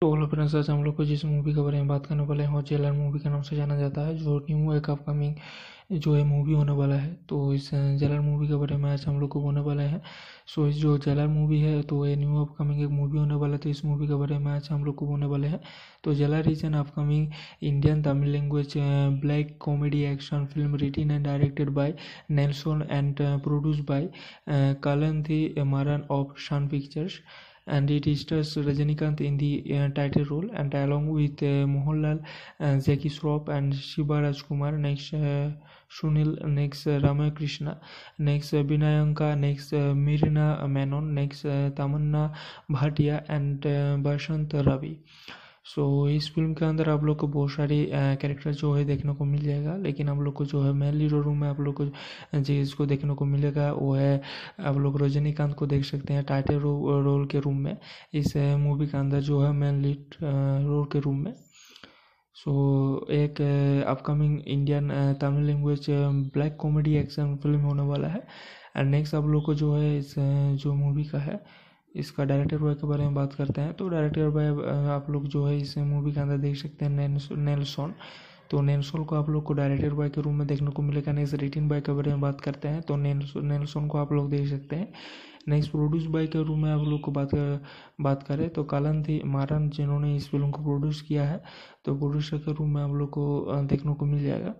तो hello friends आज हम लोग को जिस मूवी के बारे में बात करने वाले हैं और जेलर मूवी के नाम से जाना जाता है जो न्यू एक अपकमिंग जो है मूवी होने वाला है तो इस जेलर मूवी के बारे में आज हम लोग को बोलने वाला है सो इस जो जेलर मूवी है तो ये न्यू अपकमिंग एक मूवी होने वाला है तो इस मूवी के बारे में आज हम लोग को बोलने वाले हैं तो jailer is an upcoming Indian Tamil language black comedy action film written and directed by Nelson and produce by थी मारन ऑफ शन pictures and it stars Rajinikanth in the uh, title role and along with uh, Mohanlal, uh, Jackie Shroff and Shivaraj Kumar next uh, Sunil next uh, Ramakrishna next uh, Binayanka next uh, Mirina Menon next uh, Tamanna Bhatia and uh, Bashant Ravi so so, इस film के अंदर आप लोग को बहुत सारी character जो है देखने को मिल जाएगा लेकिन आप लोग को जो है मेनली रोल रूम में आप लोग को जिसको देखने को मिलेगा वो है आप लोग रजनीकांत को देख सकते हैं टाइटल रो, रोल के रूम में इस मूवी के अंदर जो है मेन लीड रोल के रूम में सो so, एक upcoming Indian Tamil language black comedy action film होने वाला है एंड नेक्स्ट आप लोग को जो है इस जो मूवी का है इसका डायरेक्टर बॉय के बारे में बात करते हैं तो डायरेक्टर बॉय आप लोग जो है इस मूवी के अंदर देख सकते हैं नेल्सोन तो नेल्सोन को आप लोग को डायरेक्टर बॉय के रूम में देखने को मिलेगा नेक्स्ट रिटिन बॉय के बारे में बात करते हैं तो नेल्सोन को आप लोग देख सकते हैं नेक्स्ट प्रोड्यूस बाय के रूम में आप लोग को बात कर, बात करें तो कालन थी मारन जिन्होंने इस फिल्म को प्रोड्यूस किया है तो प्रोड्यूसर के रूम में आप लोग को देखने को मिल जाएगा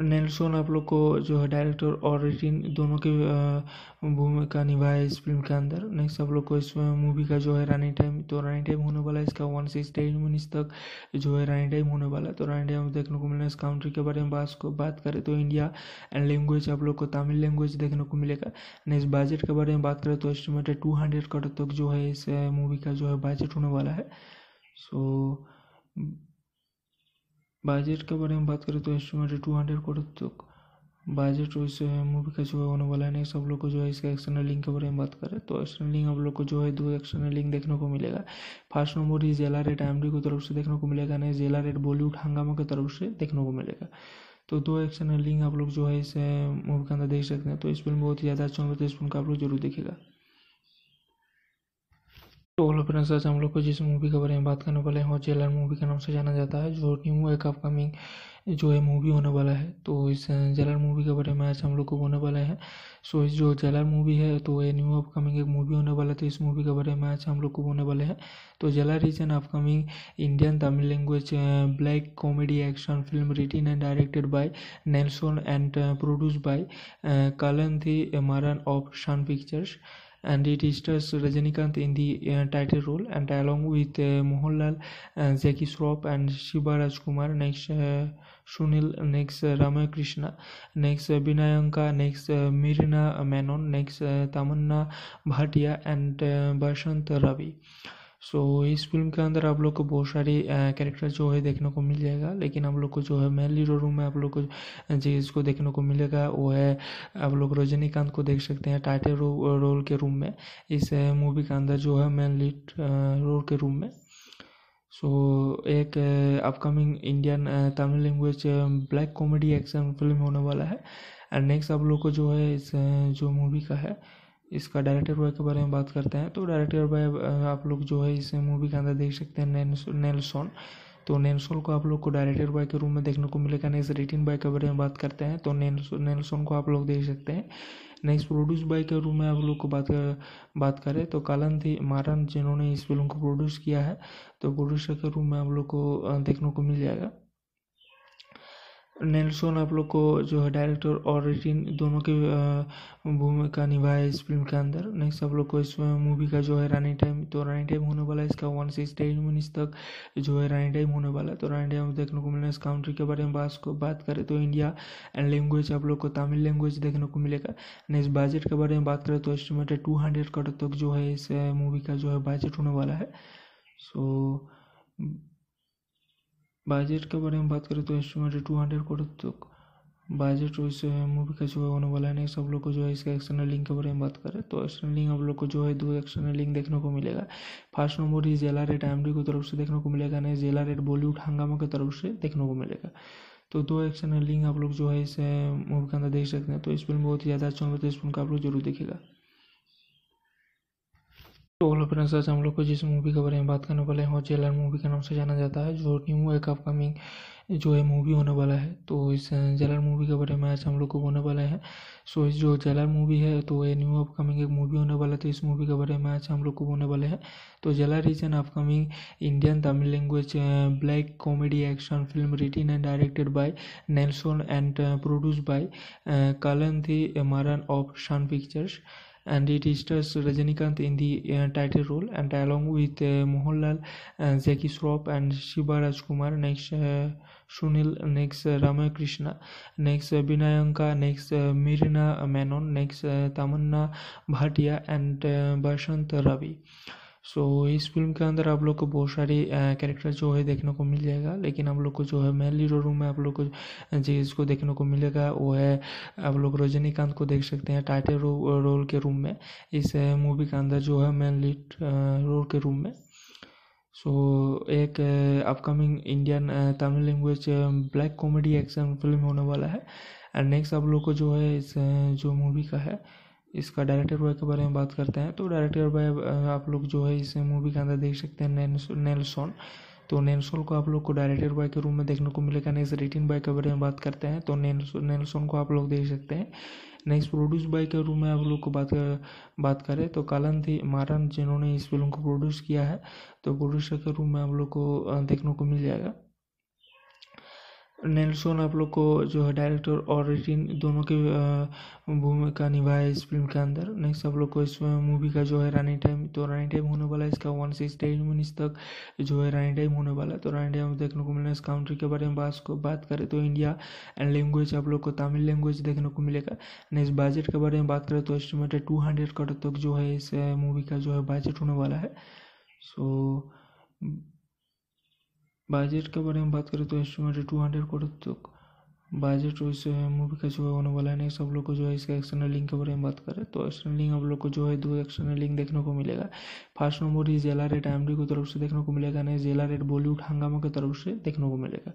नेल्सोन आप लोग को जो है डायरेक्टर और रिटिन दोनों के भूमिका निभाया इस फिल्म के अंदर नेक्स्ट आप लोग को इस मूवी का जो है रनिंग टाइम तो रनिंग टाइम होने वाला है इसका वन सिक्सटी टेन मिनट्स तक जो है रनिंग टाइम होने वाला है तो रनिंग टाइम देखने को मिलेगा इस कंट्री के बारे में बात को बात करें तो इंडिया एंड लैंग्वेज आप लोग को तमिल लैंग्वेज देखने को मिलेगा नेक्स्ट बजट के बारे में बात करें तो एस्टिमेटेड टू हंड्रेड करोड़ तक जो है इस मूवी का जो है बजट होने वाला है सो so, बजट के बारे में बात करें तो एस्टिमेटेड टू हंड्रेड करोड़ तक बजट वैसे मूवी का जो है होने वाला है नेक्स्ट लोग को जो है इसका एक्सटर्नल लिंक के बारे में बात करें तो एक्सटर्नल लिंक आप लोग को जो है दो एक्सटर्नल लिंक देखने को मिलेगा फर्स्ट नंबर इज जेला रेट एम की तरफ से देखने को मिलेगा नहीं जेला रेट बॉलीवुड हंगामा की तरफ से देखने को मिलेगा तो दो एक्सटर्नल लिंक आप लोग जो है इस मूवी के अंदर देख सकते हैं तो इस फिल्म बहुत ही ज़्यादा अच्छा होगा तो इस फिल्म का आप लोग जरूर देखेगा तो हेलो फ्रेंड्स आज हम लोग को जिस मूवी के बारे में बात करने वाले हैं और जेलर मूवी के नाम से जाना जाता है जो न्यू एक अपकमिंग जो है मूवी होने वाला है तो इस जेलर मूवी के बारे में आज हम लोग को बोलने वाले हैं सो इस जो जेलर मूवी है तो ये न्यू अपकमिंग एक मूवी होने वाला है तो इस मूवी के बारे में आज हम लोग को बोलने वाले हैं तो jailer is an upcoming Indian Tamil language black comedy action film written and directed by Nelson and produce by थी मारन ऑफ शन pictures and it stars Rajinikanth in the uh, title role and along with uh, Mohanlal, uh, Jackie Shroff and Shivaraj Kumar next uh, Sunil next uh, Ramakrishna next uh, Binayanka next uh, Mirina Menon next uh, Tamanna Bhatia and uh, Bashant Ravi so so, इस film के अंदर आप लोग को बहुत सारी character जो है देखने को मिल जाएगा लेकिन आप लोग को जो है मेन लीडो रूम में आप लोग को जिसको देखने को मिलेगा वो है आप लोग रजनीकांत को देख सकते हैं टाइटल रो, रोल के रूम में इस मूवी के अंदर जो है मेन लीड रोल के रूम में सो so, एक upcoming Indian Tamil language black comedy action film होने वाला है एंड नेक्स्ट आप लोग को जो है इस जो मूवी का है इसका डायरेक्टर बॉय के बारे में बात करते हैं तो डायरेक्टर बॉय आप लोग जो है इस मूवी के अंदर देख सकते हैं नेल्सोन तो नैनसोन को आप लोग को डायरेक्टर बॉय के रूम में देखने को मिलेगा नेक्स्ट रिटिन बॉय के बारे में बात करते हैं तो नेल्सोन को आप लोग देख सकते हैं नेक्स्ट प्रोड्यूस बॉय के रूम में आप लोग को बात कर, बात करें तो कालन थी मारन जिन्होंने इस फिल्म को प्रोड्यूस किया है तो प्रोड्यूसर के रूम में आप लोग को देखने को मिल जाएगा नेल्सन आप लोग को जो है डायरेक्टर और रिटिन दोनों की भूमिका निभाए इस फिल्म के अंदर नेक्स्ट आप लोग को इस मूवी का जो है रनिंग टाइम तो रनिंग टाइम होने वाला है इसका वन सिक्स टेन मिनट्स तक जो है रनिंग टाइम होने वाला है तो रनिंग टाइम देखने को मिलेगा इस काउंट्री तो के बारे में बात करें तो इंडिया एंड लैंग्वेज आप लोग को तमिल लैंग्वेज देखने को मिलेगा नेक्स्ट बजट के बारे में बात करें तो एस्टिमेटेड टू हंड्रेड करोड़ तक जो है इस मूवी का जो है बजट होने वाला है सो so, बजट के बारे में बात करें तो एस्टिमेटेड टू हंड्रेड करोड़ तक बजट वैसे मूवी का जो है होने वाला है सब लोग को जो है इसका एक्सटर्नल लिंक के बारे में बात करें तो एक्सटर्नल लिंक आप लोग को जो है दो एक्सटर्नल लिंक देखने को मिलेगा फर्स्ट नंबर ही जेला रेट एम की तरफ से देखने को मिलेगा नहीं जेला रेट बॉलीवुड हंगामा की तरफ से देखने को मिलेगा तो दो एक्सटर्नल लिंक आप लोग जो है इस मूवी के अंदर देख सकते हैं तो इस फिल्म बहुत ही ज़्यादा अच्छा होगा तो इस फिल्म का आप लोग जरूर देखेगा तो ओला फ्रेंड्स आज हम लोग को जिस मूवी के बारे में बात करने वाले हैं और जेलर मूवी के नाम से जाना जाता है जो न्यू एक अपकमिंग जो है मूवी होने वाला है तो इस जेलर मूवी के बारे में आज हम लोग को बोलने वाला है सो इस जो जेलर मूवी है तो ये न्यू अपकमिंग एक मूवी होने वाला है तो इस मूवी के बारे में आज हम लोग को बोलने वाले हैं तो jailer is an upcoming Indian Tamil language black comedy action film written and directed by Nelson and produce by Kalanithi Maran of शान pictures and it stars Rajinikanth in the uh, title role and along with uh, Mohanlal, uh, Jackie Shroff and Shiva Rajkumar next uh, Sunil, next uh, Ramakrishna, next uh, Binayanka, next uh, Mirina Menon, next uh, Tamanna Bhatia, and uh, Bashant Ravi. So so, इस film के अंदर आप लोग को बहुत सारी character जो है देखने को मिल जाएगा लेकिन आप लोग को जो है मेनली जो रूम में आप लोग को जिसको देखने को मिलेगा वो है आप लोग रजनीकांत को देख सकते हैं टाइटल रो, रोल के रूम में इस मूवी के अंदर जो है मेनली रोल के रूम में सो so, एक upcoming Indian Tamil language black comedy action film होने वाला है एंड नेक्स्ट आप लोग को जो है इस जो मूवी का है इसका डायरेक्टर बॉय के बारे में बात करते हैं तो डायरेक्टर बॉय आप लोग जो है इस मूवी के अंदर देख सकते हैं नेल्सोन तो नेल्सोन को आप लोग को डायरेक्टर बॉय के रूम में देखने को मिलेगा नेक्स्ट रिटिन बॉय के बारे में बात करते हैं तो नेल्सोन को आप लोग देख सकते हैं नेक्स्ट प्रोड्यूस बाय के रूम में आप लोग को बात कर, बात करें तो कालन थी मारन जिन्होंने इस फिल्म को प्रोड्यूस किया है तो प्रोड्यूसर के रूम में आप लोग को देखने को मिल जाएगा नेल्सन आप लोग को जो है डायरेक्टर और रिटिन दोनों के भूमिका निभाए है इस फिल्म के अंदर नेक्स्ट आप लोग को इस मूवी का जो है रानी टाइम तो रानी टाइम होने वाला है इसका वन से टेन मिनट्स तक जो है रानी टाइम होने वाला है तो रानी टाइम देखने को मिलेगा इस कंट्री के बारे में बात को बात करें तो इंडिया एंड लैंग्वेज आप लोग को तमिल लैंग्वेज देखने को मिलेगा नेक्स्ट बजट के बारे में बात करें तो एस्टिमेटेड टू हंड्रेड करोड़ तक जो है इस मूवी का जो है बजट होने वाला है सो so, बजट के बारे में बात करें तो एस्टिमेटेड टू हंड्रेड करोड़ तक बजट वैसे मूवी का जो है होने वाला नहीं सब लोग को जो है इसका एक्सटर्नल लिंक के बारे में बात करें तो एक्सटर्नल लिंक आप लोग को जो है दो एक्सटर्नल लिंक देखने को मिलेगा फर्स्ट नंबर ही जेला रेट एम की तरफ से देखने को मिलेगा नहीं जेला रेट बॉलीवुड हंगामा की तरफ से देखने को मिलेगा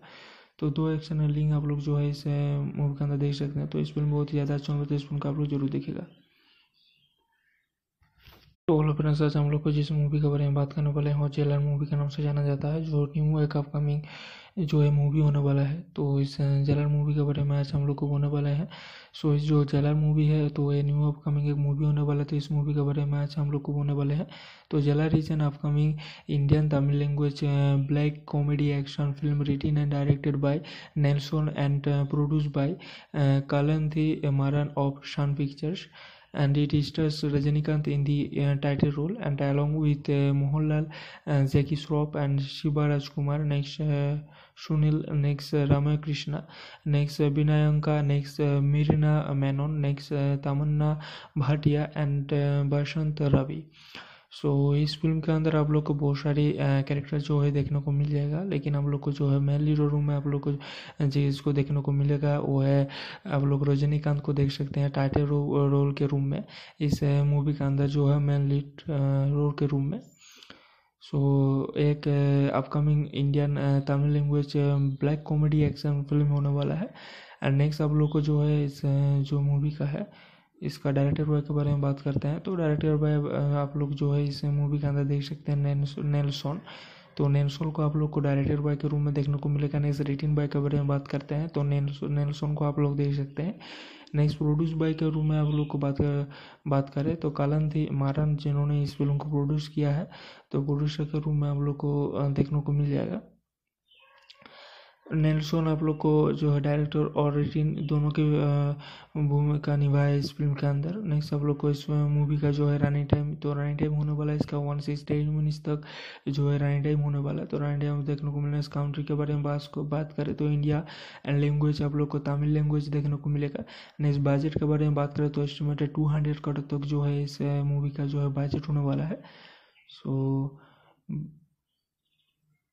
तो दो एक्सटर्नल लिंक आप लोग जो है इस मूवी के अंदर देख सकते हैं तो इस फिल्म बहुत ही ज़्यादा अच्छा होगा तो इस फिल्म का आप लोग जरूर देखेगा तो हेलो फ्रेंड्स आज हम लोग को जिस मूवी के बारे में बात करने वाले हैं और जेलर मूवी के नाम से जाना जाता है जो न्यू एक अपकमिंग जो है मूवी होने वाला है तो इस जेलर मूवी के बारे में आज हम लोग को बोलने वाला है सो इस जो जेलर मूवी है तो ये न्यू अपकमिंग एक मूवी होने वाला है तो इस मूवी के बारे में आज हम लोग को बोलने वाले हैं तो jailer is an upcoming Indian Tamil language black comedy action film written and directed by Nelson and produce by Kalanithi Maran of शन pictures and it stars Rajinikanth in the uh, title role and along with uh, Mohanlal, uh, Jackie Shroff and Shiva Rajkumar next uh, Sunil next uh, Ramakrishna next Binayanka next uh, Mirina Menon next uh, Tamanna Bhatia and uh, Bashant Ravi so so, इस film के अंदर आप लोग को बहुत सारी character जो है देखने को मिल जाएगा लेकिन आप लोग को जो है मेन लीड रोल में आप लोग को जिसको देखने को मिलेगा वो है आप लोग रजनीकांत को देख सकते हैं टाइटे रो, रोल के रूम में इस मूवी के अंदर जो है मेन लीड रोल के रूम में सो so, एक upcoming Indian Tamil language black comedy action film होने वाला है एंड नेक्स्ट आप लोग को जो है इस जो मूवी का है इसका डायरेक्टर बॉय के बारे में बात करते हैं तो डायरेक्टर बॉय आप लोग जो है इस मूवी के अंदर देख सकते हैं नेल्सोन तो नेल्सोन को आप लोग को डायरेक्टर बॉय के रूम में देखने को मिलेगा नेक्स्ट रिटिन बॉय के बारे में बात करते हैं तो नेल्सोन को आप लोग देख सकते हैं नेक्स्ट प्रोड्यूस बॉय के रूम में आप लोग को बात कर, बात करें तो कालन थी मारन जिन्होंने इस फिल्म को प्रोड्यूस किया है तो प्रोड्यूसर के रूम में आप लोग को देखने को मिल जाएगा नेल्सन आप लोग को जो है डायरेक्टर और रिटिन दोनों की भूमिका निभाए इस फिल्म के अंदर नेक्स्ट आप लोग को इस मूवी का जो है रनिंग टाइम तो रनिंग टाइम होने वाला है इसका वन सिक्स टेन मिनट्स तक जो है रनिंग टाइम होने वाला है तो रनिंग टाइम देखने को मिलेगा इस काउंट्री के बारे में बात को बात करें तो इंडिया एंड लैंग्वेज आप लोग को तमिल लैंग्वेज देखने को मिलेगा नेक्स्ट बजट के बारे में बात करें तो एस्टिमेटेड टू हंड्रेड करोड़ तक जो है इस मूवी का जो है बजट होने वाला है सो so,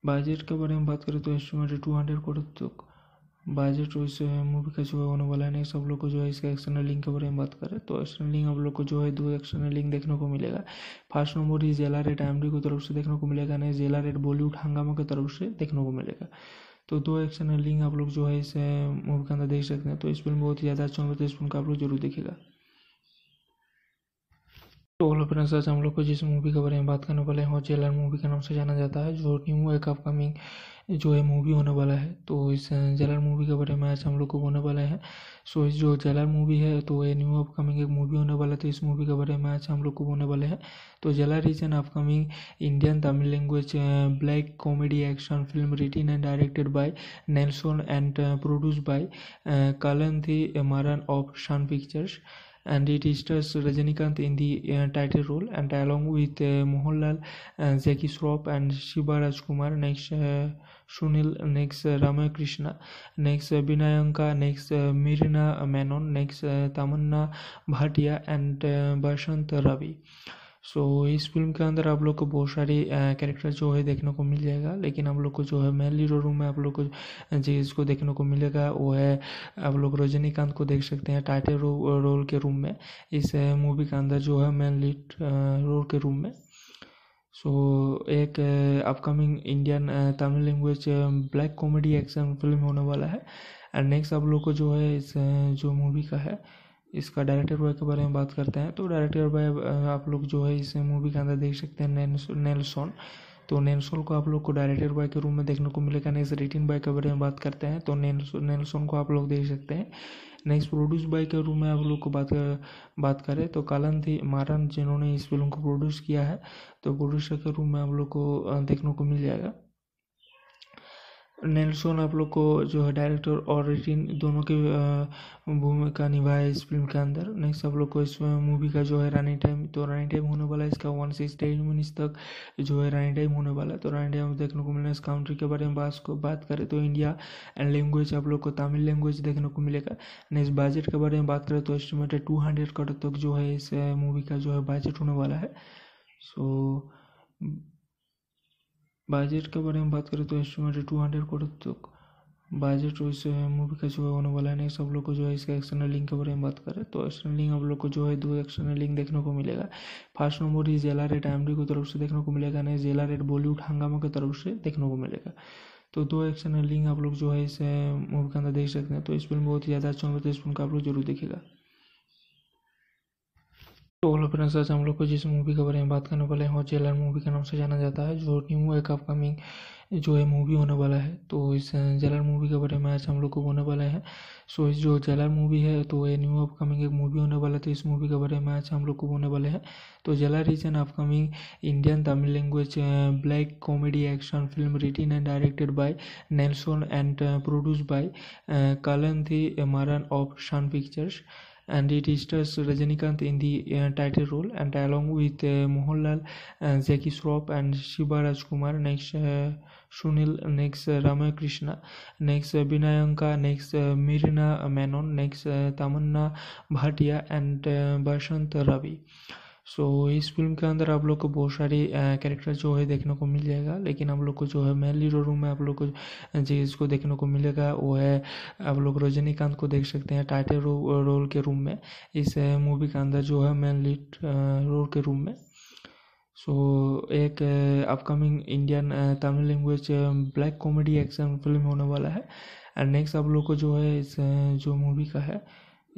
बजट के बारे में बात करें तो एस्टिमेटेड टू हंड्रेड करोड़ तक बजट वैसे मूवी का जो है होने वाला है सब लोग को जो है इसका एक्सटर्नल लिंक के बारे में बात करें तो एक्सटर्नल लिंक आप लोग को जो है दो एक्सटर्नल लिंक देखने को मिलेगा फर्स्ट नंबर ही जेला रेट एम की तरफ से देखने को मिलेगा नहीं जेला रेट बॉलीवुड हंगामा की तरफ से देखने को मिलेगा तो दो एक्सटर्नल लिंक आप लोग जो है इस मूवी के अंदर देख सकते हैं तो इस फिल्म बहुत ही ज़्यादा अच्छा होगा तो इस फिल्म का आप लोग जरूर देखेगा तो हेलो फ्रेंड्स आज हम लोग को जिस मूवी के बारे में बात करने वाले हैं और जेलर मूवी के नाम से जाना जाता है जो न्यू एक अपकमिंग जो है मूवी होने वाला है तो इस जेलर मूवी के बारे में आज हम लोग को बोलने वाले हैं सो इस जो जेलर मूवी है तो ये न्यू अपकमिंग एक मूवी होने वाला है तो इस मूवी के बारे में आज हम लोग को बोलने वाले हैं तो jailer is an upcoming Indian Tamil language black comedy action film written and directed by Nelson and produce by थी मारन ऑफ शन pictures and it stars Rajinikanth in the uh, title role and along with uh, Mohanlal, uh, Jackie Shroff and Shivaraj Kumar next uh, Sunil next uh, Ramakrishna next uh, Binayanka next uh, Mirina Menon next uh, Tamanna Bhatia and uh, Bashant Ravi so so, इस film के अंदर आप लोग को बहुत सारी character जो है देखने को मिल जाएगा लेकिन आप लोग को जो है मेन लीडो रूम में आप लोग को जिसको देखने को मिलेगा वो है आप लोग रजनीकांत को देख सकते हैं टाइटल रो, रोल के रूम में इस मूवी के अंदर जो है मेन लीड रोल के रूम में सो so, एक upcoming Indian Tamil language black comedy action film होने वाला है एंड नेक्स्ट आप लोग को जो है इस जो मूवी का है इसका डायरेक्टर बॉय के बारे में बात करते हैं तो डायरेक्टर बॉय आप लोग जो है इस मूवी के अंदर देख सकते हैं नेल्सोन तो नैनसोन को आप लोग को डायरेक्टर बॉय के रूम में देखने को मिलेगा नेक्स्ट रिटिन बॉय के बारे में बात करते हैं तो नेल्सोन को आप लोग देख सकते हैं नेक्स्ट प्रोड्यूस बॉय के रूम में आप लोग को बात कर, बात करें तो कालन थी मारन जिन्होंने इस फिल्म को प्रोड्यूस किया है तो प्रोड्यूसर के रूम में आप लोग को देखने को मिल जाएगा नेल्सन आप लोग को जो है डायरेक्टर और रिटिन दोनों की भूमिका निभाए इस फिल्म के अंदर नेक्स्ट आप लोग को इस मूवी का जो है रनिंग टाइम तो रनिंग टाइम होने वाला है इसका वन सिक्स टेन मिनट्स तक जो है रनिंग टाइम होने वाला है तो रनिंग टाइम देखने को मिलेगा इस काउंट्री तो के बारे में बात करें तो इंडिया एंड लैंग्वेज आप लोग को तमिल लैंग्वेज देखने को मिलेगा नेक्स्ट बजट के बारे में बात करें तो एस्टिमेटेड टू हंड्रेड करोड़ तक जो है इस मूवी का जो है बजट होने वाला है सो so, बजट के बारे में बात करें तो एस्टिमेटेड टू हंड्रेड करोड़ तक बजट वैसे मूवी का जो है होने वाला है सब लोग को जो है इसका एक्सटर्नल लिंक के बारे में बात करें तो एक्सटर्नल लिंक आप लोग को जो है दो एक्सटर्नल लिंक देखने को मिलेगा फर्स्ट नंबर ही जेला रेट एम की तरफ से देखने को मिलेगा नहीं जेला रेट बॉलीवुड हंगामा की तरफ से देखने को मिलेगा तो दो एक्सटर्नल लिंक आप लोग जो है इस मूवी के अंदर देख सकते हैं तो इस फिल्म बहुत ही ज़्यादा अच्छा होगा तो इस फिल्म का आप लोग जरूर देखेगा तो ओला फ्रेंड्स आज हम लोग को जिस मूवी के बारे में बात करने वाले हैं और जेलर मूवी के नाम से जाना जाता है जो न्यू एक अपकमिंग जो है मूवी होने वाला है तो इस जेलर मूवी के बारे में आज हम लोग को बोलने वाला है सो इस जो जेलर मूवी है तो ये न्यू अपकमिंग एक मूवी होने वाला है तो इस मूवी के बारे में आज हम लोग को बोलने वाले हैं तो jailer is an upcoming Indian Tamil language black comedy action film written and directed by Nelson and produce by Kalanithi Maran of शान pictures and it stars Rajinikanth in the uh, title role and along with uh, Mohanlal, uh, Jackie Shroff and Shiva Rajkumar next uh, Sunil next uh, Ramakrishna next uh, Binayanka next uh, Mirina Menon next uh, Tamanna Bhatia and uh, Bashant Ravi so so, इस film के अंदर आप लोग को बहुत सारी character जो है देखने को मिल जाएगा लेकिन आप लोग को जो है मेनली रोल में आप लोग को जिसको देखने को मिलेगा वो है आप लोग रजनीकांत को देख सकते हैं टाइटल रो, रोल के रूम में इस मूवी के अंदर जो है मेनली रोल के रूम में सो so, एक upcoming Indian Tamil language black comedy action film होने वाला है एंड नेक्स्ट आप लोग को जो है इस जो मूवी का है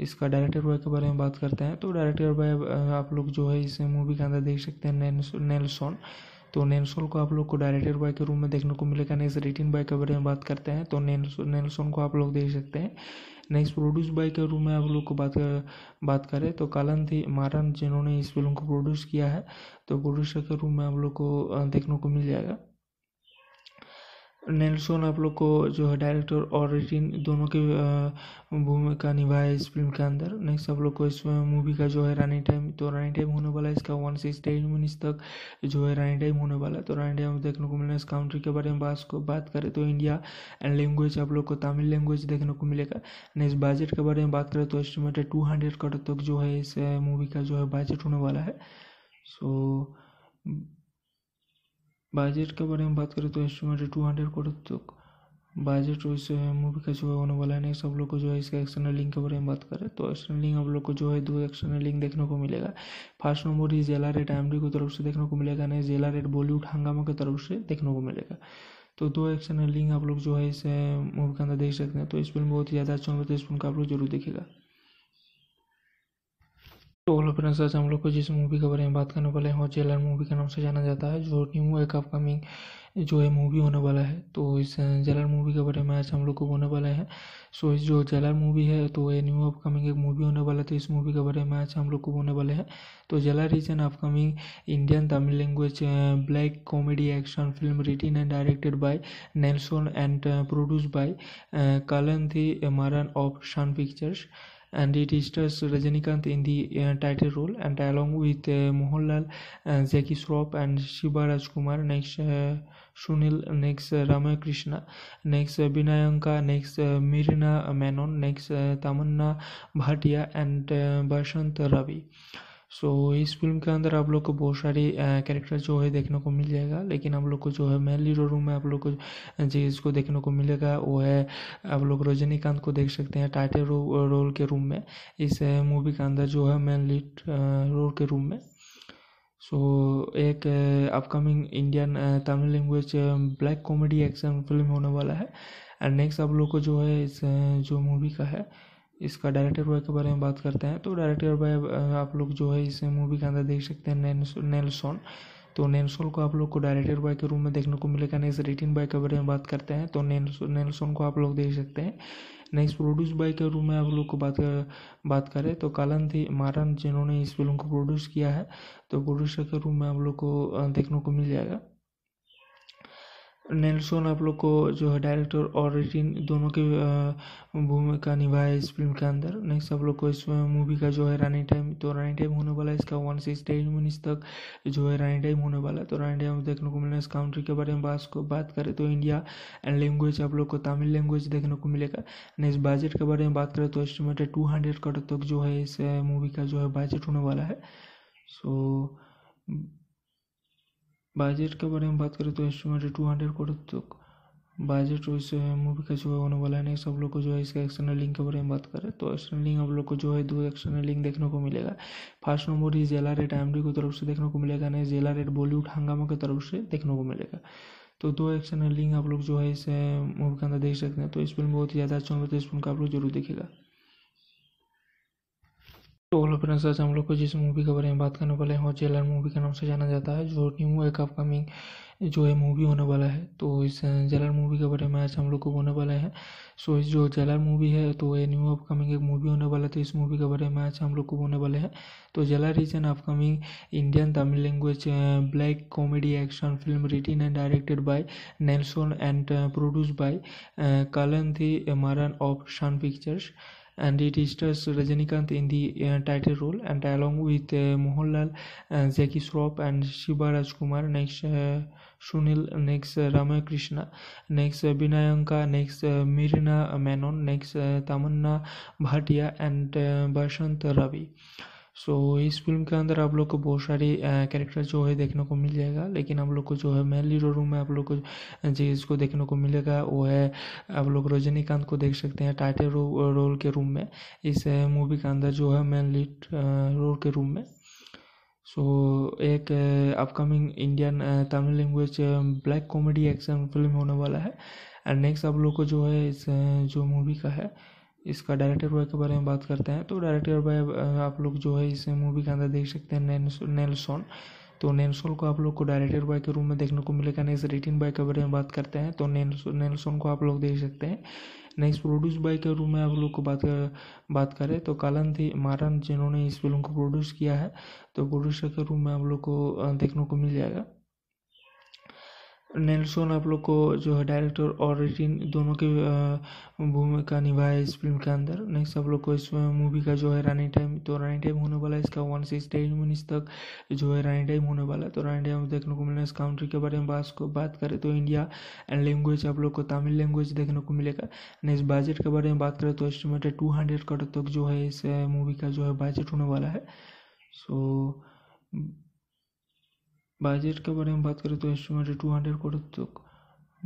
इसका डायरेक्टर बॉय के बारे में बात करते हैं तो डायरेक्टर बॉय आप लोग जो है इस मूवी के अंदर देख सकते हैं नेल्सोन तो नेल्सोन को आप लोग को डायरेक्टर बॉय के रूम में देखने को मिलेगा नेक्स्ट रिटिन बॉय के बारे में बात करते हैं तो नेल्सोन को आप लोग देख सकते हैं नेक्स्ट प्रोड्यूस बाय के रूम में आप लोग को बात कर, बात करें तो कालन थी मारन जिन्होंने इस फिल्म को प्रोड्यूस किया है तो प्रोड्यूसर के रूम में आप लोग को देखने को मिल जाएगा नेल्सन आप लोग को जो है डायरेक्टर और रिटिन दोनों के भूमिका निभाया है इस फिल्म के अंदर नेक्स्ट आप लोग को इस मूवी का जो है रानी टाइम तो रानी टाइम होने वाला है इसका वन से टेन मिनट्स तक जो है रानी टाइम होने वाला है तो रानी टाइम देखने को मिलेगा इस कंट्री के बारे में बात को बात करें तो इंडिया एंड लैंग्वेज आप लोग को तमिल लैंग्वेज देखने को मिलेगा नेक्स्ट बजट के बारे में बात करें तो एस्टिमेटेड टू हंड्रेड करोड़ तक जो है इस मूवी का जो है बजट होने वाला है सो so, बजट के बारे में बात करें तो एस्टिमेटेड टू हंड्रेड करोड़ तक बजट जो मूवी का जो है होने वाला नहीं सब लोग को जो है इसका एक्सटर्नल लिंक के बारे में बात करें तो एक्सटर्नल लिंक आप लोग को जो है दो एक्सटर्नल लिंक देखने को मिलेगा फर्स्ट नंबर ही जेला रेट एम की तरफ से देखने को मिलेगा नहीं जेला रेट बॉलीवुड हंगामा की तरफ से देखने को मिलेगा तो दो एक्सटर्नल लिंक आप लोग जो है इस मूवी के अंदर देख सकते हैं तो इस फिल्म बहुत ही ज़्यादा अच्छा होगा तो इस फिल्म का आप लोग जरूर देखेगा तो हेलो फ्रेंड्स आज हम लोग को जिस मूवी के बारे में बात करने वाले हैं और जेलर मूवी के नाम से जाना जाता है जो न्यू एक अपकमिंग जो है मूवी होने वाला है तो इस जेलर मूवी के बारे में आज हम लोग को बोलने वाले हैं सो इस जो जेलर मूवी है तो ये न्यू अपकमिंग एक मूवी होने वाला है तो इस मूवी के बारे में आज हम लोग को बोलने वाले हैं तो jailer is an upcoming Indian Tamil language black comedy action film written and directed by Nelson and produce by Kalanithi Maran of शन pictures and it stars Rajinikanth in the uh, title role and along with uh, Mohanlal, uh, Jackie Shroff and Shivaraj Kumar next uh, Sunil next uh, Ramakrishna next uh, Binayanka next uh, Mirina Menon next uh, Tamanna Bhatia and uh, Bashant Ravi so so, इस film के अंदर आप लोग को बहुत सारी character जो है देखने को मिल जाएगा लेकिन आप लोग को जो है मेनली रोल में आप लोग को जिसको देखने को मिलेगा वो है आप लोग रजनीकांत को देख सकते हैं टाइटे रो, रोल के रूम में इस मूवी के अंदर जो है मेनली रोल के रूम में सो so, एक upcoming Indian Tamil language black comedy action film होने वाला है एंड नेक्स्ट आप लोग को जो है इस जो मूवी का है इसका डायरेक्टर बॉय के बारे में बात करते हैं तो डायरेक्टर बॉय आप लोग जो है इस मूवी के अंदर देख सकते हैं नेल्सोन तो नेल्सोन को आप लोग को डायरेक्टर बॉय के रूम में देखने को मिलेगा नेक्स्ट रिटिन बॉय के बारे में बात करते हैं तो नेल्सोन को आप लोग देख सकते हैं नेक्स्ट प्रोड्यूस बॉय के रूम में आप लोग को बात कर, बात करें तो कालन थी मारन जिन्होंने इस फिल्म को प्रोड्यूस किया है तो प्रोड्यूसर के रूम में आप लोग को देखने को मिल जाएगा नेल्सन आप लोग को जो है डायरेक्टर और रिटिन दोनों की भूमिका निभाए इस फिल्म के अंदर नेक्स्ट आप लोग को इस मूवी का जो है रानी टाइम तो रानी टाइम होने वाला है इसका वन से टेन मिनट्स तक जो है रानी टाइम होने वाला है तो रानी टाइम देखने को मिलेगा इस काउंट्री के बारे में बात को बात करें तो इंडिया एंड लैंग्वेज आप लोग को तमिल लैंग्वेज देखने को मिलेगा नेक्स्ट बजट के बारे में बात करें तो एस्टिमेटेड टू हंड्रेड करोड़ तक जो है इस मूवी का जो है बजट होने वाला है सो so, बजट के बारे में बात करें तो एस्टिमेटेड टू हंड्रेड करोड़ तक बजट वैसे मूवी का जो है होने वाला है सब लोग को जो है इसका एक्सटर्नल लिंक के बारे में बात करें तो एक्सटर्नल लिंक आप लोग को जो है दो एक्सटर्नल लिंक देखने को मिलेगा फर्स्ट नंबर ही जेला रेट एम की तरफ से देखने को मिलेगा नहीं जेला रेट बॉलीवुड हंगामा की तरफ से देखने को मिलेगा तो दो एक्सटर्नल लिंक आप लोग जो है इस मूवी के अंदर देख सकते हैं तो इस फिल्म बहुत ही ज़्यादा अच्छा होगा तो इस फिल्म का आप लोग जरूर देखेगा तो हेलो फ्रेंड्स आज हम लोग को जिस मूवी के बारे में बात करने वाले हैं और जेलर मूवी के नाम से जाना जाता है जो न्यू एक अपकमिंग जो है मूवी होने वाला है तो इस जेलर मूवी के बारे में आज हम लोग को बोलने वाले हैं सो इस जो जेलर मूवी है तो ये न्यू अपकमिंग एक मूवी होने वाला है तो इस मूवी के बारे में आज हम लोग को बोलने वाले हैं तो jailer is an upcoming Indian Tamil language black comedy action film written and directed by Nelson and produce by थी मारन ऑफ शन pictures and it stars Rajinikanth in the uh, title role and along with uh, Mohanlal, uh, Jackie Shroff and Shivaraj Kumar next uh, Sunil next uh, Ramakrishna next uh, Binayanka next uh, Mirina Menon next uh, Tamanna Bhatia and uh, Bashant Ravi so so, इस film के अंदर आप लोग को बहुत सारी character जो है देखने को मिल जाएगा लेकिन आप लोग को जो है मेन लीडो रूम में आप लोग को जिसको देखने को मिलेगा वो है आप लोग रजनीकांत को देख सकते हैं टाइटल रो, रोल के रूम में इस मूवी के अंदर जो है मेन लीड रोल के रूम में सो so, एक upcoming Indian Tamil language black comedy action film होने वाला है एंड नेक्स्ट आप लोग को जो है इस जो मूवी का है इसका डायरेक्टर बॉय के बारे में बात करते हैं तो डायरेक्टर बॉय आप लोग जो है इस मूवी के अंदर देख सकते हैं नेल्सोन तो नैनसोन को आप लोग को डायरेक्टर बॉय के रूम में देखने को मिलेगा नेक्स्ट रिटिन बॉय के बारे में बात करते हैं तो नेल्सोन को आप लोग देख सकते हैं नेक्स्ट प्रोड्यूस बॉय के रूम में आप लोग को बात कर, बात करें तो कालन थी मारन जिन्होंने इस फिल्म को प्रोड्यूस किया है तो प्रोड्यूसर के रूम में आप लोग को देखने को मिल जाएगा नेल्सन आप लोग को जो है डायरेक्टर और रिटिन दोनों की भूमिका निभाया इस फिल्म के अंदर नेक्स्ट आप लोग को इस मूवी का जो है रनिंग टाइम तो रनिंग टाइम होने वाला है इसका वन सिक्स टेन मिनट्स तक जो है रनिंग टाइम होने वाला है तो रनिंग टाइम देखने को मिलेगा इस काउंट्री तो के बारे में बात करें तो इंडिया एंड लैंग्वेज आप लोग को तमिल लैंग्वेज देखने को मिलेगा नेक्स्ट बजट के बारे में बात करें तो एस्टिमेटेड टू हंड्रेड करोड़ तक जो है इस मूवी का जो है बजट होने वाला है सो so, बजट के बारे में बात करें तो एस्टिमेटेड टू हंड्रेड करोड़ तक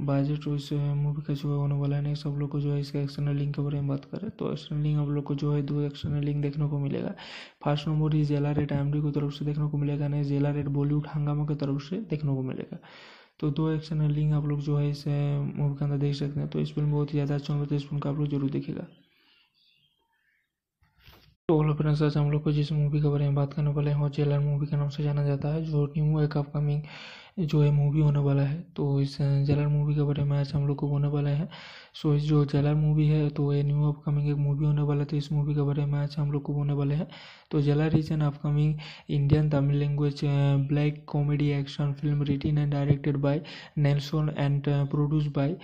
बजट वैसे मूवी का जो है होने वाला है सब लोग को जो है इसका एक्सटर्नल लिंक के बारे में बात करें तो एक्सटर्नल लिंक आप लोग को जो है दो एक्सटर्नल लिंक देखने को मिलेगा फर्स्ट नंबर ही जेला रेट एम की तरफ से देखने को मिलेगा नहीं जेला रेट बॉलीवुड हंगामा की तरफ से देखने को मिलेगा तो दो एक्सटर्नल लिंक आप लोग जो है इस मूवी के अंदर देख सकते हैं तो इस फिल्म बहुत ही ज़्यादा अच्छा होगा तो इस फिल्म का आप लोग जरूर देखेगा तो ओला फ्रेंड्स आज हम लोग को जिस मूवी के बारे में बात करने वाले हैं और जेलर मूवी के नाम से जाना जाता है जो न्यू एक अपकमिंग जो है मूवी होने वाला है तो इस जेलर मूवी के बारे में आज हम लोग को बोलने वाला है सो इस जो जेलर मूवी है तो ये न्यू अपकमिंग एक मूवी होने वाला है तो इस मूवी के बारे में आज हम लोग को बोलने वाले हैं तो jailer is an upcoming Indian Tamil language black comedy action film written and directed by Nelson and produce by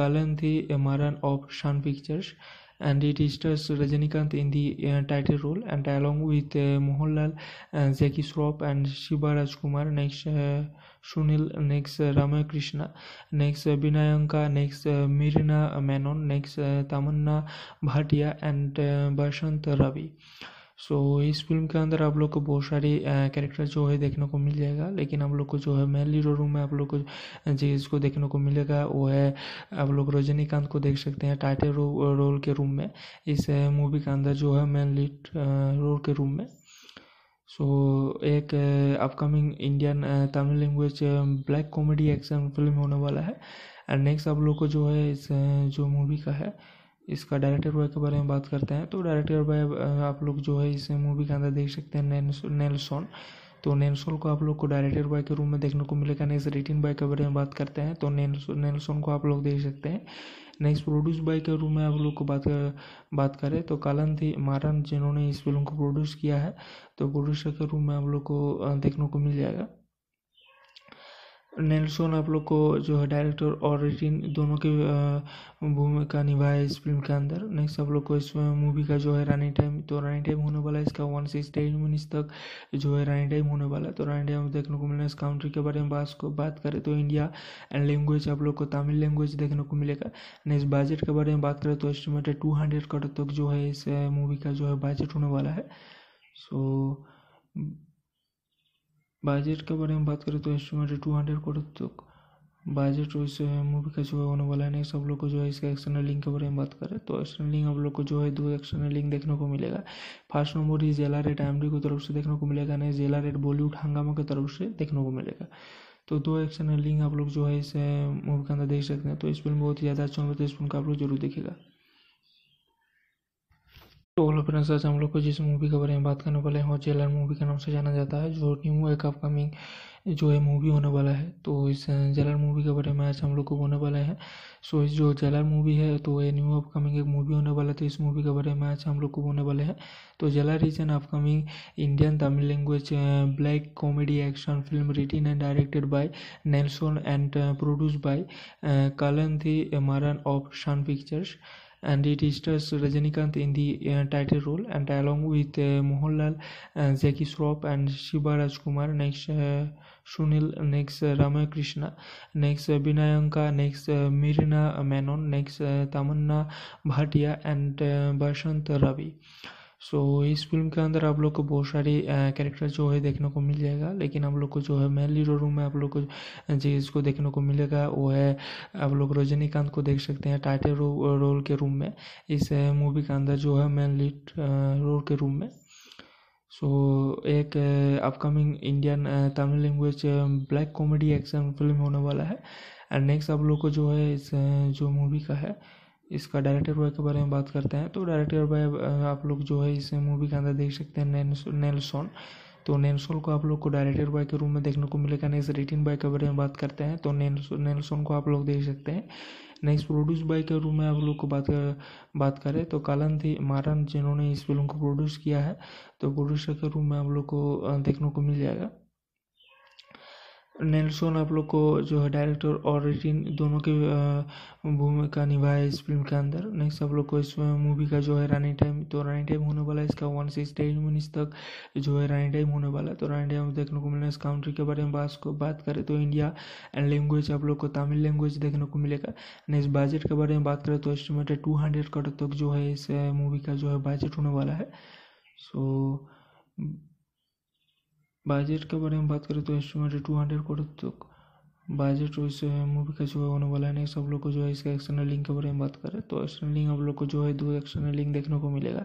Kalanithi Maran of शान pictures and it stars Rajinikanth in the uh, title role and along with uh, Mohanlal, uh, Jackie Shroff and Shiva Rajkumar next uh, Sunil next uh, Ramakrishna next uh, Binayanka next uh, Mirina Menon next uh, Tamanna Bhatia and uh, Bashant Ravi so so, इस film के अंदर आप लोग को बहुत सारी character जो है देखने को मिल जाएगा लेकिन आप लोग को जो है मेनली रोल में आप लोग को जिसको देखने को मिलेगा वो है आप लोग रजनीकांत को देख सकते हैं टाइटल रो, रोल के रूम में इस मूवी के अंदर जो है मेनली रोल के रूम में सो so, एक upcoming Indian Tamil language black comedy action film होने वाला है एंड नेक्स्ट आप लोग को जो है इस जो मूवी का है इसका डायरेक्टर बॉय के बारे में बात करते हैं तो डायरेक्टर बॉय आप लोग जो है इस मूवी के अंदर देख सकते हैं नेल्सोन तो नेल्सोन को आप लोग को डायरेक्टर बॉय के रूम में देखने को मिलेगा नेक्स्ट रिटिन बॉय के बारे में बात करते हैं तो नेल्सोन को आप लोग देख सकते हैं नेक्स्ट प्रोड्यूस बाय के रूम में आप लोग को बात कर, बात करें तो कालन थी मारन जिन्होंने इस फिल्म को प्रोड्यूस किया है तो प्रोड्यूसर के रूम में आप लोग को देखने को मिल जाएगा नेल्सन आप लोग को जो है डायरेक्टर और रिटिन दोनों के भूमिका निभाए है इस फिल्म के अंदर नेक्स्ट आप लोग को इस मूवी का जो है रानी टाइम तो रानी टाइम होने वाला है इसका वन से टेन मिनट्स तक जो है रानी टाइम होने वाला है तो रानी टाइम देखने को मिलेगा इस काउंट्री के बारे में बात को बात करें तो इंडिया एंड लैंग्वेज आप लोग को तमिल लैंग्वेज देखने को मिलेगा नेक्स्ट बजट के बारे में बात करें तो एस्टिमेटेड टू हंड्रेड करोड़ तक जो है इस मूवी का जो है बजट होने वाला है सो so, बजट के बारे में बात करें तो एस्टिमेटेड टू हंड्रेड करोड़ तक बजट वैसे मूवी का जो है होने वाला नहीं सब लोग को जो है इसका एक्सटर्नल लिंक के बारे में बात करें तो एक्सटर्नल लिंक आप लोग को जो है दो एक्सटर्नल लिंक देखने को मिलेगा फर्स्ट नंबर ही जेला रेट एम की तरफ से देखने को मिलेगा नहीं जेला रेट बॉलीवुड हंगामा की तरफ से देखने को मिलेगा तो दो एक्सटर्नल लिंक आप लोग जो है इस मूवी के अंदर देख सकते हैं तो इस फिल्म बहुत ही ज़्यादा अच्छा होगा तो इस फिल्म का आप लोग जरूर देखेगा तो हेलो फ्रेंड्स आज हम लोग को जिस मूवी के बारे में बात करने वाले हैं और जेलर मूवी के नाम से जाना जाता है जो न्यू एक अपकमिंग जो है मूवी होने वाला है तो इस जेलर मूवी के बारे में आज हम लोग को बोलने वाला है सो इस जो जेलर मूवी है तो ये न्यू अपकमिंग एक मूवी होने वाला है तो इस मूवी के बारे में आज हम लोग को बोलने वाले हैं तो jailer is an upcoming Indian Tamil language black comedy action film written and directed by Nelson and produce by Kalanithi Maran of शन pictures and it stars Rajinikanth in the uh, title role and along with uh, Mohanlal, uh, Jackie Shroff and Shivaraj Kumar next uh, Sunil next uh, Ramakrishna next Binayanka next uh, Mirina Menon next uh, Tamanna Bhatia and uh, Bashant Ravi so so, इस film के अंदर आप लोग को बहुत सारी character जो है देखने को मिल जाएगा लेकिन आप लोग को जो है मेनली रोल में आप लोग को जिसको देखने को मिलेगा वो है आप लोग रजनीकांत को देख सकते हैं टाइटे रो, रोल के रूम में इस मूवी के अंदर जो है मेनली रोल के रूम में सो so, एक upcoming Indian Tamil language black comedy action film होने वाला है एंड नेक्स्ट आप लोग को जो है इस जो मूवी का है इसका डायरेक्टर बॉय के बारे में बात करते हैं तो डायरेक्टर बॉय आप लोग जो है इस मूवी के अंदर देख सकते हैं नेल्सोन तो नेल्सोन को आप लोग को डायरेक्टर बॉय के रूम में देखने को मिलेगा नेक्स्ट रिटिन बॉय के बारे में बात करते हैं तो नेल्सोन को आप लोग देख सकते हैं नेक्स्ट प्रोड्यूस बॉय के रूम में आप लोग को बात कर, बात करें तो कालन थी मारन जिन्होंने इस फिल्म को प्रोड्यूस किया है तो प्रोड्यूसर के रूम में आप लोग को देखने को मिल जाएगा नेल्सन आप लोग को जो है डायरेक्टर और रिटिन दोनों की भूमिका निभाए इस फिल्म के अंदर नेक्स्ट आप लोग को इस मूवी का जो है रनिंग टाइम तो रनिंग टाइम होने वाला है इसका वन सिक्स टेन मिनट्स तक जो है रनिंग टाइम होने वाला है तो रनिंग टाइम देखने को मिलेगा इस काउंट्री के बारे में बात को बात करें तो इंडिया एंड लैंग्वेज आप लोग को तमिल लैंग्वेज देखने को मिलेगा नेक्स्ट बजट के बारे में बात करें तो एस्टिमेटेड टू हंड्रेड करोड़ तक जो है इस मूवी का जो है बजट होने वाला है सो so, बजट के बारे में बात करें तो एस्टिमेटेड टू हंड्रेड करोड़ तक बजट वैसे मूवी का जो है होने वाला है सब लोग को जो है इसका एक्सटर्नल लिंक के बारे में बात करें तो एक्सटर्नल लिंक आप लोग को जो है दो एक्सटर्नल लिंक देखने को मिलेगा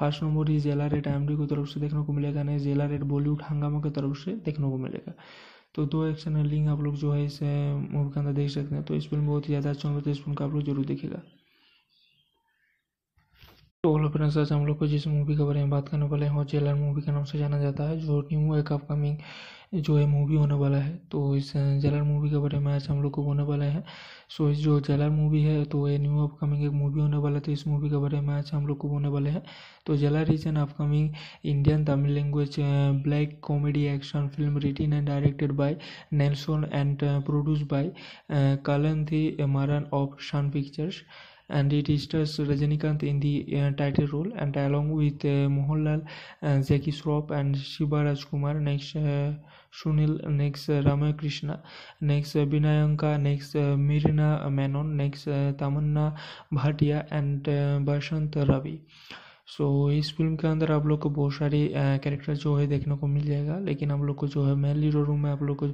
फर्स्ट नंबर ही जेला रेट एम की तरफ से देखने को मिलेगा नहीं जेला रेट बॉलीवुड हंगामा की तरफ से देखने को मिलेगा तो दो एक्सटर्नल लिंक आप लोग जो है इस मूवी के अंदर देख सकते हैं तो इस फिल्म बहुत ही ज़्यादा अच्छा होगा तो इस फिल्म का आप लोग जरूर देखेगा तो हेलो फ्रेंड्स आज हम लोग को जिस मूवी के बारे में बात करने वाले हैं और जेलर मूवी के नाम से जाना जाता है जो न्यू एक अपकमिंग जो है मूवी होने वाला है तो इस जेलर मूवी के बारे में आज हम लोग को बोलने वाले हैं सो इस जो जेलर मूवी है तो ये न्यू अपकमिंग एक मूवी होने वाला है तो इस मूवी के बारे में आज हम लोग को बोलने वाले हैं तो jailer is an upcoming Indian Tamil language black comedy action film written and directed by Nelson and produce by थी मारन ऑफ शन pictures and it stars Rajinikanth in the uh, title role and along with uh, Mohanlal, uh, Jackie Shroff and Shivaraj Kumar next uh, Sunil next uh, Ramakrishna next uh, Binayanka next uh, Mirina Menon next uh, Tamanna Bhatia and uh, Bashant Ravi so so, इस film के अंदर आप लोग को बहुत सारी character जो है देखने को मिल जाएगा लेकिन आप लोग को जो है मेनली रोल रूम में आप लोग को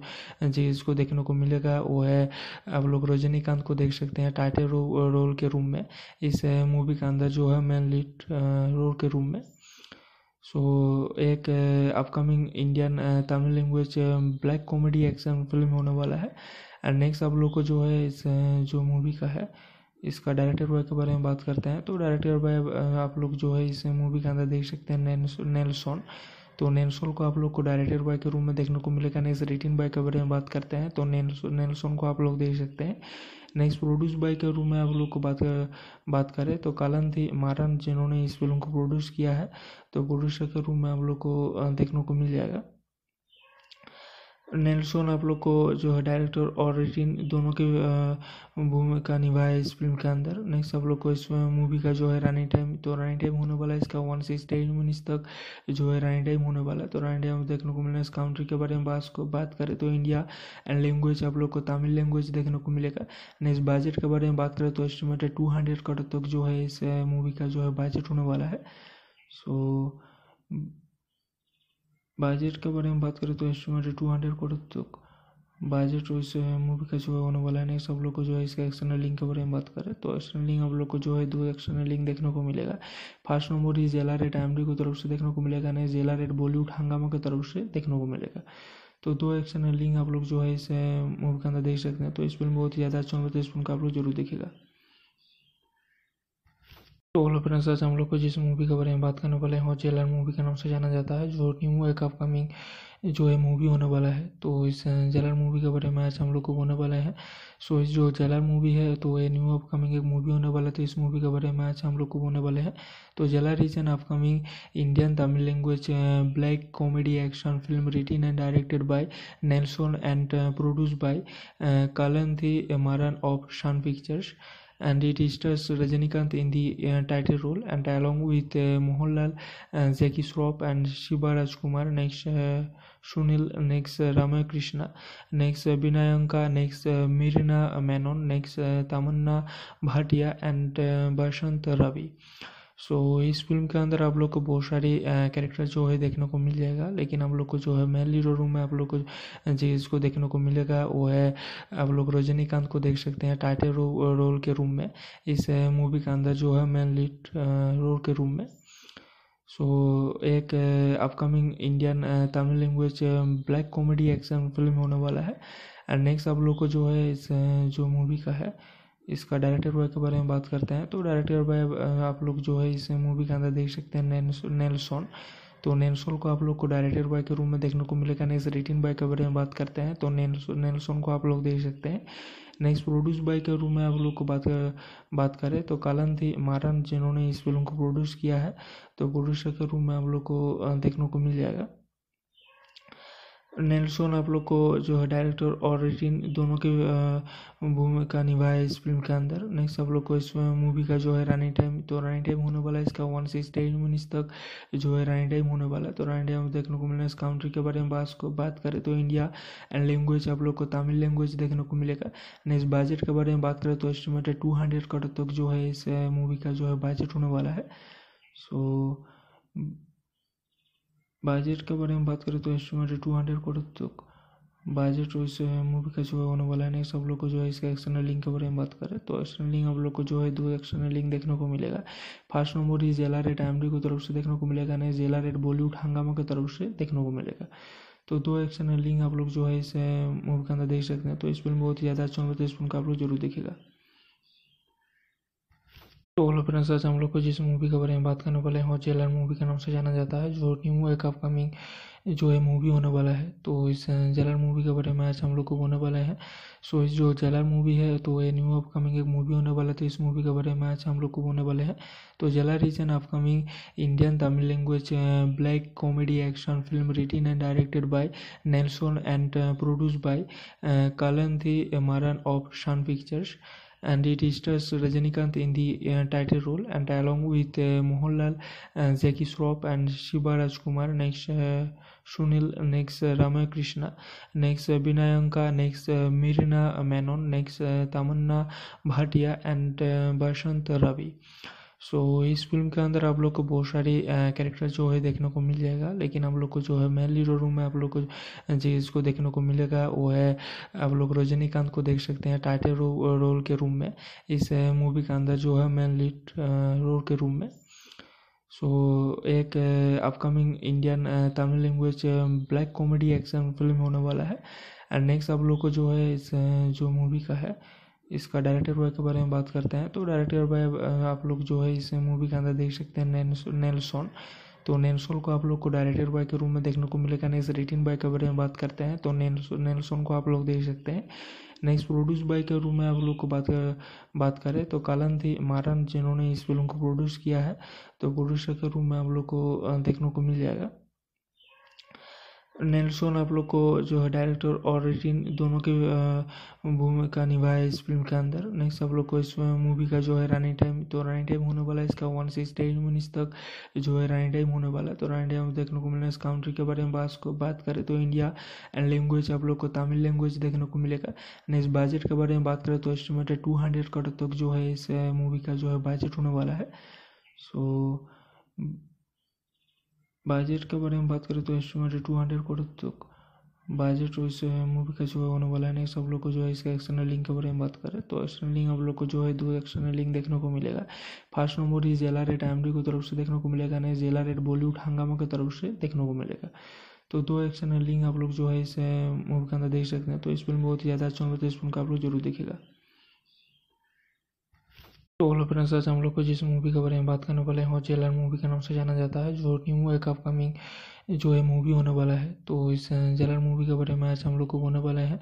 जिसको देखने को मिलेगा वो है आप लोग रजनीकांत को देख सकते हैं टाइटल रो, रोल के रूम में इस मूवी के अंदर जो है मेन लीड रोल के रूम में सो so, एक upcoming Indian Tamil language black comedy action film होने वाला है एंड नेक्स्ट आप लोग को जो है इस जो मूवी का है इसका डायरेक्टर बॉय के बारे में बात करते हैं तो डायरेक्टर बॉय आप लोग जो है इस मूवी के अंदर देख सकते हैं नेल्सोन तो नैनसोन को आप लोग को डायरेक्टर बॉय के रूम में देखने को मिलेगा नेक्स्ट रिटिन बॉय के बारे में बात करते हैं तो नेल्सोन को आप लोग देख सकते हैं नेक्स्ट प्रोड्यूस बाय के रूम में आप लोग को बात कर, बात करें तो कालन थी मारन जिन्होंने इस फिल्म को प्रोड्यूस किया है तो प्रोड्यूसर के रूम में आप लोग को देखने को मिल जाएगा नेल्सोन आप लोग को जो है डायरेक्टर और रिटिन दोनों की भूमिका निभाए इस फिल्म के अंदर नेक्स्ट आप लोग को इस मूवी का जो है रनिंग टाइम तो रनिंग टाइम होने वाला है इसका वन सिक्स टेन मिनट्स तक जो है रनिंग टाइम होने वाला है तो रनिंग टाइम देखने को मिलेगा इस कंट्री के बारे में बात को बात करें तो इंडिया एंड लैंग्वेज आप लोग को तमिल लैंग्वेज देखने को मिलेगा नेक्स्ट बजट के बारे में बात करें तो एस्टिमेटेड टू हंड्रेड करोड़ तक जो है इस मूवी का जो है बजट होने वाला है सो so, बजट के बारे में बात करें तो एस्टिमेटेड टू हंड्रेड करोड़ तक बजट वैसे है मूवी का जो है उन्होंने बोला नहीं सब लोग को जो है इसका एक्सटर्नल लिंक के बारे में बात करें तो एक्सटर्नल लिंक आप लोग को जो है दो एक्सटर्नल लिंक देखने को मिलेगा फर्स्ट नंबर ही जेला रेट एम की तरफ से देखने को मिलेगा नहीं जेला रेट बॉलीवुड हंगामा की तरफ से देखने को मिलेगा तो दो एक्सटर्नल लिंक आप लोग जो है इस मूवी के अंदर देख सकते हैं तो इस फिल्म बहुत ही ज़्यादा अच्छा होगा तो इस फिल्म का आप लोग जरूर देखेगा तो ओला फ्रेंड्स आज हम लोग को जिस मूवी के बारे में बात करने वाले हैं और जेलर मूवी के नाम से जाना जाता है जो न्यू एक अपकमिंग जो है मूवी होने वाला है तो इस जेलर मूवी के बारे में आज हम लोग को बोलने वाला है सो इस जो जेलर मूवी है तो ये न्यू अपकमिंग एक मूवी होने वाला है तो इस मूवी के बारे में आज हम लोग को बोलने वाले हैं तो jailer is an upcoming Indian Tamil language black comedy action film written and directed by Nelson and produce by Kalanithi Maran of शान pictures and it stars Rajinikanth in the uh, title role and along with uh, Mohanlal, uh, Jackie Shroff and Shiva Rajkumar next uh, Sunil next uh, Ramakrishna next uh, Binayanka next uh, Mirina Menon next uh, Tamanna Bhatia and uh, Bashant Ravi. So so, इस film के अंदर आप लोग को बहुत सारी character जो है देखने को मिल जाएगा लेकिन आप लोग को जो है मेनली जो रूम में आप लोग को जिसको देखने को मिलेगा वो है आप लोग रजनीकांत को देख सकते हैं टाइटल रो, रोल के रूम में इस मूवी के अंदर जो है मेनली रोल के रूम में सो so, एक upcoming Indian Tamil language black comedy action film होने वाला है एंड नेक्स्ट आप लोग को जो है इस जो मूवी का है इसका डायरेक्टर बॉय के बारे में बात करते हैं तो डायरेक्टर बॉय आप लोग जो है इस मूवी के अंदर देख सकते हैं नेल्सोन तो नेल्सोन को आप लोग को डायरेक्टर बॉय के रूम में देखने को मिलेगा नेक्स्ट रिटिन बॉय के बारे में बात करते हैं तो नेल्सोन को आप लोग देख सकते हैं नेक्स्ट प्रोड्यूस बाय के रूम में आप लोग को बात कर, बात करें तो कालन थी मारन जिन्होंने इस फिल्म को प्रोड्यूस किया है तो प्रोड्यूसर के रूम में आप लोग को देखने को मिल जाएगा नेल्सन आप लोग को जो है डायरेक्टर और रिटिन दोनों के भूमिका निभाए इस फिल्म के अंदर नेक्स्ट आप लोग को इस मूवी का जो है रानी टाइम तो रानी टाइम होने वाला है इसका वन सिक्स टेन मिनट्स तक जो है रानी टाइम होने वाला है तो रानी टाइम देखने को मिलेगा इस काउंट्री के बारे में बात को बात करें तो इंडिया एंड लैंग्वेज आप लोग को तमिल लैंग्वेज देखने को मिलेगा नेक्स्ट बजट के बारे में बात करें तो एस्टिमेटेड टू हंड्रेड करोड़ तक जो है इस मूवी का जो है बजट होने वाला है सो so, बजट के बारे में बात करें तो एस्टिमेटेड टू हंड्रेड करोड़ तक बजट जो मूवी का जो है होने वाला नहीं सब लोग को जो है इसका एक्सटर्नल लिंक के बारे में बात करें तो एक्सटर्नल लिंक आप लोग को जो है दो एक्सटर्नल लिंक देखने को मिलेगा फर्स्ट नंबर ही जेला रेट एम की तरफ से देखने को मिलेगा नहीं जेला रेट बॉलीवुड हंगामा की तरफ से देखने को मिलेगा तो दो एक्सटर्नल लिंक आप लोग जो है इस मूवी के अंदर देख सकते हैं तो इस फिल्म बहुत ही ज़्यादा अच्छा होगा तो इस फिल्म का आप लोग जरूर देखेगा तो हेलो फ्रेंड्स आज हम लोग को जिस मूवी के बारे में बात करने वाले हैं और जेलर मूवी के नाम से जाना जाता है जो न्यू एक अपकमिंग जो है मूवी होने वाला है तो इस जेलर मूवी के बारे में आज हम लोग को बोलने वाला है सो इस जो जेलर मूवी है तो ये न्यू अपकमिंग एक मूवी होने वाला है तो इस मूवी के बारे में आज हम लोग को बोलने वाले हैं तो jailer is an upcoming Indian Tamil language black comedy action film written and directed by Nelson and produce by Kalanithi Maran of शन pictures and it stars Rajinikanth in the uh, title role and along with uh, Mohanlal, uh, Jackie Shroff and Shiva Rajkumar next uh, Sunil next uh, Ramakrishna next Binayanka next uh, Mirina Menon next uh, Tamanna Bhatia and uh, Bashant Ravi so so, इस film के अंदर आप लोग को बहुत सारी character जो है देखने को मिल जाएगा लेकिन आप लोग को जो है मेनली रोल में आप लोग को जिसको देखने को मिलेगा वो है आप लोग रजनीकांत को देख सकते हैं टाइटे रो, रोल के रूम में इस मूवी के अंदर जो है लीड रोल के रूम में सो so, एक upcoming Indian Tamil language black comedy action film होने वाला है एंड नेक्स्ट आप लोग को जो है इस जो मूवी का है इसका डायरेक्टर बॉय के बारे में बात करते हैं तो डायरेक्टर बॉय आप लोग जो है इस मूवी के अंदर देख सकते हैं नेल्सोन तो नेल्सोन को आप लोग को डायरेक्टर बॉय के रूम में देखने को मिलेगा नेक्स्ट रिटिन बॉय के बारे में बात करते हैं तो नेल्सोन को आप लोग देख सकते हैं नेक्स्ट प्रोड्यूस बॉय के रूम में आप लोग को बात कर, बात करें तो कालन थी मारन जिन्होंने इस फिल्म को प्रोड्यूस किया है तो प्रोड्यूसर के रूम में आप लोग को देखने को मिल जाएगा नेल्सन आप लोग को जो है डायरेक्टर और रिटिन दोनों की भूमिका निभाए इस फिल्म के अंदर नेक्स्ट आप लोग को इस मूवी का जो है रानी टाइम तो रानी टाइम होने वाला है इसका वन से टेन मिनट्स तक जो है रानी टाइम होने वाला है तो रानी टाइम देखने को मिलेगा इस काउंट्री के बारे में बात को बात करें तो इंडिया एंड लैंग्वेज आप लोग को तमिल लैंग्वेज देखने को मिलेगा नेक्स्ट बजट के बारे में बात करें तो एस्टिमेटेड टू हंड्रेड करोड़ तक जो है इस मूवी का जो है बजट होने वाला है सो so, बजट के बारे में बात करें तो एस्टिमेटेड टू हंड्रेड करोड़ तक बजट वैसे मूवी का जो है होने वाला है सब लोग को जो है इसका एक्सटर्नल लिंक के बारे में बात करें तो एक्सटर्नल लिंक आप लोग को जो है दो एक्सटर्नल लिंक देखने को मिलेगा फर्स्ट नंबर ही जेला रेट एम की तरफ से देखने को मिलेगा नहीं जेला रेट बॉलीवुड हंगामा की तरफ से देखने को मिलेगा तो दो एक्सटर्नल लिंक आप लोग जो है इस मूवी के अंदर देख सकते हैं तो इस फिल्म बहुत ही ज़्यादा अच्छा होगा तो इस फिल्म का आप लोग जरूर देखेगा तो हेलो फ्रेंड्स आज हम लोग को जिस मूवी के बारे में बात करने वाले हैं और जेलर मूवी के नाम से जाना जाता है जो न्यू एक अपकमिंग जो है मूवी होने वाला है तो इस जेलर मूवी के बारे में आज हम लोग को बोलने वाले हैं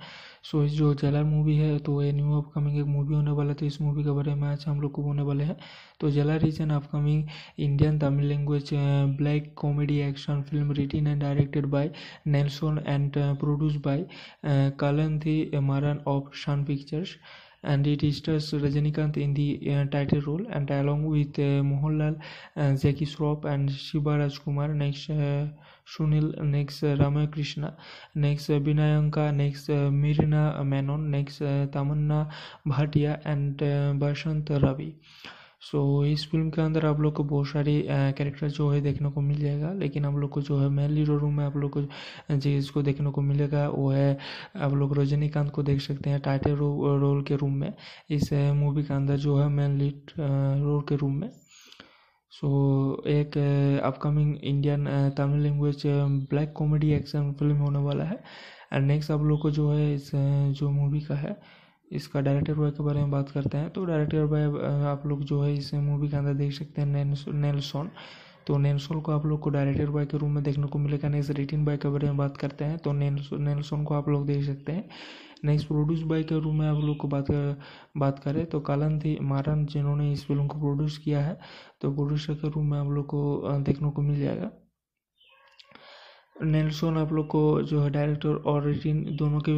सो इस जो जेलर मूवी है तो ये न्यू अपकमिंग एक मूवी होने वाला है तो इस मूवी के बारे में आज हम लोग को बोलने वाले हैं तो jailer is an upcoming Indian Tamil language black comedy action film written and directed by Nelson and produce by थी मारन ऑफ शन pictures and it stars Rajinikanth in the uh, title role and along with uh, Mohanlal, uh, Jackie Shroff and Shivaraj Kumar next uh, Sunil next uh, Ramakrishna next uh, Binayanka next uh, Mirina Menon next uh, Tamanna Bhatia and uh, Bashant Ravi so so, इस film के अंदर आप लोग को बहुत सारी character जो है देखने को मिल जाएगा लेकिन आप लोग को जो है मेनली रोल रूम में आप लोग को जिसको देखने को मिलेगा वो है आप लोग रजनीकांत को देख सकते हैं टाइटल रो, रोल के रूम में इस मूवी के अंदर जो है मेन लीड रोल के रूम में सो so, एक upcoming Indian Tamil language black comedy action film होने वाला है एंड नेक्स्ट आप लोग को जो है इस जो मूवी का है इसका डायरेक्टर बॉय के बारे में बात करते हैं तो डायरेक्टर बॉय आप लोग जो है इस मूवी के अंदर देख सकते हैं नेल्सोन तो नैनसोन को आप लोग को डायरेक्टर बॉय के रूम में देखने को मिलेगा नेक्स्ट रिटिन बॉय के बारे में बात करते हैं तो नेल्सोन को आप लोग देख सकते हैं नेक्स्ट प्रोड्यूस बाय के रूम में आप लोग को बात कर, बात करें तो कालन थी मारन जिन्होंने इस फिल्म को प्रोड्यूस किया है तो प्रोड्यूसर के रूम में आप लोग को देखने को मिल जाएगा नेल्सोन आप लोग को जो है डायरेक्टर और रिटिन दोनों के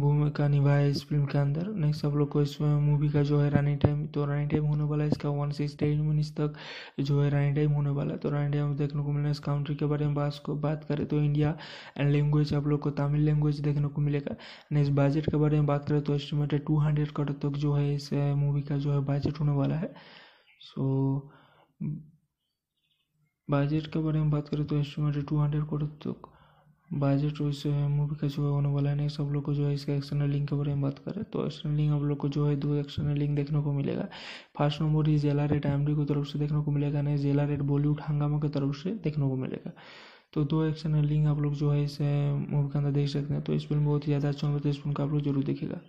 भूमिका निभाया इस फिल्म के अंदर नेक्स्ट आप लोग को इस मूवी का जो है रनिंग टाइम तो रनिंग टाइम होने वाला है इसका वन सिक्स टेन मिनट्स तक जो है रनिंग टाइम होने वाला है तो रनिंग टाइम देखने को मिलेगा इस काउंट्री के बारे में बात को बात करें तो इंडिया एंड लैंग्वेज आप लोग को तमिल लैंग्वेज देखने को मिलेगा नेक्स्ट बजट के बारे में बात करें तो एस्टिमेटेड टू हंड्रेड करोड़ तक जो है इस मूवी का जो है बजट होने वाला है सो so, बजट के बारे में बात करें तो एस्टिमेटेड टू हंड्रेड करोड़ तक तो बजट वैसे मूवी का जो है होने वाला है नेक्स्ट आप लोग को जो है इसका एक्सटर्नल लिंक के बारे में बात करें तो एक्सटर्नल लिंक आप लोग को जो है दो एक्सटर्नल लिंक देखने को मिलेगा फर्स्ट नंबर ही जेला रेट एम की तरफ से देखने को मिलेगा नहीं जेला रेट बॉलीवुड हंगामा की तरफ से देखने को मिलेगा तो दो एक्सटर्नल लिंक आप लोग जो है इस मूवी के अंदर देख सकते हैं तो इस फिल्म बहुत ही ज़्यादा अच्छा होगा तो इस फिल्म का आप लोग जरूर देखेगा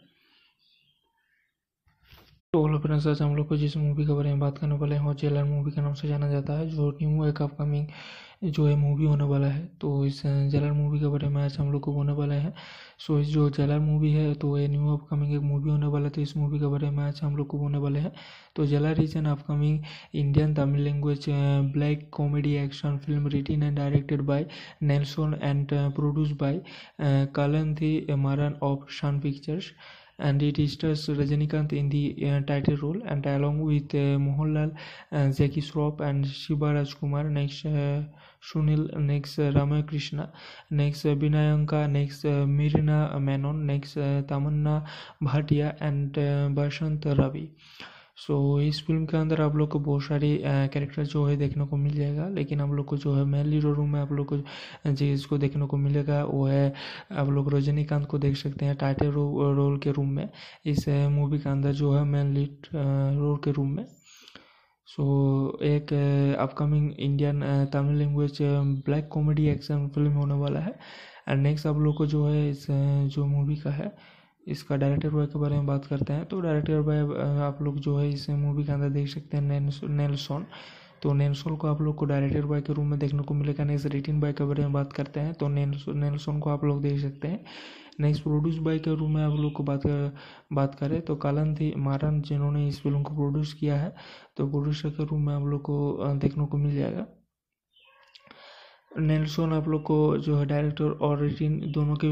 तो हेलो फ्रेंड्स आज हम लोग को जिस मूवी के बारे में बात करने वाले हैं और जेलर मूवी के नाम से जाना जाता है जो न्यू एक अपकमिंग जो है मूवी होने वाला है तो इस जेलर मूवी के बारे में आज हम लोग को बोलने वाला है सो इस जो जेलर मूवी है तो ये न्यू अपकमिंग एक मूवी होने वाला है तो इस मूवी के बारे में आज हम लोग को बोलने वाले हैं तो jailer is an upcoming Indian Tamil language black comedy action film written and directed by Nelson and produce by Kalanithi Maran of शन pictures and it stars Rajinikanth in the uh, title role and along with uh, Mohanlal, uh, Zaki Shroff and Shivaraj Kumar next uh, Sunil next uh, Ramakrishna next uh, Binayanka next uh, Mirina Menon next uh, Tamanna Bhatia and uh, Bashant Ravi. So so, इस film के अंदर आप लोग को बहुत सारी character जो है देखने को मिल जाएगा लेकिन आप लोग को जो है मेन लीड रोल में आप लोग को जिसको देखने को मिलेगा वो है आप लोग रजनीकांत को देख सकते हैं टाइटल रो, रोल के रूम में इस मूवी के अंदर जो है मेन लीड रोल के रूम में सो so, एक upcoming Indian Tamil language black comedy action film होने वाला है एंड नेक्स्ट आप लोग को जो है इस जो मूवी का है इसका डायरेक्टर बॉय के बारे में बात करते हैं तो डायरेक्टर बॉय आप लोग जो है इस मूवी के अंदर देख सकते हैं नेल्सोन तो नैनसोन को आप लोग को डायरेक्टर बॉय के रूम में देखने को मिलेगा नेक्स्ट रिटिन बॉय के बारे में बात करते हैं तो नेल्सोन को आप लोग देख सकते हैं नेक्स्ट प्रोड्यूस बाय के रूम में आप लोग को बात कर, बात करें तो कालन थी मारन जिन्होंने इस फिल्म को प्रोड्यूस किया है तो प्रोड्यूसर के रूम में आप लोग को देखने को मिल जाएगा नेल्सन आप लोग को जो है डायरेक्टर और रिटिन दोनों के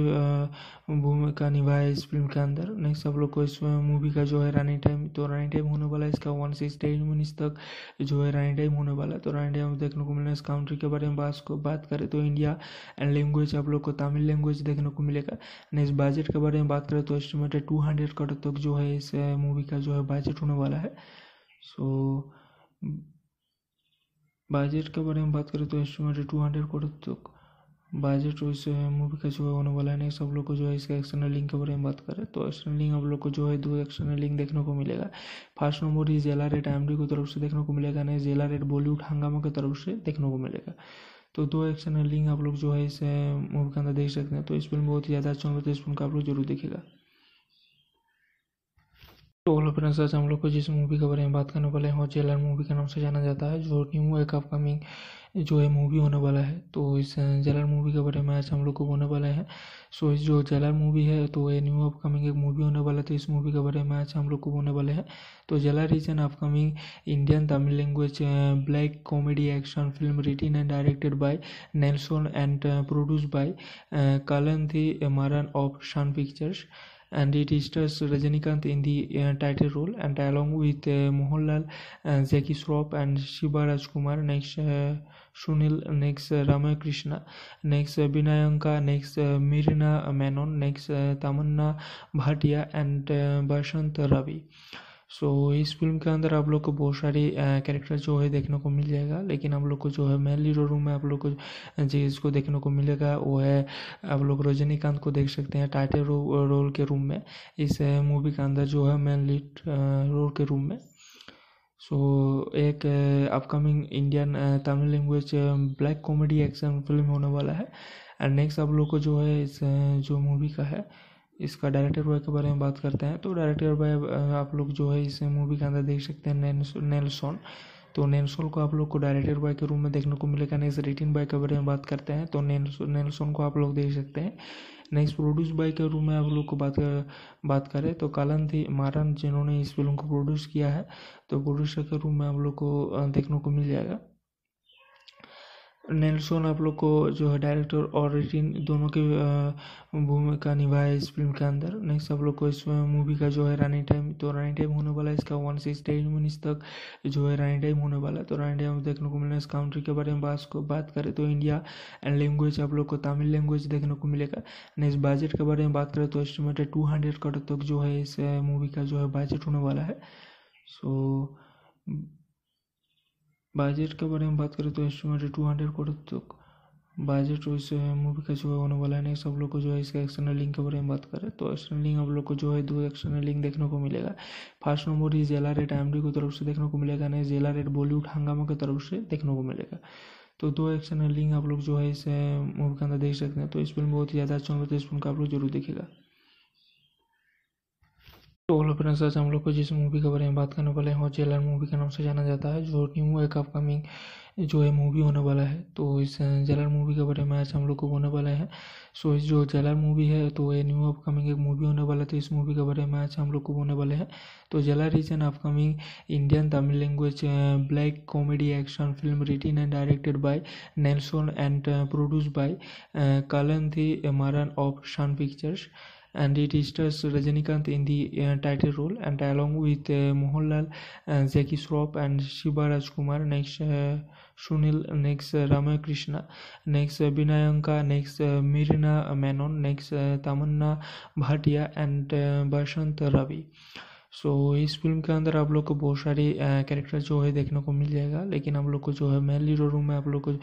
भूमिका निभाया इस फिल्म के अंदर नेक्स्ट आप लोग को इस मूवी का जो है रनिंग टाइम तो रनिंग टाइम होने वाला है इसका वन सिक्स टेन मिनट्स तक जो है रनिंग टाइम होने वाला है तो रनिंग तो टाइम देखने को मिलेगा इस कंट्री के बारे में बात करें तो इंडिया एंड लैंग्वेज आप लोग को तमिल लैंग्वेज देखने को मिलेगा नेक्स्ट बजट के बारे में बात करें तो एस्टिमेटेड टू हंड्रेड करोड़ तक जो है इस मूवी का जो है बजट होने वाला है सो so, बजट के बारे में बात करें तो एस्टिमेटेड टू हंड्रेड करोड़ तक बजट वैसे मूवी का जो है होने वाला है सब लोग को जो है इसका एक्सटर्नल लिंक के बारे में बात करें तो एक्सटर्नल लिंक आप लोग को जो है दो एक्सटर्नल लिंक देखने को मिलेगा फर्स्ट नंबर ही जेला रेट एम की तरफ से देखने को मिलेगा नहीं जेला रेट बॉलीवुड हंगामा की तरफ से देखने को मिलेगा तो दो एक्सटर्नल लिंक आप लोग जो है इस मूवी के अंदर देख सकते हैं तो इस फिल्म बहुत ही ज़्यादा अच्छा होगा तो इस फिल्म का आप लोग जरूर देखेगा तो हेलो फ्रेंड्स आज हम लोग को जिस मूवी के बारे में बात करने वाले हैं और जेलर मूवी के नाम से जाना जाता है जो न्यू एक अपकमिंग जो है मूवी होने वाला है तो इस जेलर मूवी के बारे में आज हम लोग को बोलने वाले हैं सो इस जो जेलर मूवी है तो ये न्यू अपकमिंग एक मूवी होने वाला है तो इस मूवी के बारे में आज हम लोग को बोलने वाले हैं तो jailer is an upcoming Indian Tamil language black comedy action film written and directed by Nelson and produce by Kalanithi Maran of शन pictures and it stars Rajinikanth in the uh, title role and along with uh, Mohanlal, uh, Jackie Shroff and Shivaraj Kumar next uh, Sunil next uh, Ramakrishna next Binayanka next uh, Mirina Menon next uh, Tamanna Bhatia and uh, Bashant Ravi so so, इस film के अंदर आप लोग को बहुत सारी character जो है देखने को मिल जाएगा लेकिन आप लोग को जो है मेन लीडो रूम में आप लोग को जिसको देखने को मिलेगा वो है आप लोग रजनीकांत को देख सकते हैं टाइटल रो, रोल के रूम में इस मूवी के अंदर जो है मेन लीड रोल के रूम में सो so, एक upcoming Indian Tamil language black comedy action film होने वाला है एंड नेक्स्ट आप लोग को जो है इस जो मूवी का है इसका डायरेक्टर बॉय के बारे में बात करते हैं तो डायरेक्टर बॉय आप लोग जो है इस मूवी के अंदर देख सकते हैं नेल्सोन तो नेल्सोन को आप लोग को डायरेक्टर बॉय के रूम में देखने को मिलेगा नेक्स्ट रिटिन बॉय के बारे में बात करते हैं तो नेल्सोन को आप लोग देख सकते हैं नेक्स्ट प्रोड्यूस बॉय के रूम में आप लोग को बात कर, बात करें तो कालन थी मारन जिन्होंने इस फिल्म को प्रोड्यूस किया है तो प्रोड्यूसर के रूम में आप लोग को देखने को मिल जाएगा नेल्सन आप लोग को जो है डायरेक्टर और रिटिन दोनों की भूमिका निभाए इस फिल्म के अंदर नेक्स्ट आप लोग को इस मूवी का जो है रानी टाइम तो रानी टाइम होने वाला है इसका वन सिक्सटी एट मिनट्स तक जो है रानी टाइम होने वाला है तो रानी टाइम देखने को मिलेगा इस काउंट्री के बारे में बात को बात करें तो इंडिया एंड लैंग्वेज आप लोग को तमिल लैंग्वेज देखने को मिलेगा नेक्स्ट बजट के बारे में बात करें तो एस्टिमेटेड टू हंड्रेड करोड़ तक जो है इस मूवी का जो है बजट होने वाला है सो so, बजट के बारे में बात करें तो एस्टिमेटेड टू हंड्रेड करोड़ तक बजट वैसे मूवी का जो है होने वाला है सब लोग को जो है इसका एक्सटर्नल लिंक के बारे में बात करें तो एक्सटर्नल लिंक आप लोग को जो है दो एक्सटर्नल लिंक देखने को मिलेगा फर्स्ट नंबर ही जेला रेट एम की तरफ से देखने को मिलेगा नहीं जेला रेट बॉलीवुड हंगामा की तरफ से देखने को मिलेगा तो दो एक्सटर्नल लिंक आप लोग जो है इस मूवी के अंदर देख सकते हैं तो इस फिल्म बहुत ही ज़्यादा अच्छा होगा तो इस फिल्म का आप लोग जरूर देखेगा तो हेलो फ्रेंड्स आज हम लोग को जिस मूवी के बारे में बात करने वाले हैं और जेलर मूवी के नाम से जाना जाता है जो न्यू एक अपकमिंग जो है मूवी होने वाला है तो इस जेलर मूवी के बारे में आज हम लोग को बोलने वाले हैं सो इस जो जेलर मूवी है तो ये न्यू अपकमिंग एक मूवी होने वाला है तो इस मूवी के बारे में आज हम लोग को बोलने वाले हैं तो jailer is an upcoming Indian Tamil language black comedy action film written and directed by Nelson and produce by थी मारन ऑफ शन pictures and it stars Rajinikanth in the uh, title role and along with uh, Mohanlal, uh, Jackie Shroff and Shivaraj Kumar next uh, Sunil next uh, Ramakrishna next uh, Binayanka next uh, Mirina Menon next uh, Tamanna Bhatia and uh, Bashant Ravi so so, इस film के अंदर आप लोग को बहुत सारी character जो है देखने को मिल जाएगा लेकिन आप लोग को जो है मेनली रोल रूम में आप लोग को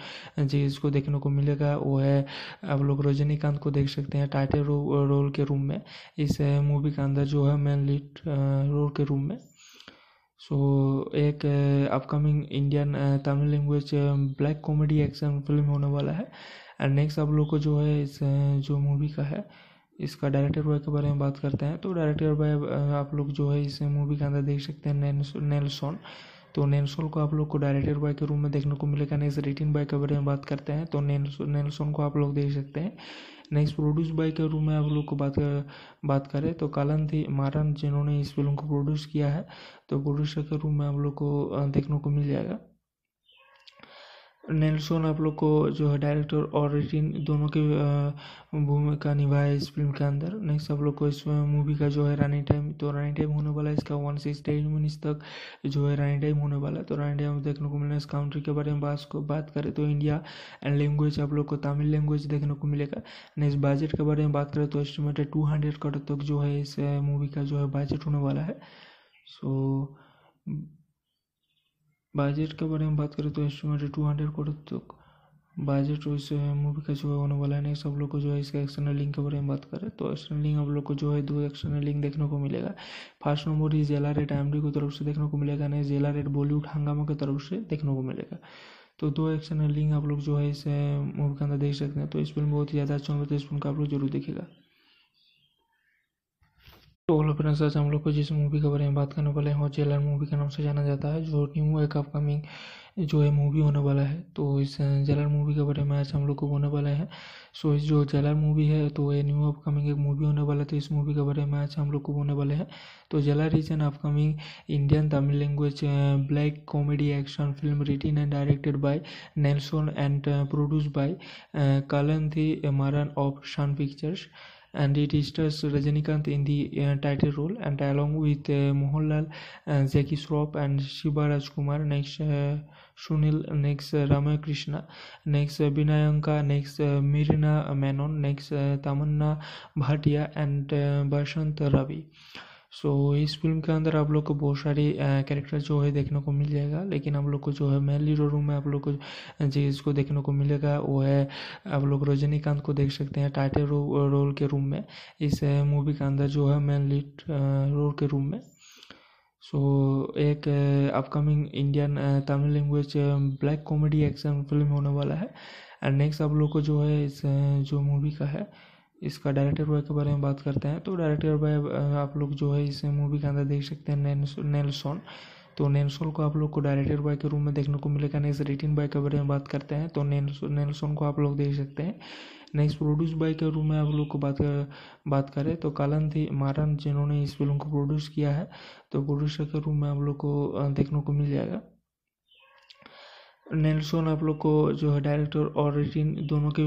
जिसको देखने को मिलेगा वो है आप लोग रजनीकांत को देख सकते हैं टाइटल रो, रोल के रूम में इस मूवी के अंदर जो है मेन लीड रोल के रूम में सो so, एक upcoming Indian Tamil language black comedy action film होने वाला है एंड नेक्स्ट आप लोग को जो है इस जो मूवी का है इसका डायरेक्टर बॉय के बारे में बात करते हैं तो डायरेक्टर बॉय आप लोग जो है इस मूवी के अंदर देख सकते हैं नेल्सोन तो नैनसोन को आप लोग को डायरेक्टर बॉय के रूम में देखने को मिलेगा नेक्स्ट रिटिन बॉय के बारे में बात करते हैं तो नेल्सोन को आप लोग देख सकते हैं नेक्स्ट प्रोड्यूस बाय के रूम में आप लोग को बात कर, बात करें तो कालन थी मारन जिन्होंने इस फिल्म को प्रोड्यूस किया है तो प्रोड्यूसर के रूम में आप लोग को देखने को मिल जाएगा नेल्सोन आप लोग को जो है डायरेक्टर और रिटिन दोनों के भूमिका निभाए इस फिल्म के अंदर नेक्स्ट आप लोग को इस मूवी का जो है रनिंग टाइम तो रनिंग टाइम होने वाला है इसका वन से टेन मिनट्स तक जो है रनिंग टाइम होने वाला है तो रनिंग टाइम देखने को मिलेगा इस काउंट्री के बारे में बात को बात करें तो इंडिया एंड लैंग्वेज आप लोग को तमिल लैंग्वेज देखने को मिलेगा नेक्स्ट बजट के बारे में बात करें तो एस्टिमेटेड टू हंड्रेड करोड़ तक जो है इस मूवी का जो है बजट होने वाला है सो so, बजट के बारे में बात करें तो एस्टिमेटेड टू हंड्रेड करोड़ तक बजट वैसे है मूवी का जो है उन्होंने वाला नहीं सब लोग को जो है इसका एक्सटर्नल लिंक के बारे में बात करें तो एक्सटर्नल लिंक आप लोग को जो है दो एक्सटर्नल लिंक देखने को मिलेगा फर्स्ट नंबर ही जेला रेट एम की तरफ से देखने को मिलेगा नहीं जेला रेट बॉलीवुड हंगामा की तरफ से देखने को मिलेगा तो दो एक्सटर्नल लिंक आप लोग जो है इस मूवी के अंदर देख सकते हैं तो इस फिल्म बहुत ही ज़्यादा अच्छा होगा तो इस फिल्म का आप लोग जरूर देखेगा तो हेलो फ्रेंड्स आज हम लोग को जिस मूवी के बारे में बात करने वाले हैं और जेलर मूवी के नाम से जाना जाता है जो न्यू एक अपकमिंग जो है मूवी होने वाला है तो इस जेलर मूवी के बारे में आज हम लोग को बोलने वाला है सो इस जो जेलर मूवी है तो ये न्यू अपकमिंग एक मूवी होने वाला है तो इस मूवी के बारे में आज हम लोग को बोलने वाले हैं तो jailer is an upcoming Indian Tamil language black comedy action film written and directed by Nelson and produce by Kalanithi Maran of शन pictures and it stars Rajinikanth in the uh, title role and along with uh, Mohanlal, uh, Zaki Shroff and Shivaraj Kumar next uh, Sunil next uh, Ramakrishna next uh, Binayanka next uh, Mirina Menon next uh, Tamanna Bhatia and uh, Bashant Ravi so so, इस film के अंदर आप लोग को बहुत सारी character जो है देखने को मिल जाएगा लेकिन आप लोग को जो है मेन लीडो रूम में आप लोग को जिसको देखने को मिलेगा वो है आप लोग रजनीकांत को देख सकते हैं टाइटल रो, रोल के रूम में इस मूवी के अंदर जो है मेन लीड रोल के रूम में सो so, एक upcoming Indian Tamil language black comedy action film होने वाला है एंड नेक्स्ट आप लोग को जो है इस जो मूवी का है इसका डायरेक्टर बॉय के बारे में बात करते हैं तो डायरेक्टर बॉय आप लोग जो है इस मूवी के अंदर देख सकते हैं नेल्सोन तो नैनसोन को आप लोग को डायरेक्टर बॉय के रूम में देखने को मिलेगा नेक्स्ट रिटिन बॉय के बारे में बात करते हैं तो नेल्सोन को आप लोग देख सकते हैं नेक्स्ट प्रोड्यूस बाय के रूम में आप लोग को बात कर, बात करें तो कालन थी मारन जिन्होंने इस फिल्म को प्रोड्यूस किया है तो प्रोड्यूसर के रूम में आप लोग को देखने को मिल जाएगा नेल्सन आप लोग को जो है डायरेक्टर और रिटिन दोनों के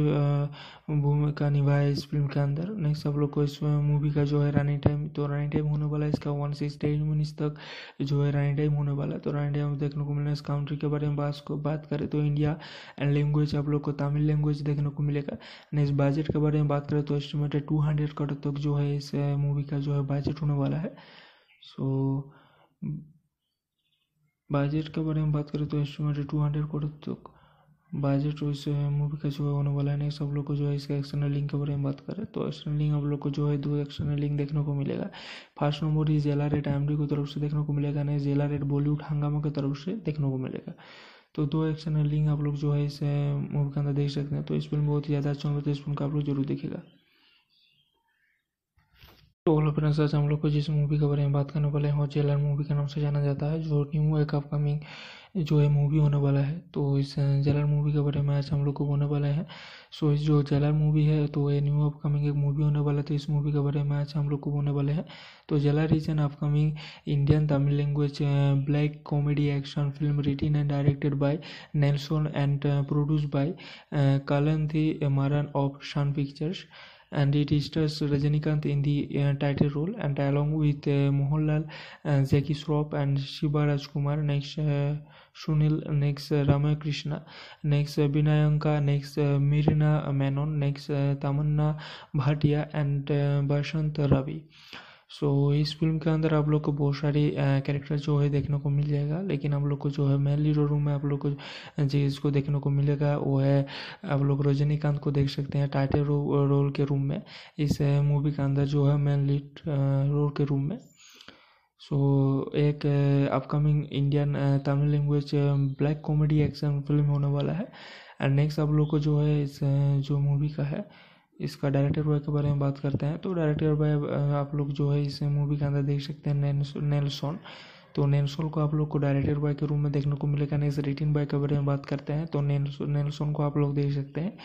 भूमिका निभाया इस फिल्म के अंदर नेक्स्ट आप लोग को इस मूवी का जो है रनिंग टाइम तो रनिंग टाइम होने वाला है इसका वन सिक्स टेन मिनट्स तक जो है रनिंग टाइम होने वाला है तो रनिंग तो टाइम देखने को मिलेगा इस कंट्री के बारे में बात करें तो इंडिया एंड लैंग्वेज आप लोग को तमिल लैंग्वेज देखने को मिलेगा नेक्स्ट बजट के बारे में बात करें तो एस्टिमेटेड टू हंड्रेड करोड़ तक जो है इस मूवी का जो है बजट होने वाला है सो so, बजट के बारे में बात करें तो एस्टिमेटेड टू हंड्रेड करोड़ तक बजट वैसे मूवी का जो है होने वाला है सब लोग को जो है इसका एक्सटर्नल लिंक के बारे में बात करें तो एक्सटर्नल लिंक आप लोग को जो है दो एक्सटर्नल लिंक देखने को मिलेगा फर्स्ट नंबर ही जेला रेट एम की तरफ से देखने को मिलेगा नहीं जेला रेट बॉलीवुड हंगामा की तरफ से देखने को मिलेगा तो दो एक्सटर्नल लिंक आप लोग जो है इस मूवी के अंदर देख सकते हैं तो इस फिल्म बहुत ही ज़्यादा अच्छा होगा तो इस फिल्म का आप लोग जरूर देखेगा तो हेलो फ्रेंड्स आज हम लोग को जिस मूवी के बारे में बात करने वाले हैं और जेलर मूवी के नाम से जाना जाता है जो न्यू एक अपकमिंग जो है मूवी होने वाला है तो इस जेलर मूवी के बारे में आज हम लोग को बोलने वाले हैं सो इस जो जेलर मूवी है तो ये न्यू अपकमिंग एक मूवी होने वाला है तो इस मूवी के बारे में आज हम लोग को बोलने वाले हैं तो jailer is an upcoming Indian Tamil language black comedy action film written and directed by Nelson and produce by Kalanithi Maran of शन pictures and it stars Rajinikanth in the uh, title role and along with uh, Mohanlal, uh, Jackie Shroff and Shivaraj Kumar next uh, Sunil next uh, Ramakrishna next uh, Binayanka next uh, Mirina Menon next uh, Tamanna Bhatia and uh, Bashant Ravi so so, इस film के अंदर आप लोग को बहुत सारी character जो है देखने को मिल जाएगा लेकिन आप लोग को जो है मेनली रोल में आप लोग को जिसको देखने को मिलेगा वो है आप लोग रजनीकांत को देख सकते हैं टाइटे रो, रोल के रूम में इस मूवी के अंदर जो है मेनली रोल के रूम में सो so, एक upcoming Indian Tamil language black comedy action film होने वाला है एंड नेक्स्ट आप लोग को जो है इस जो मूवी का है इसका डायरेक्टर बॉय के बारे में बात करते हैं तो डायरेक्टर बॉय आप लोग जो है इस मूवी के अंदर देख सकते हैं नेल्सोन तो नैनसोन को आप लोग को डायरेक्टर बॉय के रूम में देखने को मिलेगा नेक्स्ट रिटिन बॉय के बारे में बात करते हैं तो नेल्सोन को आप लोग देख सकते हैं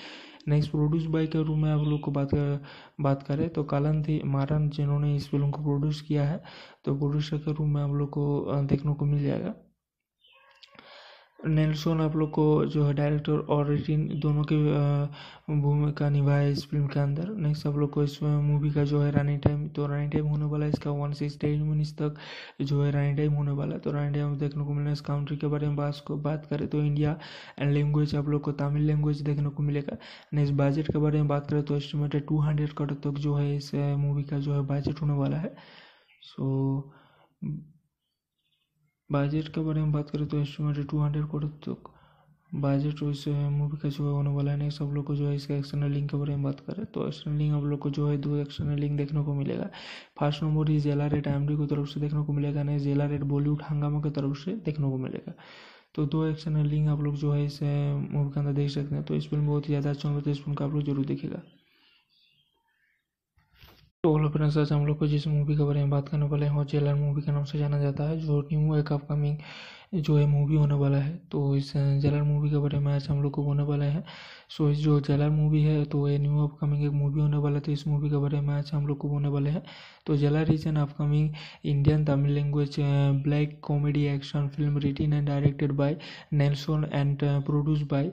नेक्स्ट प्रोड्यूस बॉय के रूम में आप लोग को बात कर, बात करें तो कालन थी मारन जिन्होंने इस फिल्म को प्रोड्यूस किया है तो प्रोड्यूसर के रूम में आप लोग को देखने को मिल जाएगा नेल्सन आप लोग को जो है डायरेक्टर और रिटिन दोनों की भूमिका निभाया है इस फिल्म के अंदर नेक्स्ट आप लोग को इस मूवी का जो है रानी टाइम तो रानी टाइम होने वाला है इसका वन सिक्स टेन मिनट्स तक जो है रानी टाइम होने वाला है तो रानी टाइम देखने को मिलेगा इस काउंट्री के बारे में बात को बात करें तो इंडिया एंड लैंग्वेज आप लोग को तमिल लैंग्वेज देखने को मिलेगा नेक्स्ट बजट के बारे में बात करें तो एस्टिमेटेड टू हंड्रेड करोड़ तक जो है इस मूवी का जो है बजट होने वाला है सो so, बजट के बारे में बात करें तो एस्टिमेटेड टू हंड्रेड करोड़ तक बजट वैसे मूवी का जो है होने वाला है सब लोग को जो है इसका एक्सटर्नल लिंक के बारे में बात करें तो एक्सटर्नल लिंक आप लोग को जो है दो एक्सटर्नल लिंक देखने को मिलेगा फर्स्ट नंबर ही जेला रेट एम की तरफ से देखने को मिलेगा नहीं जेला रेट बॉलीवुड हंगामा की तरफ से देखने को मिलेगा तो दो एक्सटर्नल लिंक आप लोग जो है इस मूवी के अंदर देख सकते हैं तो इस फिल्म बहुत ही ज़्यादा अच्छा होगा तो इस फिल्म का आप लोग जरूर देखेगा तो हेलो फ्रेंड्स आज हम लोग को जिस मूवी के बारे में बात करने वाले हैं और जेलर मूवी के नाम से जाना जाता है जो न्यू एक अपकमिंग जो है मूवी होने वाला है तो इस जेलर मूवी के बारे में आज हम लोग को बोलने वाले हैं सो इस जो जेलर मूवी है तो ये न्यू अपकमिंग एक मूवी होने वाला है तो इस मूवी के बारे में आज हम लोग को बोलने वाले हैं तो jailer is an upcoming Indian Tamil language black comedy action film written and directed by Nelson and produce by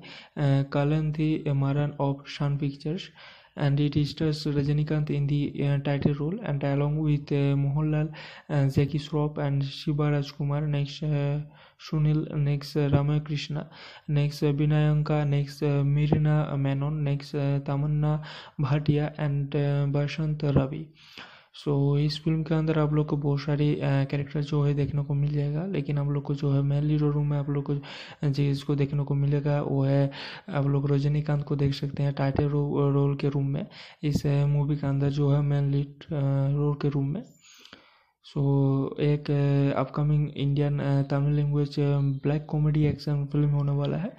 Kalanithi Maran of शान pictures and it stars Rajinikanth in the uh, title role and along with uh, Mohanlal, uh, Jackie Shroff and Shivaraj Kumar next uh, Sunil next uh, Ramakrishna next uh, Binayanka next uh, Mirina Menon next uh, Tamanna Bhatia and uh, Bashant Ravi so so, इस film के अंदर आप लोग को बहुत सारी character जो है देखने को मिल जाएगा लेकिन आप लोग को जो है मेनली रोल रूम में आप लोग को जिसको देखने को मिलेगा वो है आप लोग रजनीकांत को देख सकते हैं टाइटल रो, रोल के रूम में इस मूवी के अंदर जो है मेन लीड रोल के रूम में सो so, एक upcoming Indian Tamil language black comedy action film होने वाला है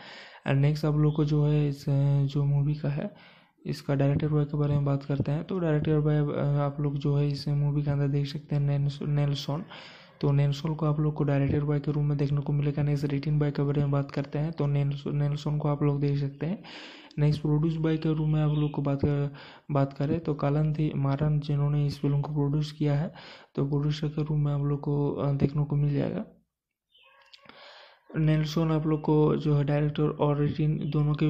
एंड नेक्स्ट आप लोग को जो है इस जो मूवी का है इसका डायरेक्टर बॉय के बारे में बात करते हैं तो डायरेक्टर बॉय आप लोग जो है इस मूवी के अंदर देख सकते हैं नेल्सोन तो नैनसोन को आप लोग को डायरेक्टर बॉय के रूम में देखने को मिलेगा नेक्स्ट रिटिन बॉय के बारे में बात करते हैं तो नेल्सोन को आप लोग देख सकते हैं नेक्स्ट प्रोड्यूस बाय के रूम में आप लोग को बात कर, बात करें तो कालन थी मारन जिन्होंने इस फिल्म को प्रोड्यूस किया है तो प्रोड्यूसर के रूम में आप लोग को देखने को मिल जाएगा नेल्सोन आप लोग को जो है डायरेक्टर और रिटिन दोनों के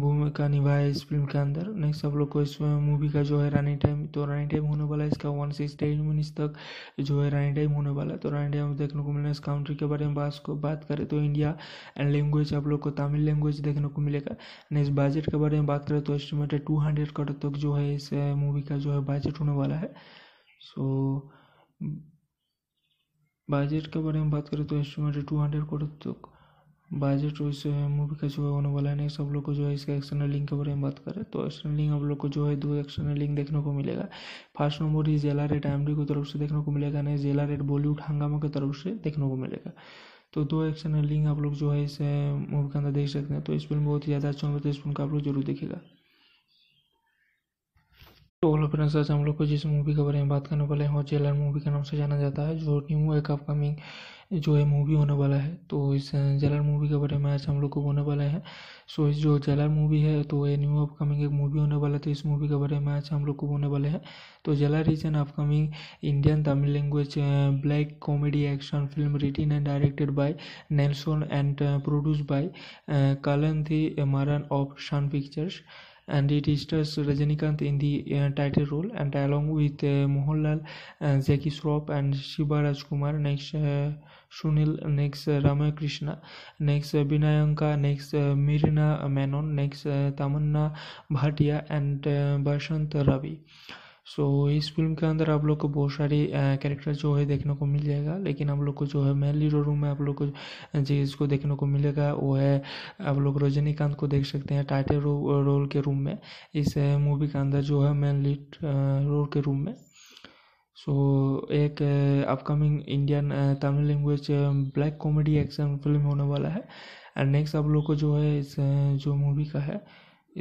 भूमिका निभाए इस फिल्म के अंदर नेक्स्ट आप लोग को इस मूवी का जो है रनिंग टाइम तो रनिंग टाइम होने वाला है इसका वन से टेन मिनट्स तक जो है रनिंग टाइम होने वाला है तो रनिंग टाइम देखने को मिलेगा इस काउंट्री तो के बारे में बात करें तो इंडिया एंड लैंग्वेज आप लोग को तमिल लैंग्वेज देखने को मिलेगा नेक्स्ट बजट के बारे में बात करें तो एस्टिमेटेड टू हंड्रेड करोड़ तक जो है इस मूवी का जो है बजट होने वाला है सो so, बजट के बारे में बात करें तो एस्टिमेटेड टू हंड्रेड करोड़ तक बजट वैसे मूवी का जो है उन्होंने वाला नहीं सब लोग को जो है इसका एक्सटर्नल लिंक के बारे में बात करें तो एक्सटर्नल लिंक आप लोग को जो है दो एक्सटर्नल लिंक देखने को मिलेगा फर्स्ट नंबर ही जेला रेट एम की तरफ से देखने को मिलेगा नहीं जेला रेट बॉलीवुड हंगामा की तरफ से देखने को मिलेगा तो दो एक्सटर्नल लिंक आप लोग जो है इस मूवी के अंदर देख सकते हैं तो इस फिल्म बहुत ही ज़्यादा अच्छा होगा तो इस फिल्म का आप लोग जरूर देखेगा तो हेलो फ्रेंड्स आज हम लोग को जिस मूवी के बारे में बात करने वाले हैं और जेलर मूवी के नाम से जाना जाता है जो न्यू एक अपकमिंग जो है मूवी होने वाला है तो इस जेलर uh, मूवी के बारे में आज हम लोग को बोलने वाला है सो इस जो जेलर मूवी है तो ये न्यू अपकमिंग एक मूवी होने वाला है तो इस मूवी के बारे में आज हम लोग को बोलने वाले हैं तो jailer is an upcoming Indian Tamil language black comedy action film written and directed by Nelson and produce by Kalanithi Maran of शन pictures and it stars Rajinikanth in the uh, title role and along with uh, Mohanlal, uh, Zaki Shroff and Shivaraj Kumar next uh, Sunil next uh, Ramakrishna next uh, Binayanka next uh, Mirina Menon next uh, Tamanna Bhatia and uh, Bashant Ravi. So so, इस film के अंदर आप लोग को बहुत सारी character जो है देखने को मिल जाएगा लेकिन आप लोग को जो है मेन लीडो रूम में आप लोग को जिसको देखने को मिलेगा वो है आप लोग रजनीकांत को देख सकते हैं टाइटल रो, रोल के रूम में इस मूवी के अंदर जो है मेन लीड रोल के रूम में सो so, एक upcoming Indian Tamil language black comedy action film होने वाला है एंड नेक्स्ट आप लोग को जो है इस जो मूवी का है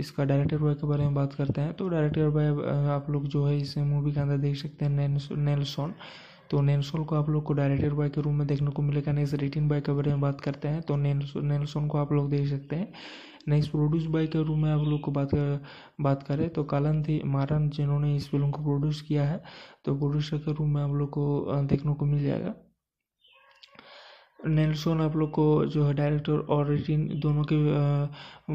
इसका डायरेक्टर बॉय के बारे में बात करते हैं तो डायरेक्टर बॉय आप लोग जो है इस मूवी के अंदर देख सकते हैं नेल्सोन तो नैनसोन को आप लोग को डायरेक्टर बॉय के रूम में देखने को मिलेगा नेक्स्ट रिटिन बॉय के बारे में बात करते हैं तो नेल्सोन को आप लोग देख सकते हैं नेक्स्ट प्रोड्यूस बाय के रूम में आप लोग को बात कर, बात करें तो कालन थी मारन जिन्होंने इस फिल्म को प्रोड्यूस किया है तो प्रोड्यूसर के रूम में आप लोग को देखने को मिल जाएगा नैलसोन आप लोग को जो है डायरेक्टर और रिटिन दोनों के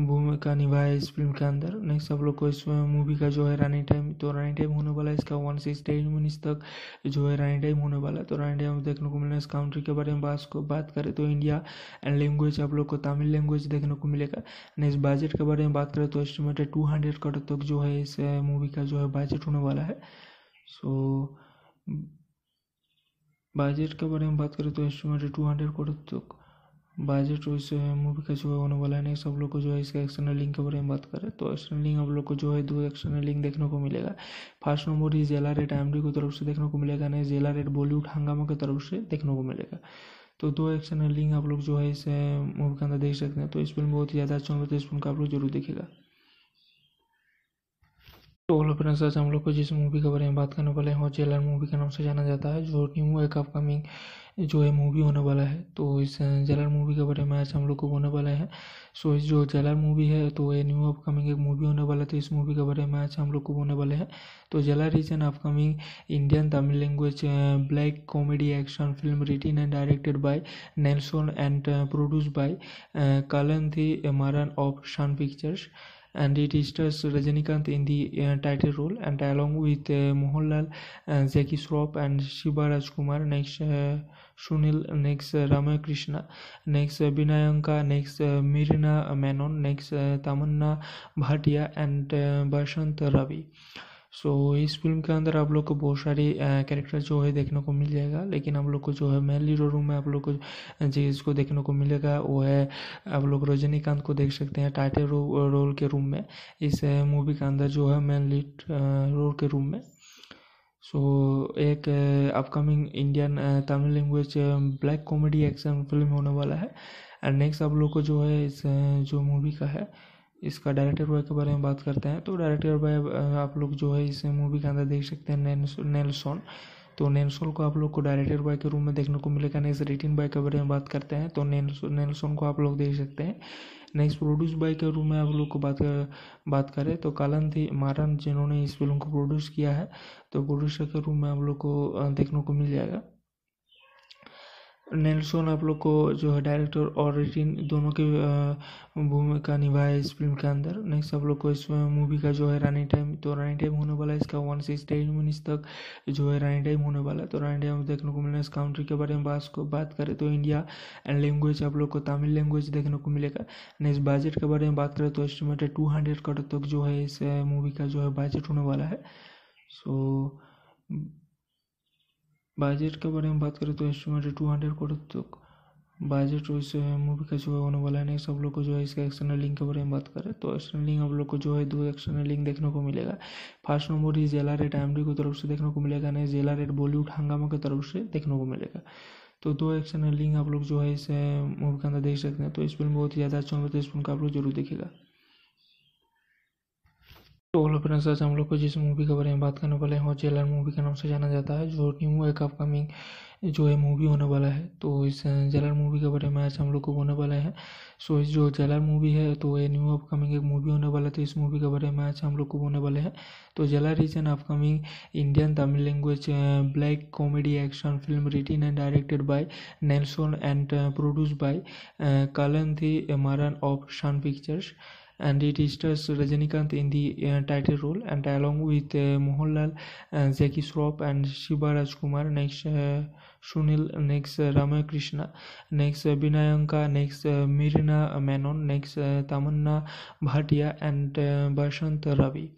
भूमिका निभाए इस फिल्म के अंदर नेक्स्ट आप लोग को इस मूवी का जो है रानी टाइम तो रानी टाइम होने वाला है इसका वन सिक्स टेन मिनट्स तक जो है रानी टाइम होने वाला है तो रानी टाइम देखने को मिलेगा इस कंट्री के बारे में बात को बात करें तो इंडिया एंड लैंग्वेज आप लोग को तमिल लैंग्वेज देखने को मिलेगा नेक्स्ट बजट के बारे में बात करें तो एस्टिमेटेड टू हंड्रेड करोड़ तक जो है इस मूवी का जो है बजट होने वाला है सो so, बजट के बारे में बात करें तो एस्टिमेटेड टू हंड्रेड करोड़ तक बजट वैसे मूवी का जो है होने वाला है सब लोग को जो है इसका एक्सटर्नल लिंक के बारे में बात करें तो एक्सटर्नल लिंक आप लोग को जो है दो एक्सटर्नल लिंक देखने को मिलेगा फर्स्ट नंबर ही जेला रेट एम की तरफ से देखने को मिलेगा नहीं जेला रेट बॉलीवुड हंगामा की तरफ से देखने को मिलेगा तो दो एक्सटर्नल लिंक आप लोग जो है इस मूवी के अंदर देख सकते हैं तो इस फिल्म बहुत ही ज़्यादा अच्छा होगा तो इस फिल्म का आप लोग जरूर देखेगा तो हेलो फ्रेंड्स आज हम लोग को जिस मूवी के बारे में बात करने वाले हैं और जेलर मूवी के नाम से जाना जाता है जो न्यू एक अपकमिंग जो है मूवी होने वाला है तो इस जेलर मूवी के बारे में आज हम लोग को बोलने वाला है सो इस जो जेलर मूवी है तो ये न्यू अपकमिंग एक मूवी होने वाला है तो इस मूवी के बारे में आज हम लोग को बोलने वाले हैं तो jailer is an upcoming Indian Tamil language black comedy action film written and directed by Nelson and produce by Kalanithi Maran of शान pictures and it stars Rajinikanth in the title role and along with Mohanlal, Zaki Shroff and Shivaraj Kumar next Sunil next Ramakrishna next Binayanka next Mirna Menon next Tamanna Bhatia and Bashant Ravi so so, इस film के अंदर आप लोग को बहुत सारी character जो है देखने को मिल जाएगा लेकिन आप लोग को जो है मेनली जो रूम में आप लोग को जिसको देखने को मिलेगा वो है आप लोग रजनीकांत को देख सकते हैं टाइटल रो, रोल के रूम में इस मूवी के अंदर जो है मेनली रोल के रूम में सो so, एक upcoming Indian Tamil language black comedy action film होने वाला है एंड नेक्स्ट आप लोग को जो है इस जो मूवी का है इसका डायरेक्टर बॉय के बारे में बात करते हैं तो डायरेक्टर बॉय आप लोग जो है इस मूवी के अंदर देख सकते हैं नेल्सोन तो नेल्सोन को आप लोग को डायरेक्टर बॉय के रूम में देखने को मिलेगा नेक्स्ट रिटिन बॉय के बारे में बात करते हैं तो नेल्सोन को आप लोग देख सकते हैं नेक्स्ट प्रोड्यूस बाय के रूम में आप लोग को बात कर, बात करें तो कालन थी मारन जिन्होंने इस फिल्म को प्रोड्यूस किया है तो प्रोड्यूसर के रूम में आप लोग को देखने को मिल जाएगा नेल्सन आप लोग को जो है डायरेक्टर और रिटिन दोनों की भूमिका निभाया इस फिल्म के अंदर नेक्स्ट आप लोग को इस मूवी का जो है रानी टाइम तो रानी टाइम होने वाला है इसका वन सिक्स टेन मिनट्स तक जो है रानी टाइम होने वाला है तो रानी टाइम देखने को मिलेगा इस कंट्री के बारे में बात को बात करें तो इंडिया एंड लैंग्वेज आप लोग को तमिल लैंग्वेज देखने को मिलेगा नेक्स्ट बजट के बारे में बात करें तो एस्टिमेटेड टू हंड्रेड करोड़ तक जो है इस मूवी का जो है बजट होने वाला है सो so, बजट के बारे में बात करें तो एस्टिमेटेड टू हंड्रेड करोड़ तक बजट उस मूवी का जो है होने वाला नहीं सब लोग को जो है इसका एक्सटर्नल लिंक के बारे में बात करें तो एक्सटर्नल लिंक आप लोग को जो है दो एक्सटर्नल लिंक देखने को मिलेगा फर्स्ट नंबर ही एला रेट एम की तरफ से देखने को मिलेगा नहीं जेला रेट बॉलीवुड हंगामा की तरफ से देखने को मिलेगा तो दो एक्सटर्नल लिंक आप लोग जो है इस मूवी के अंदर देख सकते हैं तो इस फिल्म बहुत ही ज़्यादा अच्छा होगा तो इस फिल्म का आप लोग जरूर देखेगा तो हेलो फ्रेंड्स आज हम लोग को जिस मूवी के बारे में बात करने वाले हैं और जेलर मूवी के नाम से जाना जाता है जो न्यू एक अपकमिंग जो है मूवी होने वाला है तो इस जेलर मूवी के बारे में आज हम लोग को बोलने वाले हैं सो इस जो जेलर मूवी है तो ये न्यू अपकमिंग एक मूवी होने वाला है तो इस मूवी के बारे में आज हम लोग को बोलने वाले हैं तो jailer is an upcoming Indian Tamil language black comedy action film written and directed by Nelson and produce by थी मारन ऑफ शन pictures and it stars Rajinikanth in the uh, title role and along with uh, Mohanlal, uh, Jackie Shroff and Shivaraj Kumar next uh, Sunil next uh, Ramakrishna next uh, Binayanka next uh, Mirina Menon next uh, Tamanna Bhatia and uh, Bashant Ravi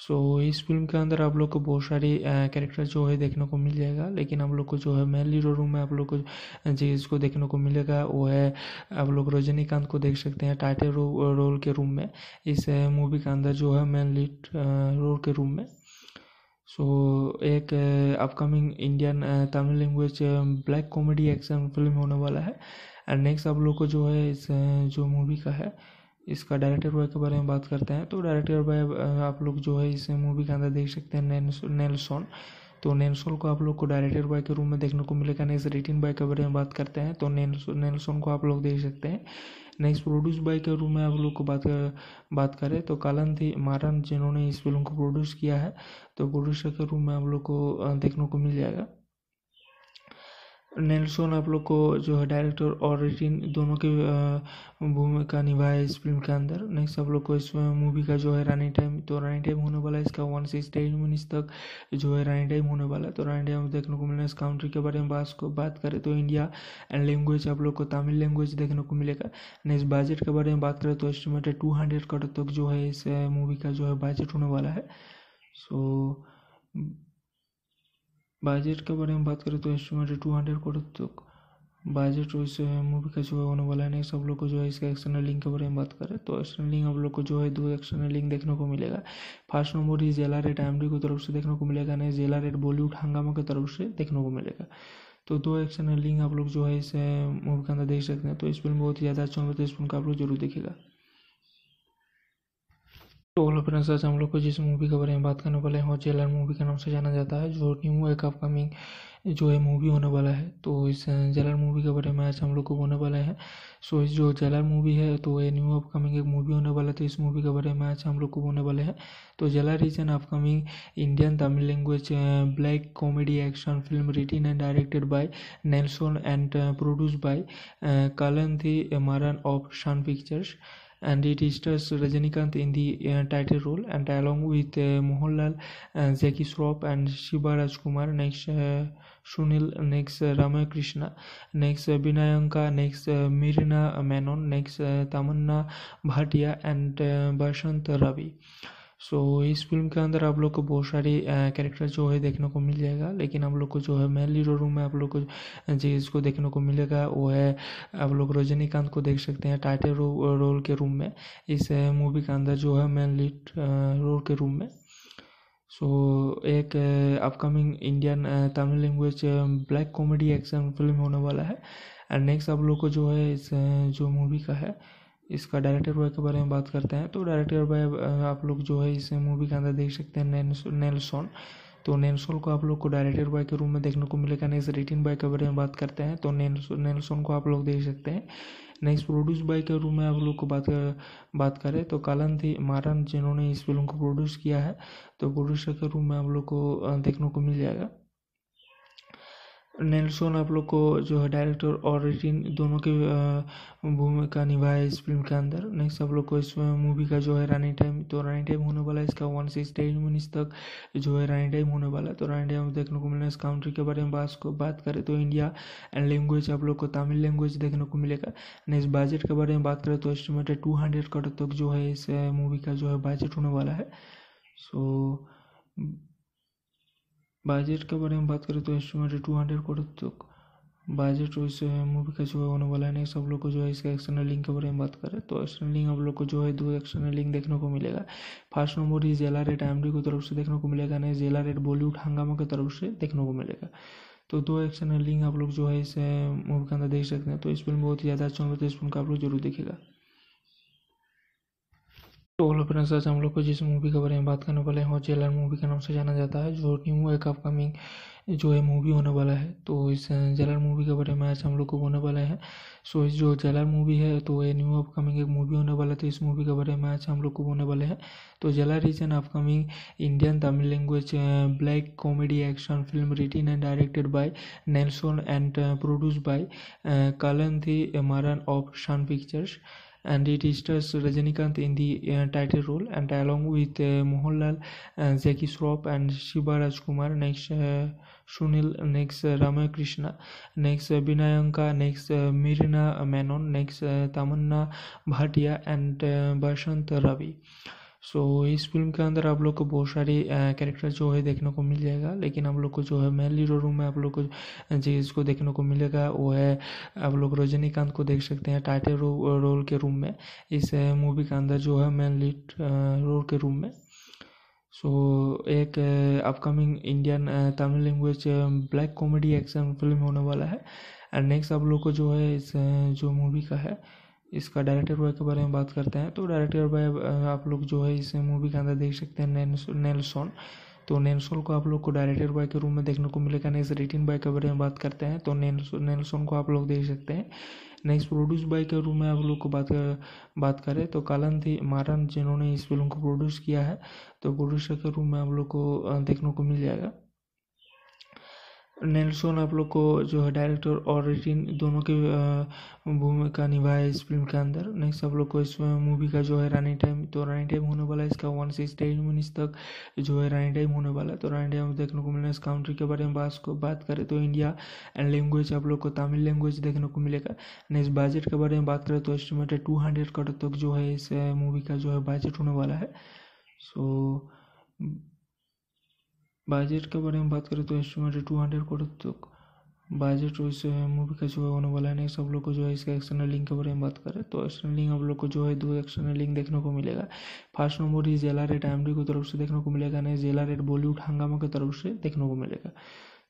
so so, इस film के अंदर आप लोग को बहुत सारी character जो है देखने को मिल जाएगा लेकिन आप लोग को जो है मेनली रोल रूम में आप लोग को जिसको देखने को मिलेगा वो है आप लोग रजनीकांत को देख सकते हैं टाइटल रो, रोल के रूम में इस मूवी के अंदर जो है मेन लीड रोल के रूम में सो so, एक upcoming Indian Tamil language black comedy action film होने वाला है एंड नेक्स्ट आप लोग को जो है इस जो मूवी का है इसका डायरेक्टर बॉय के बारे में बात करते हैं तो डायरेक्टर बॉय आप लोग जो है इस मूवी के अंदर देख सकते हैं नेल्सोन तो नैनसोन को आप लोग को डायरेक्टर बॉय के रूम में देखने को मिलेगा नेक्स्ट रिटिन बॉय के बारे में बात करते हैं तो नेल्सोन को आप लोग देख सकते हैं नेक्स्ट प्रोड्यूस बाय के रूम में आप लोग को बात कर, बात करें तो कालन थी मारन जिन्होंने इस फिल्म को प्रोड्यूस किया है तो प्रोड्यूसर के रूम में आप लोग को देखने को मिल जाएगा नेल्सोन आप लोग को जो है डायरेक्टर और रिटिन दोनों के भूमिका निभाए इस फिल्म के अंदर नेक्स्ट आप लोग को इस मूवी का जो है रनिंग टाइम तो रनिंग टाइम होने वाला है इसका वन से टेन मिनट्स तक जो है रनिंग टाइम होने वाला है तो रनिंग टाइम देखने को मिलेगा इस काउंट्री तो के बारे में बात करें तो इंडिया एंड लैंग्वेज आप लोग को तमिल लैंग्वेज देखने को मिलेगा नेक्स्ट बजट के बारे में बात करें तो एस्टिमेटेड टू हंड्रेड करोड़ तक जो है इस मूवी का जो है बजट होने वाला है सो so, बजट के बारे में बात करें तो एस्टिमेटेड टू हंड्रेड करोड़ तक तो बजट वैसे है मूवी का जो है उन्होंने बोला नहीं सब लोग को जो है इसका एक्सटर्नल लिंक के बारे में बात करें तो एक्सटर्नल लिंक आप लोग को जो है दो एक्सटर्नल लिंक देखने को मिलेगा फर्स्ट नंबर ही जेला रेट एम की तरफ से देखने को मिलेगा नहीं जेला रेट बॉलीवुड हंगामा की तरफ से देखने को मिलेगा तो दो एक्सटर्नल लिंक आप लोग जो है इस मूवी के अंदर देख सकते हैं तो इस फिल्म बहुत ही ज़्यादा अच्छा होगा तो इस फिल्म का आप लोग जरूर देखेगा तो हेलो फ्रेंड्स आज हम लोग को जिस मूवी के बारे में बात करने वाले हैं और जेलर मूवी के नाम से जाना जाता है जो न्यू एक अपकमिंग जो है मूवी होने वाला है तो इस जेलर मूवी के बारे में आज हम लोग को बोलने वाला है सो इस जो जेलर मूवी है तो ये न्यू अपकमिंग एक मूवी होने वाला है तो इस मूवी के बारे में आज हम लोग को बोलने वाले हैं तो jailer is an upcoming Indian Tamil language black comedy action film written and directed by Nelson and produce by Kalanithi Maran of शन pictures and it stars Rajinikanth in the uh, title role and along with uh, Mohanlal, uh, Zaki Shroff and Shivaraj Kumar next uh, Sunil next uh, Ramakrishna next uh, Binayanka next uh, Mirina Menon next uh, Tamanna Bhatia and uh, Bashant Ravi. So so, इस film के अंदर आप लोग को बहुत सारी character जो है देखने को मिल जाएगा लेकिन आप लोग को जो है मेन लीडो रूम में आप लोग को जिसको देखने को मिलेगा वो है आप लोग रजनीकांत को देख सकते हैं टाइटल रो, रोल के रूम में इस मूवी के अंदर जो है मेन लीड रोल के रूम में सो so, एक upcoming Indian Tamil language black comedy action film होने वाला है एंड नेक्स्ट आप लोग को जो है इस जो मूवी का है इसका डायरेक्टर बॉय के बारे में बात करते हैं तो डायरेक्टर बॉय आप लोग जो है इस मूवी के अंदर देख सकते हैं नेल्सोन तो नैनसोन को आप लोग को डायरेक्टर बॉय के रूम में देखने को मिलेगा नेक्स्ट रिटिन बॉय के बारे में बात करते हैं तो नेल्सोन को आप लोग देख सकते हैं नेक्स्ट प्रोड्यूस बाय के रूम में आप लोग को बात कर, बात करें तो कालन थी मारन जिन्होंने इस फिल्म को प्रोड्यूस किया है तो प्रोड्यूसर के रूम में आप लोग को देखने को मिल जाएगा नेल्सन आप लोग को जो है डायरेक्टर और रिटिन दोनों के भूमिका निभाए इस फिल्म के अंदर नेक्स्ट आप लोग को इस मूवी का जो है रनिंग टाइम तो रानी टाइम होने वाला है इसका वन सिक्स टेन मिनट्स तक जो है रनिंग टाइम होने वाला है तो रानी टाइम देखने को मिलेगा इस काउंट्री के बारे में बात को बात करें तो इंडिया एंड लैंग्वेज आप लोग को तमिल लैंग्वेज देखने को मिलेगा नेक्स्ट बजट के बारे में बात करें तो एस्टिमेटेड टू हंड्रेड करोड़ तक जो है इस मूवी का जो है बजट होने वाला है सो so, बजट के बारे में बात करें तो एस्टिमेटेड टू हंड्रेड करोड़ तक बजट वैसे मूवी का जो है होने वाला है नहीं आप लोग को जो है इसका एक्सटर्नल लिंक के बारे में बात करें तो एक्सटर्नल लिंक आप लोग को जो है दो एक्सटर्नल लिंक देखने को मिलेगा फर्स्ट नंबर ही जेला रेट एम की तरफ से देखने को मिलेगा नहीं जेला रेट बॉलीवुड हंगामा की तरफ से देखने को मिलेगा तो दो एक्सटर्नल लिंक आप लोग जो है इस मूवी के अंदर देख सकते हैं तो इस फिल्म बहुत ही ज़्यादा अच्छा होगा तो इस फिल्म का आप लोग जरूर देखेगा तो हेलो फ्रेंड्स आज हम लोग को जिस मूवी के बारे में बात करने वाले हैं और जेलर मूवी के नाम से जाना जाता है जो न्यू एक अपकमिंग जो है मूवी होने वाला है तो इस जेलर मूवी के बारे में आज हम लोग को बोलने वाला है सो इस जो जेलर मूवी है तो ये न्यू अपकमिंग एक मूवी होने वाला है तो इस मूवी के बारे में आज हम लोग को बोलने वाले हैं तो jailer is an upcoming Indian Tamil language black comedy action film written and directed by Nelson and produce by Kalanithi Maran of शान pictures and it stars Rajinikanth in the uh, title role and along with uh, Mohanlal, uh, Jackie Shroff and Shiva Rajkumar next uh, Sunil next uh, Ramakrishna next uh, Binayanka next uh, Mirina Menon next uh, Tamanna Bhatia and uh, Bashant Ravi so so, इस film के अंदर आप लोग को बहुत सारी character जो है देखने को मिल जाएगा लेकिन आप लोग को जो है मेनली जो रूम में आप लोग को जिसको देखने को मिलेगा वो है आप लोग रजनीकांत को देख सकते हैं टाइटल रो, रोल के रूम में इस मूवी के अंदर जो है मेनली रोल के रूम में सो so, एक upcoming Indian Tamil language black comedy action film होने वाला है एंड नेक्स्ट आप लोग को जो है इस जो मूवी का है इसका डायरेक्टर बॉय के बारे में बात करते हैं तो डायरेक्टर बॉय आप लोग जो है इस मूवी के अंदर देख सकते हैं नेल्सोन तो नेल्सोन को आप लोग को डायरेक्टर बॉय के रूम में देखने को मिलेगा नेक्स्ट रिटिन बॉय के बारे में बात करते हैं तो नेल्सोन को आप लोग देख सकते हैं नेक्स्ट प्रोड्यूस बाय के रूम में आप लोग को बात कर, बात करें तो कालन थी मारन जिन्होंने इस फिल्म को प्रोड्यूस किया है तो प्रोड्यूसर के रूम में आप लोग को देखने को मिल जाएगा नेल्सन आप लोग को जो है डायरेक्टर और रिटिन दोनों की भूमिका निभाए इस फिल्म के अंदर नेक्स्ट आप लोग को इस मूवी का जो है रानी टाइम तो रानी टाइम होने वाला है इसका वन सिक्स टेन मिनट्स तक जो है रानी टाइम होने वाला है तो रानी टाइम देखने को मिलेगा इस कंट्री के बारे में बात को बात करें तो इंडिया एंड लैंग्वेज आप लोग को तमिल लैंग्वेज देखने को मिलेगा नेक्स्ट बजट के बारे में बात करें तो एस्टिमेटेड टू हंड्रेड करोड़ तक जो है इस मूवी का जो है बजट होने वाला है सो so, बजट के बारे में बात करें तो एस्टिमेटेड टू हंड्रेड करोड़ तक बजट वैसे है मूवी का जो है होने वाला नहीं सब लोग को जो है इसका एक्सटर्नल लिंक के बारे में बात करें तो एक्सटर्नल लिंक आप लोग को जो है दो एक्सटर्नल लिंक देखने को मिलेगा फर्स्ट नंबर ही जेला रेट एम की तरफ से देखने को मिलेगा नहीं जेला रेट बॉलीवुड हंगामा की तरफ से देखने को मिलेगा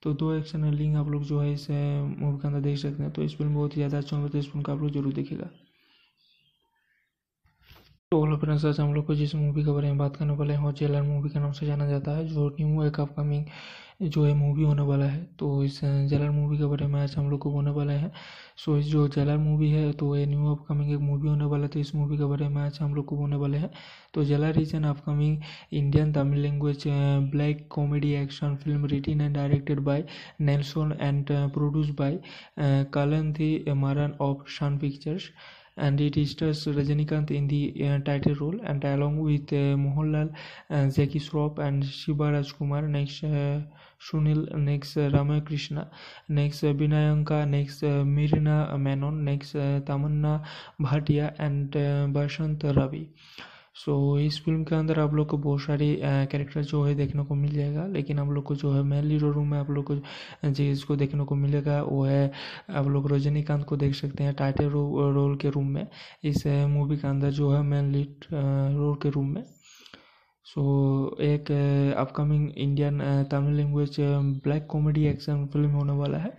तो दो एक्सटर्नल लिंक आप लोग जो है इस मूवी के अंदर देख सकते हैं तो इस फिल्म बहुत ही ज़्यादा अच्छा होगा तो इस फिल्म का आप लोग जरूर देखेगा तो हेलो फ्रेंड्स आज हम लोग को जिस मूवी के बारे में बात करने वाले हैं और जेलर मूवी के नाम से जाना जाता है जो न्यू एक अपकमिंग जो है मूवी होने वाला है तो इस जेलर मूवी के बारे में आज हम लोग को बोलने वाला है सो इस जो जेलर मूवी है तो ये न्यू अपकमिंग एक मूवी होने वाला है तो इस मूवी के बारे में आज हम लोग को बोलने वाले हैं तो jailer is an upcoming Indian Tamil language black comedy action film written and directed by Nelson and produce by Kalanithi Maran of शन pictures and it stars Rajinikanth in the uh, title role and along with uh, Mohanlal, uh, Jackie Shroff and Shivaraj Kumar next uh, Sunil next uh, Ramakrishna next uh, Binayanka next uh, Mirina Menon next uh, Tamanna Bhatia and uh, Bashant Ravi so so, इस film के अंदर आप लोग को बहुत सारी character जो है देखने को मिल जाएगा लेकिन आप लोग को जो है मेनली रोल में आप लोग को जिसको देखने को मिलेगा वो है आप लोग रजनीकांत को देख सकते हैं टाइटे रो, रोल के रूम में इस मूवी के अंदर जो है मेनली रोल के रूम में सो so, एक upcoming Indian Tamil language black comedy action film होने वाला है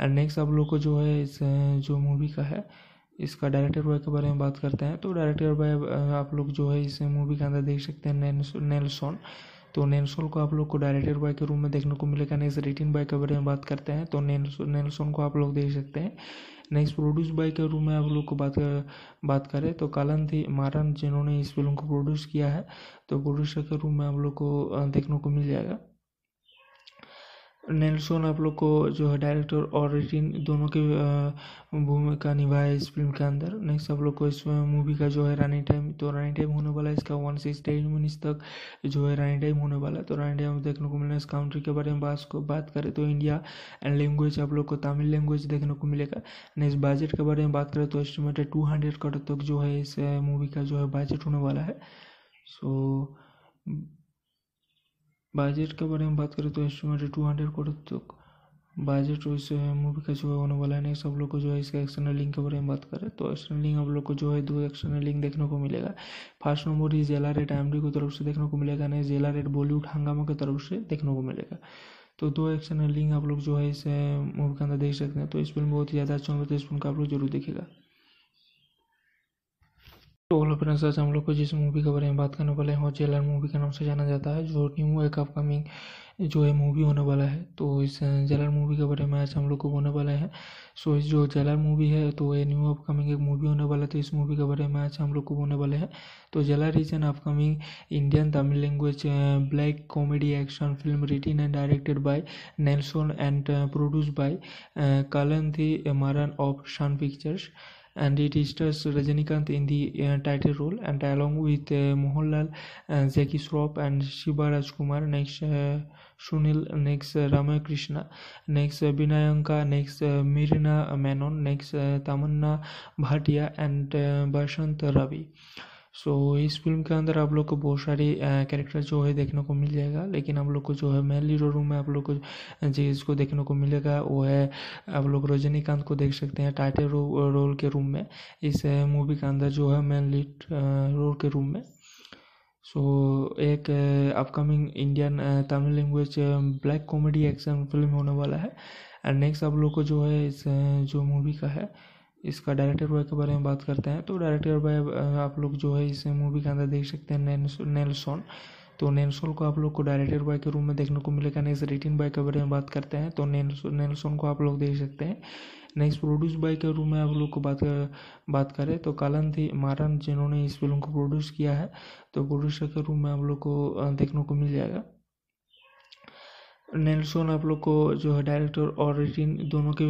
एंड नेक्स्ट आप लोग को जो है इस जो मूवी का है इसका डायरेक्टर बॉय के बारे में बात करते हैं तो डायरेक्टर बॉय आप लोग जो है इस मूवी के अंदर देख सकते हैं नेल्सोन तो नैनसोन को आप लोग को डायरेक्टर बॉय के रूम में देखने को मिलेगा नेक्स्ट रिटिन बॉय के बारे में बात करते हैं तो नेल्सोन को आप लोग देख सकते हैं नेक्स्ट प्रोड्यूस बॉय के रूम में आप लोग को बात कर, बात करें तो कालन थी मारन जिन्होंने इस फिल्म को प्रोड्यूस किया है तो प्रोड्यूसर के रूम में आप लोग को देखने को मिल जाएगा नेल्सन आप लोग को जो है डायरेक्टर और रिटिन दोनों के भूमिका निभाया है इस फिल्म के अंदर नेक्स्ट आप लोग को इस मूवी का जो है रनिंग टाइम तो रनिंग टाइम होने वाला है इसका वन सिक्स टेन मिनट्स तक जो है रनिंग टाइम होने वाला है तो रनिंग टाइम देखने को मिलेगा इस काउंट्री के बारे में बात को बात करें तो इंडिया एंड लैंग्वेज आप लोग को तमिल लैंग्वेज देखने को मिलेगा नेक्स्ट बजट के बारे में बात करें तो एस्टिमेटेड टू हंड्रेड करोड़ तक जो है इस मूवी का जो है बजट होने वाला है सो so, बजट के बारे में बात करें तो एस्टिमेटेड टू हंड्रेड करोड़ तक बजट वैसे मूवी का जो है होने वाला है सब लोग को जो है इसका एक्सटर्नल लिंक के बारे में बात करें तो एक्सटर्नल लिंक आप लोग को जो है दो एक्सटर्नल लिंक देखने को मिलेगा फर्स्ट नंबर ही जेला रेट एम की तरफ से देखने को मिलेगा नहीं जेला रेट बॉलीवुड हंगामा की तरफ से देखने को मिलेगा तो दो एक्सटर्नल लिंक आप लोग जो है इस मूवी के अंदर देख सकते हैं तो इस फिल्म बहुत ही ज़्यादा अच्छा होगा तो इस फिल्म का आप लोग जरूर देखेगा तो हेलो फ्रेंड्स आज हम लोग को जिस मूवी के बारे में बात करने वाले हैं और जेलर मूवी के नाम से जाना जाता है जो न्यू एक अपकमिंग जो है मूवी होने वाला है तो इस जेलर uh, मूवी के बारे में आज हम लोग को बोलने वाला है सो इस जो जेलर मूवी है तो ये न्यू अपकमिंग एक मूवी होने वाला है तो इस मूवी के बारे में आज हम लोग को बोलने वाले हैं तो jailer is an upcoming Indian Tamil language black comedy action film written and directed by Nelson and produce by Kalanithi Maran of शन pictures and it stars Rajinikanth in the uh, title role and along with uh, Mohanlal, uh, Zaki Shroff and Shivaraj Kumar next uh, Sunil next uh, Ramakrishna next uh, Binayanka next uh, Mirina Menon next uh, Tamanna Bhatia and uh, Bashant Ravi. So so, इस film के अंदर आप लोग को बहुत सारी character जो है देखने को मिल जाएगा लेकिन आप लोग को जो है मेन लीड रोल में आप लोग को जिसको देखने को मिलेगा वो है आप लोग रजनीकांत को देख सकते हैं टाइटल रो, रोल के रूम में इस मूवी के अंदर जो है मेन लीड रोल के रूम में सो so, एक upcoming Indian Tamil language black comedy action film होने वाला है एंड नेक्स्ट आप लोग को जो है इस जो मूवी का है इसका डायरेक्टर बॉय के बारे में बात करते हैं तो डायरेक्टर बॉय आप लोग जो है इस मूवी के अंदर देख सकते हैं नेल्सोन तो नैनसोन को आप लोग को डायरेक्टर बॉय के रूम में देखने को मिलेगा नेक्स्ट रिटिन बॉय के बारे में बात करते हैं तो नेल्सोन को आप लोग देख सकते हैं नेक्स्ट प्रोड्यूस बाय के रूम में आप लोग को बात कर, बात करें तो कालन थी मारन जिन्होंने इस फिल्म को प्रोड्यूस किया है तो प्रोड्यूसर के रूम में आप लोग को देखने को मिल जाएगा नेल्सन आप लोग को जो है डायरेक्टर और रिटिन दोनों के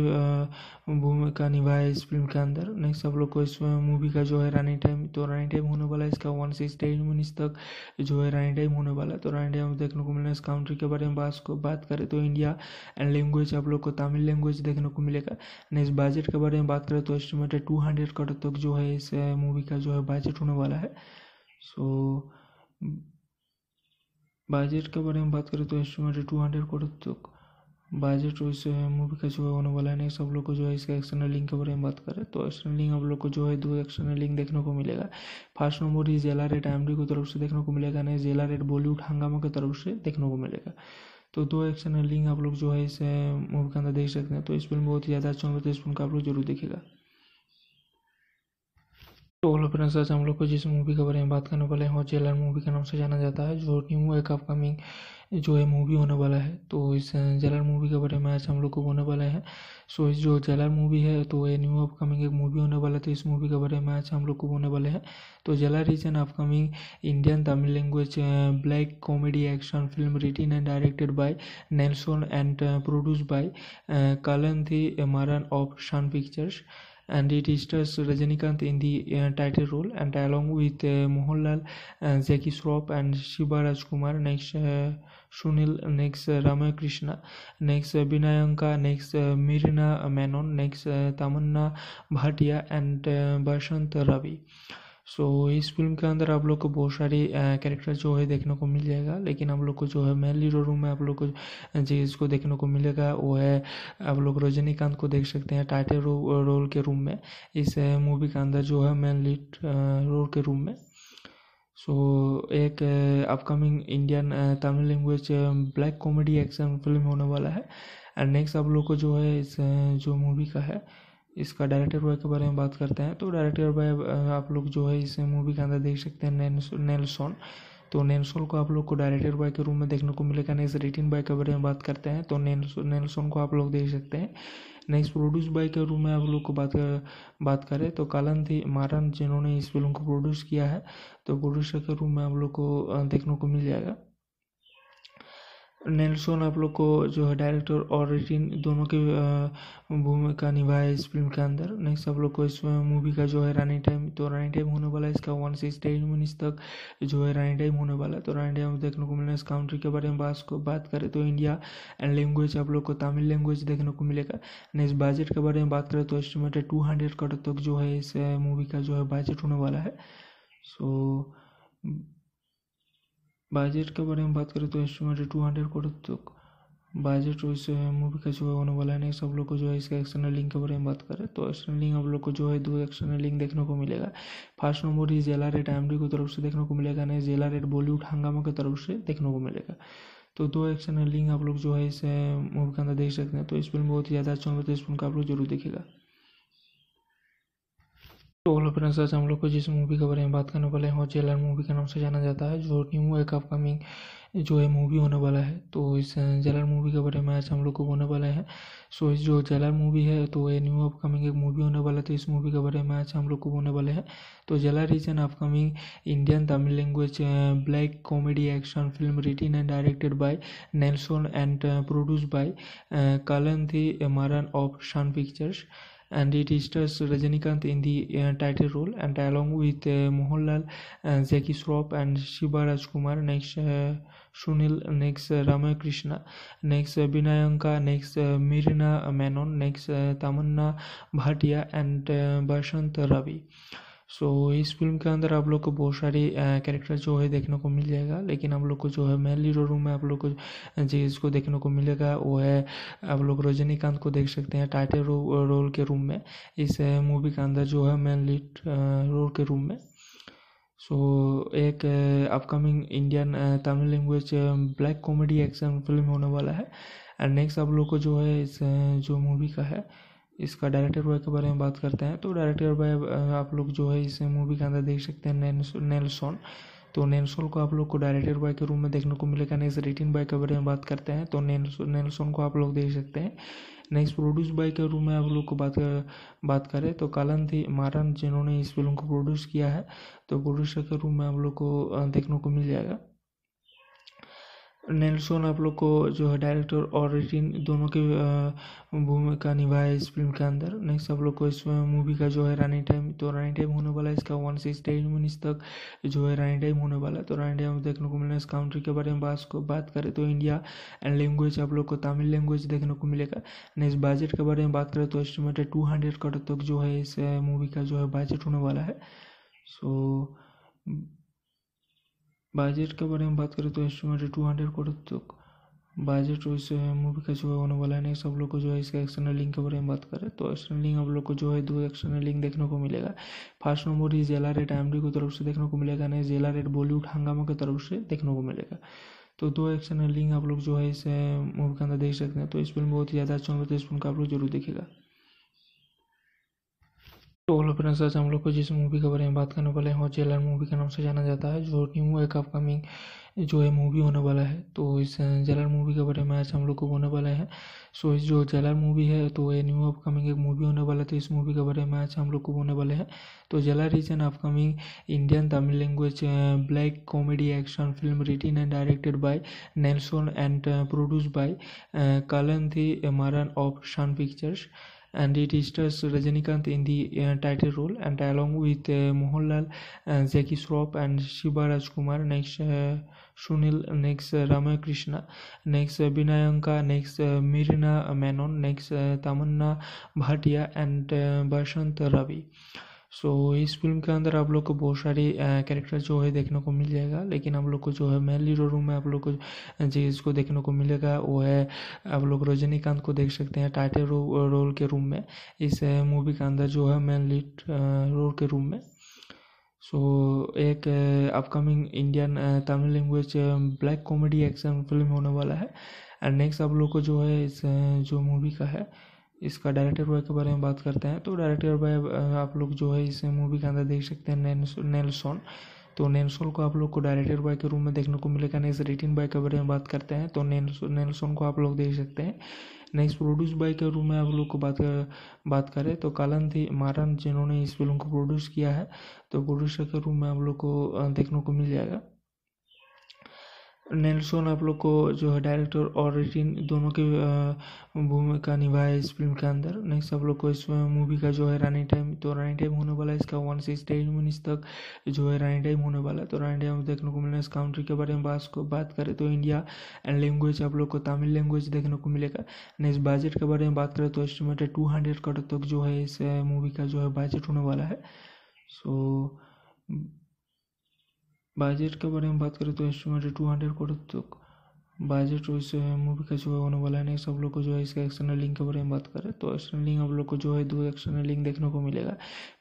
भूमिका निभाए इस फिल्म के अंदर नेक्स्ट आप लोग को इस मूवी का जो है रानी टाइम तो रानी टाइम होने वाला है इसका वन सिक्स टेन मिनट्स तक जो है रानी टाइम होने वाला है तो रानी टाइम देखने को मिलेगा इस कंट्री के बारे में बात को बात करें तो इंडिया एंड लैंग्वेज आप लोग को तमिल लैंग्वेज देखने को मिलेगा नेक्स्ट बजट के बारे में बात करें तो एस्टिमेटेड टू हंड्रेड करोड़ तक जो है इस मूवी का जो है बजट होने वाला है सो so, बजट के बारे में बात करें तो एस्टिमेटेड टू हंड्रेड करोड़ तक बजट वैसे मूवी का जो है होने वाला है सब लोग को जो है इसका एक्सटर्नल लिंक के बारे में बात करें तो एक्सटर्नल लिंक आप लोग को जो है दो एक्सटर्नल लिंक देखने को मिलेगा फर्स्ट नंबर ही जेला रेट एम की तरफ से देखने को मिलेगा नहीं जेला रेट बॉलीवुड हंगामा की तरफ से देखने को मिलेगा तो दो एक्सटर्नल लिंक आप लोग जो है इस मूवी के अंदर देख सकते हैं तो इस फिल्म बहुत ही ज़्यादा अच्छा होगा तो इस फिल्म का आप लोग जरूर देखेगा तो हेलो फ्रेंड्स आज हम लोग को जिस मूवी के बारे में बात करने वाले हैं और जेलर मूवी के नाम से जाना जाता है जो न्यू एक अपकमिंग जो है मूवी होने वाला है तो इस जेलर मूवी के बारे में आज हम लोग को बोलने वाला है सो इस जो जेलर मूवी है तो ये न्यू अपकमिंग एक मूवी होने वाला है तो इस मूवी के बारे में आज हम लोग को बोलने वाले हैं तो jailer is an upcoming Indian Tamil language black comedy action film written and directed by Nelson and produce by Kalanithi Maran of शान pictures and it stars Rajinikanth in the uh, title role and along with uh, Mohanlal, uh, Zaki Shroff and Shivaraj Kumar next uh, Sunil next uh, Ramakrishna next uh, Binayanka next uh, Mirna Menon next uh, Tamanna Bhatia and uh, Bashant Ravi so so, इस film के अंदर आप लोग को बहुत सारी character जो है देखने को मिल जाएगा लेकिन आप लोग को जो है मेनली जो रूम में आप लोग को जिसको देखने को मिलेगा वो है आप लोग रजनीकांत को देख सकते हैं टाइटल रो, रोल के रूम में इस मूवी के अंदर जो है मेनली रोल के रूम में सो so, एक upcoming Indian Tamil language black comedy action film होने वाला है एंड नेक्स्ट आप लोग को जो है इस जो मूवी का है इसका डायरेक्टर बॉय के बारे में बात करते हैं तो डायरेक्टर बॉय आप लोग जो है इस मूवी के अंदर देख सकते हैं नेल्सोन तो नेल्सोन को आप लोग को डायरेक्टर बॉय के रूम में देखने को मिलेगा नेक्स्ट रिटिन बॉय के बारे में बात करते हैं तो नेल्सोन को आप लोग देख सकते हैं नेक्स्ट प्रोड्यूस बाय के रूम में आप लोग को बात कर, बात करें तो कालन थी मारन जिन्होंने इस फिल्म को प्रोड्यूस किया है तो प्रोड्यूसर के रूम में आप लोग को देखने को मिल जाएगा नेल्सन आप लोग को जो है डायरेक्टर और रिटिन दोनों की भूमिका निभाए इस फिल्म के अंदर नेक्स्ट आप लोग को इस मूवी का जो है रानी टाइम तो रानी टाइम होने वाला है इसका वन सिक्स टेन मिनट्स तक जो है रानी टाइम होने वाला है तो रानी टाइम देखने को मिलेगा इस कंट्री के बारे में बात को बात करें तो इंडिया एंड लैंग्वेज आप लोग को तमिल लैंग्वेज देखने को मिलेगा नेक्स्ट बजट के बारे में बात करें तो एस्टिमेटेड टू हंड्रेड करोड़ तक जो है इस मूवी का जो है बजट होने वाला है सो so, बजट के बारे में बात करें तो एस्टिमेटेड टू हंड्रेड करोड़ तक बजट वैसे है मूवी का जो है होने वाला नहीं सब लोग को जो है इसका एक्सटर्नल लिंक के बारे में बात करें तो एक्सटर्नल लिंक आप लोग को जो है दो एक्सटर्नल लिंक देखने को मिलेगा फर्स्ट नंबर ही जेला रेट एम की तरफ से देखने को मिलेगा नहीं जेला रेट बॉलीवुड हंगामा की तरफ से देखने को मिलेगा तो दो एक्सटर्नल लिंक आप लोग जो है इस मूवी के अंदर देख सकते हैं तो इस फिल्म बहुत ही ज़्यादा अच्छा होगा तो इस फिल्म का आप लोग जरूर देखेगा तो हेलो फ्रेंड्स आज हम लोग को जिस मूवी के बारे में बात करने वाले हैं और जेलर मूवी के नाम से जाना जाता है जो न्यू एक अपकमिंग जो है मूवी होने वाला है तो इस जेलर मूवी के बारे में आज हम लोग को बोलने वाला है सो इस जो जेलर मूवी है तो ये न्यू अपकमिंग एक मूवी होने वाला है तो इस मूवी के बारे में आज हम लोग को बोलने वाले हैं तो jailer is an upcoming Indian Tamil language black comedy action film written and directed by Nelson and produce by Kalanithi Maran of शन pictures and it stars Rajinikanth in the uh, title role and along with uh, Mohanlal, uh, Jackie Shroff and Shivaraj Kumar next uh, Sunil next uh, Ramakrishna next uh, Binayanka next uh, Mirina Menon next uh, Tamanna Bhatia and uh, Bashant Ravi so so, इस film के अंदर आप लोग को बहुत सारी character जो है देखने को मिल जाएगा लेकिन आप लोग को जो है मेनली रोल में आप लोग को जिसको देखने को मिलेगा वो है आप लोग रजनीकांत को देख सकते हैं टाइटे रो, रोल के रूम में इस मूवी के अंदर जो है मेनली रोल के रूम में सो so, एक upcoming Indian Tamil language black comedy action film होने वाला है एंड नेक्स्ट आप लोग को जो है इस जो मूवी का है इसका डायरेक्टर बॉय के बारे में बात करते हैं तो डायरेक्टर बॉय आप लोग जो है इस मूवी के अंदर देख सकते हैं नेल्सोन तो नेल्सोन को आप लोग को डायरेक्टर बॉय के रूम में देखने को मिलेगा नेक्स्ट रिटिन बॉय के बारे में बात करते हैं तो नेल्सोन को आप लोग देख सकते हैं नेक्स्ट प्रोड्यूस बॉय के रूम में आप लोग को बात कर, बात करें तो कालन थी मारन जिन्होंने इस फिल्म को प्रोड्यूस किया है तो प्रोड्यूसर के रूम में आप लोग को देखने को मिल जाएगा नेल्सन आप लोग को जो है डायरेक्टर और रिटिन दोनों के भूमिका निभाया है इस फिल्म के अंदर नेक्स्ट आप लोग को इस मूवी का जो है रनिंग टाइम तो रनिंग टाइम होने वाला है इसका वन सिक्स टेन मिनट्स तक जो है रनिंग टाइम होने वाला है तो रनिंग टाइम देखने को मिलेगा इस काउंट्री के बारे में बात को बात करें तो इंडिया एंड लैंग्वेज आप लोग को तमिल लैंग्वेज देखने को मिलेगा नेक्स्ट बजट के बारे में बात करें तो एस्टिमेटेड टू हंड्रेड करोड़ तक जो है इस मूवी का जो है बजट होने वाला है सो so, बजट के बारे में बात करें तो एस्टिमेटेड टू हंड्रेड करोड़ तक बजट वैसे मूवी का जो है होने वाला है सब लोग को जो है इसका एक्सटर्नल लिंक के बारे में बात करें तो एक्सटर्नल लिंक आप लोग को जो है दो एक्सटर्नल लिंक देखने को मिलेगा फर्स्ट नंबर ही जेला रेट एम की तरफ से देखने को मिलेगा नहीं जेला रेट बॉलीवुड हंगामा की तरफ से देखने को मिलेगा तो दो एक्सटर्नल लिंक आप लोग जो है इस मूवी के अंदर देख सकते हैं तो इस फिल्म बहुत ही ज़्यादा अच्छा होगा तो इस फिल्म का आप लोग जरूर देखेगा तो हेलो फ्रेंड्स आज हम लोग को जिस मूवी के बारे में बात करने वाले हैं और जेलर मूवी के नाम से जाना जाता है जो न्यू एक अपकमिंग जो है मूवी होने वाला है तो इस जेलर मूवी के बारे में आज हम लोग को बोलने वाले हैं सो इस जो जेलर मूवी है तो ये न्यू अपकमिंग एक मूवी होने वाला है तो इस मूवी के बारे में आज हम लोग को बोलने वाले हैं तो jailer is an upcoming Indian Tamil language black comedy action film written and directed by Nelson and produce by थी मारन ऑफ शन pictures and it stars Rajinikanth in the uh, title role and along with uh, Mohanlal, uh, Jackie Shroff and Shivaraj Kumar next uh, Sunil, next uh, Ramakrishna, next uh, Binayanka, next uh, Mirina Menon, next uh, Tamanna Bhatia, and uh, Bashant Ravi. So so, इस film के अंदर आप लोग को बहुत सारी character जो है देखने को मिल जाएगा लेकिन आप लोग को जो है मेन लीडो रूम में आप लोग को जिसको देखने को मिलेगा वो है आप लोग रजनीकांत को देख सकते हैं टाइटल रो, रोल के रूम में इस मूवी के अंदर जो है मेन लीड रोल के रूम में सो so, एक upcoming Indian Tamil language black comedy action film होने वाला है एंड नेक्स्ट आप लोग को जो है इस जो मूवी का है इसका डायरेक्टर बॉय के बारे में बात करते हैं तो डायरेक्टर बॉय आप लोग जो है इस मूवी के अंदर देख सकते हैं नेल्सोन तो नैनसोन को आप लोग को डायरेक्टर बॉय के रूम में देखने को मिलेगा नेक्स्ट रिटिन बॉय के बारे में बात करते हैं तो नेल्सोन को आप लोग देख सकते हैं नेक्स्ट प्रोड्यूस बाय के रूम में आप लोग को बात कर, बात करें तो कालन थी मारन जिन्होंने इस फिल्म को प्रोड्यूस किया है तो प्रोड्यूसर के रूम में आप लोग को देखने को मिल जाएगा नेल्सोन आप लोग को जो है डायरेक्टर और रिटिन दोनों के भूमिका निभाए इस फिल्म के अंदर नेक्स्ट आप लोग को इस मूवी का जो है रनिंग टाइम तो रनिंग टाइम होने वाला है इसका वन सिक्स टेन मिनट्स तक जो है रनिंग टाइम होने वाला है तो रनिंग टाइम देखने को मिलेगा इस काउंट्री के बारे में बात को बात करें तो इंडिया एंड लैंग्वेज आप लोग को तमिल लैंग्वेज देखने को मिलेगा नेक्स्ट बजट के बारे में बात करें तो एस्टिमेटेड टू हंड्रेड करोड़ तक जो है इस मूवी का जो है बजट होने वाला है सो so, बजट के बारे में बात करें तो एस्टिमेटेड टू हंड्रेड करोड़ तक बजट वो तो है मूवी का जो है होने वाला है सब लोग को जो है इसका एक्सटर्नल लिंक के बारे में बात करें तो एक्सटर्नल लिंक आप लोग को जो है दो एक्सटर्नल लिंक देखने को मिलेगा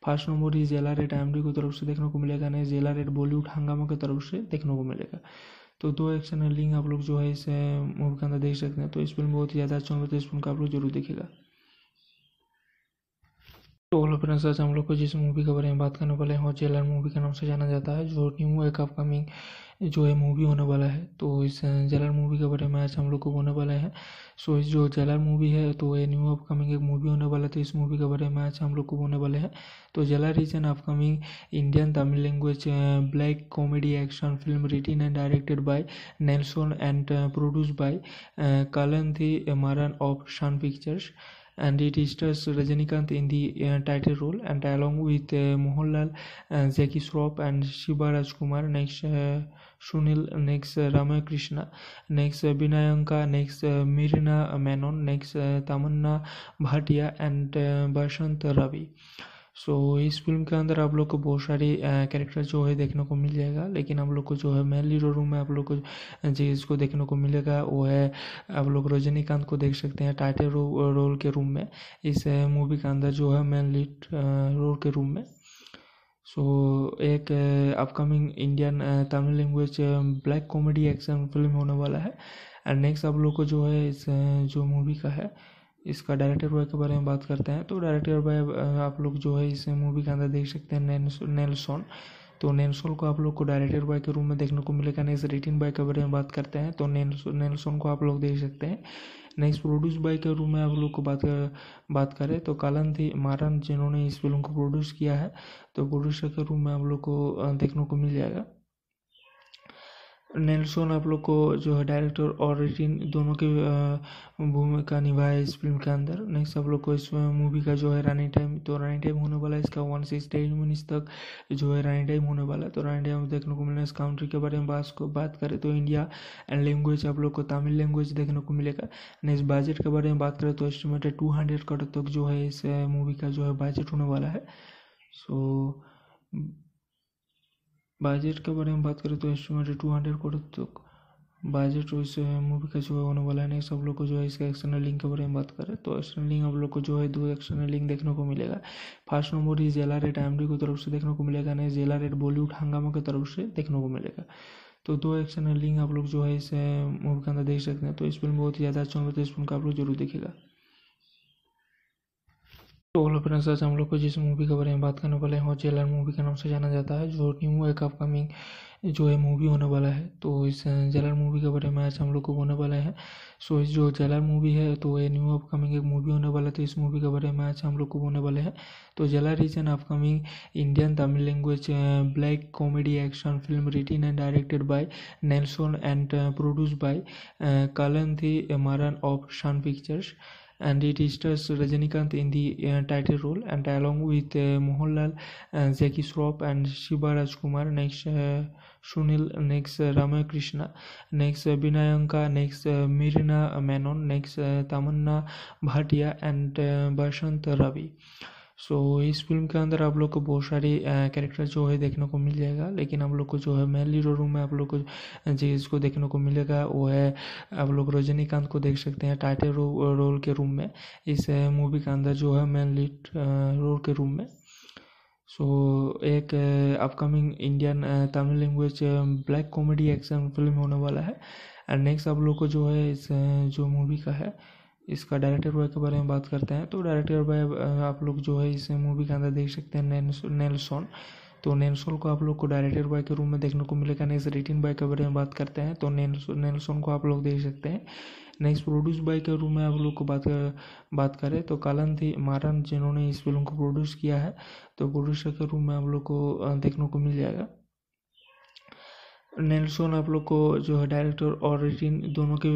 फर्स्ट नंबर ही जेला रेट आई की तरफ से देखने को मिलेगा नहीं जेला रेट बॉलीवुड हंगामा की तरफ से देखने को मिलेगा तो दो एक्सटर्नल लिंक आप लोग जो है इस मूवी के अंदर देख सकते हैं तो इस फिल्म बहुत ही ज़्यादा अच्छा होगा तो इस फिल्म का आप लोग जरूर देखेगा तो हेलो फ्रेंड्स आज हम लोग को जिस मूवी के बारे में बात करने वाले हैं और जेलर मूवी के नाम से जाना जाता है जो न्यू एक अपकमिंग जो है मूवी होने वाला है तो इस जेलर मूवी के बारे में आज हम लोग को बोलने वाला है सो इस जो जेलर मूवी है तो ये न्यू अपकमिंग एक मूवी होने वाला है तो इस मूवी के बारे में आज हम लोग को बोलने वाले हैं तो jailer is an upcoming Indian Tamil language black comedy action film written and directed by Nelson and produce by Kalanithi Maran of शान pictures and it stars Rajinikanth in the uh, title role and along with uh, Mohanlal, uh, Zaki Shroff and Shiva Rajkumar, next uh, Sunil, next uh, Ramakrishna, next uh, Binayanka, next uh, Mirina Menon, next uh, Tamanna Bhatia, and uh, Bashant Ravi. So so, इस film के अंदर आप लोग को बहुत सारी character जो है देखने को मिल जाएगा लेकिन आप लोग को जो है मेनली जो रूम में आप लोग को जिसको देखने को मिलेगा वो है आप लोग रजनीकांत को देख सकते हैं टाइटल रो, रोल के रूम में इस मूवी के अंदर जो है मेनली रोल के रूम में सो so, एक upcoming Indian Tamil language black comedy action film होने वाला है एंड नेक्स्ट आप लोग को जो है इस जो मूवी का है इसका डायरेक्टर बॉय के बारे में बात करते हैं तो डायरेक्टर बॉय आप लोग जो है इस मूवी के अंदर देख सकते हैं नेल्सोन तो नेल्सोन को आप लोग को डायरेक्टर बॉय के रूम में देखने को मिलेगा नेक्स्ट रिटिन बॉय के बारे में बात करते हैं तो नेल्सोन को आप लोग देख सकते हैं नेक्स्ट प्रोड्यूस बाय के रूम में आप लोग को बात कर, बात करें तो कालन थी मारन जिन्होंने इस फिल्म को प्रोड्यूस किया है तो प्रोड्यूसर के रूम में आप लोग को देखने को मिल जाएगा नेल्सन आप लोग को जो है डायरेक्टर और रिटिन दोनों की भूमिका निभाए इस फिल्म के अंदर नेक्स्ट आप लोग को इस मूवी का जो है रानी टाइम तो रानी टाइम होने वाला है इसका वन सिक्स टेन मिनट्स तक जो है रानी टाइम होने वाला है तो रानी टाइम देखने को मिलेगा इस कंट्री के बारे में बात को बात करें तो इंडिया एंड लैंग्वेज आप लोग को तमिल लैंग्वेज देखने को मिलेगा नेक्स्ट बजट के बारे में बात करें तो एस्टिमेटेड टू हंड्रेड करोड़ तक जो है इस मूवी का जो है बजट होने वाला है सो so, बजट के बारे में बात करें तो एस्टिमेटेड टू हंड्रेड करोड़ तक बजट वैसे है मूवी का जो है होने वाला नहीं सब लोग को जो है इसका एक्सटर्नल लिंक के बारे में बात करें तो एक्सटर्नल लिंक आप लोग को जो है दो एक्सटर्नल लिंक देखने को मिलेगा फर्स्ट नंबर ही जेला रेट एम की तरफ से देखने को मिलेगा नहीं जेला रेट बॉलीवुड हंगामा की तरफ से देखने को मिलेगा तो दो एक्सटर्नल लिंक आप लोग जो है इस मूवी के अंदर देख सकते हैं तो इस फिल्म बहुत ही ज़्यादा अच्छा होगा तो इस फिल्म का आप लोग जरूर देखेगा तो हेलो फ्रेंड्स आज हम लोग को जिस मूवी के बारे में बात करने वाले हैं और जेलर मूवी के नाम से जाना जाता है जो न्यू एक अपकमिंग जो है मूवी होने वाला है तो इस जेलर मूवी के बारे में आज हम लोग को बोलने वाला है सो इस जो जेलर मूवी है तो ये न्यू अपकमिंग एक मूवी होने वाला है तो इस मूवी के बारे में आज हम लोग को बोलने वाले हैं तो jailer is an upcoming Indian Tamil language black comedy action film written and directed by Nelson and produce by Kalanithi Maran of शन pictures and it stars Rajinikanth in the uh, title role and along with uh, Mohanlal, uh, Jackie Shroff and Shivaraj Kumar next uh, Sunil next uh, Ramakrishna next uh, Binayanka next uh, Mirina Menon next uh, Tamanna Bhatia and uh, Bashant Ravi so so, इस film के अंदर आप लोग को बहुत सारी character जो है देखने को मिल जाएगा लेकिन आप लोग को जो है मेनली रोल में आप लोग को जिसको देखने को मिलेगा वो है आप लोग रजनीकांत को देख सकते हैं टाइटे रो, रोल के रूम में इस मूवी के अंदर जो है मेनली रोल के रूम में सो so, एक upcoming Indian Tamil language black comedy action film होने वाला है एंड नेक्स्ट आप लोग को जो है इस जो मूवी का है इसका डायरेक्टर बॉय के बारे में बात करते हैं तो डायरेक्टर बॉय आप लोग जो है इस मूवी के अंदर देख सकते हैं नेल्सोन तो नेल्सोन को आप लोग को डायरेक्टर बॉय के रूम में देखने को मिलेगा नेक्स्ट रिटिन बॉय के बारे में बात करते हैं तो नेल्सोन को आप लोग देख सकते हैं नेक्स्ट प्रोड्यूस बॉय के रूम में आप लोग को बात कर, बात करें तो कालन थी मारन जिन्होंने इस फिल्म को प्रोड्यूस किया है तो प्रोड्यूसर के रूम में आप लोग को देखने को मिल जाएगा नेल्सन आप लोग को जो है डायरेक्टर और रिटिन दोनों के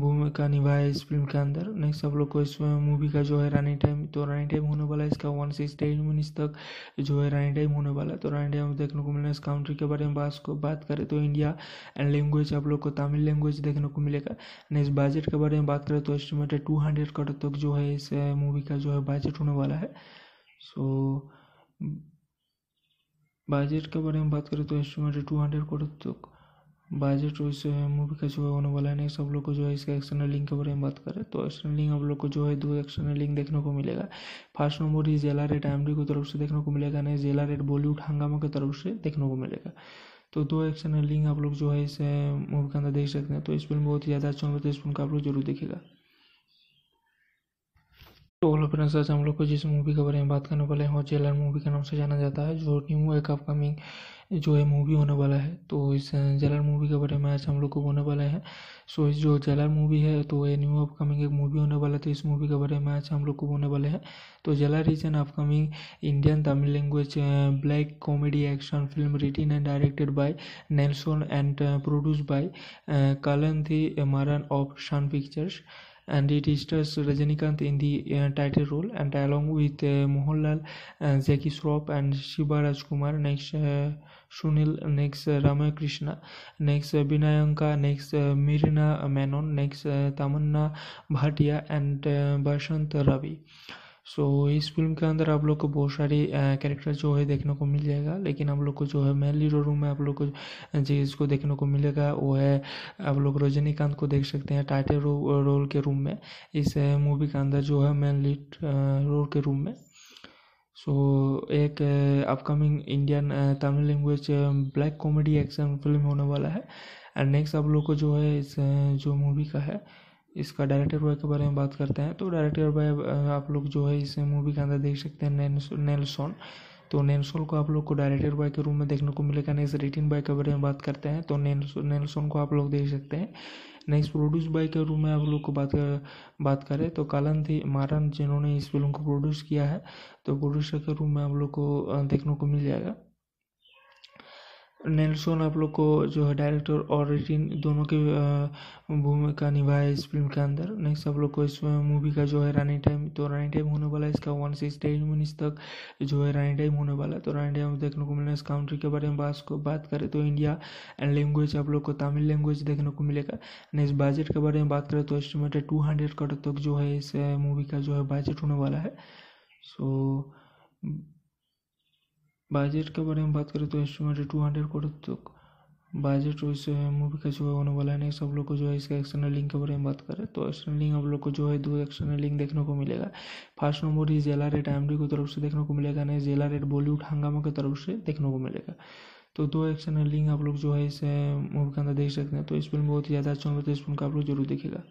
भूमिका निभाए इस फिल्म के अंदर नेक्स्ट आप लोग को इस मूवी का जो है रनिंग टाइम तो रनिंग टाइम होने वाला है इसका वन सिक्स टेन मिनट्स तक जो है रनिंग टाइम होने वाला है तो रनिंग टाइम देखने को मिलेगा इस काउंट्री के बारे में बात को बात करें तो इंडिया एंड लैंग्वेज आप लोग को तमिल लैंग्वेज देखने को मिलेगा नेक्स्ट बजट के बारे में बात करें तो एस्टिमेटेड टू हंड्रेड करोड़ तक जो है इस मूवी का जो है बजट होने वाला है सो so, बजट के बारे में बात करें तो एस्टिमेटेड टू हंड्रेड करोड़ तक बजट वैसे मूवी का जो है होने वाला है सब लोग को जो है इसका एक्सटर्नल लिंक के बारे में बात करें तो एक्सटर्नल लिंक आप लोग को जो है दो एक्सटर्नल लिंक देखने को मिलेगा फर्स्ट नंबर ही जेला रेट एम की तरफ से देखने को मिलेगा नहीं जेला रेट बॉलीवुड हंगामा की तरफ से देखने को मिलेगा तो दो एक्सटर्नल लिंक आप लोग जो है इस मूवी के अंदर देख सकते हैं तो इस फिल्म बहुत ही ज़्यादा अच्छा होगा तो इस फिल्म का आप लोग जरूर देखेगा तो हेलो फ्रेंड्स आज हम लोग को जिस मूवी के बारे में बात करने वाले हैं और जेलर मूवी के नाम से जाना जाता है जो न्यू एक अपकमिंग जो है मूवी होने वाला है तो इस जेलर मूवी के बारे में आज हम लोग को बोलने वाले हैं सो इस जो जेलर मूवी है तो ये न्यू अपकमिंग एक मूवी होने वाला है तो इस मूवी के बारे में आज हम लोग को बोलने वाले हैं तो jailer is an upcoming Indian Tamil language black comedy action film written and directed by Nelson and produce by Kalanithi Maran of शन pictures and it stars Rajinikanth in the uh, title role and along with uh, Mohanlal, uh, Jackie Shroff and Shivaraj Kumar next uh, Sunil next uh, Ramakrishna next uh, Binayanka next uh, Mirina Menon next uh, Tamanna Bhatia and uh, Bashant Ravi so so, इस film के अंदर आप लोग को बहुत सारी character जो है देखने को मिल जाएगा लेकिन आप लोग को जो है मेन लीडो रूम में आप लोग को जिसको देखने को मिलेगा वो है आप लोग रजनीकांत को देख सकते हैं टाइटल रो, रोल के रूम में इस मूवी के अंदर जो है मेन लीड रोल के रूम में सो so, एक upcoming Indian Tamil language black comedy action film होने वाला है एंड नेक्स्ट आप लोग को जो है इस जो मूवी का है इसका डायरेक्टर बॉय के बारे में बात करते हैं तो डायरेक्टर बॉय आप लोग जो है इस मूवी के अंदर देख सकते हैं नेल्सोन तो नैनसोन को आप लोग को डायरेक्टर बॉय के रूम में देखने को मिलेगा नेक्स्ट रिटिन बॉय के बारे में बात करते हैं तो नेल्सोन को आप लोग देख सकते हैं नेक्स्ट प्रोड्यूस बाय के रूम में आप लोग को बात कर, बात करें तो कालन थी मारन जिन्होंने इस फिल्म को प्रोड्यूस किया है तो प्रोड्यूसर के रूम में आप लोग को देखने को मिल जाएगा नेल्सोन आप लोग को जो है डायरेक्टर और रिटिन दोनों की भूमिका निभाए इस फिल्म के अंदर नेक्स्ट आप लोग को इस मूवी का जो है रनिंग टाइम तो रनिंग टाइम होने वाला है इसका वन सिक्स टेन मिनट्स तक जो है रनिंग टाइम होने वाला है तो रनिंग टाइम देखने को मिलेगा इस कंट्री के बारे में बात को बात करें तो इंडिया एंड लैंग्वेज आप लोग को तमिल लैंग्वेज देखने को मिलेगा नेक्स्ट बजट के बारे में बात करें तो एस्टिमेटेड टू हंड्रेड करोड़ तक जो है इस मूवी का जो है बजट होने वाला है सो so, बजट के बारे में बात करें तो एस्टिमेटेड टू हंड्रेड करोड़ तक बजट वैसे है मूवी का जो है होने वाला है सब लोग को जो है इसका एक्सटर्नल लिंक के बारे में बात करें तो एक्सटर्नल लिंक आप लोग को जो है दो एक्सटर्नल लिंक देखने को मिलेगा फर्स्ट नंबर ही जेला रेट आई की तरफ से देखने को मिलेगा नहीं जेला रेट बॉलीवुड हंगामा की तरफ से देखने को मिलेगा तो दो एक्सटर्नल लिंक आप लोग जो है इस मूवी के अंदर देख सकते हैं तो इस फिल्म बहुत ही ज़्यादा अच्छा होगा तो इस फिल्म का आप लोग जरूर देखेगा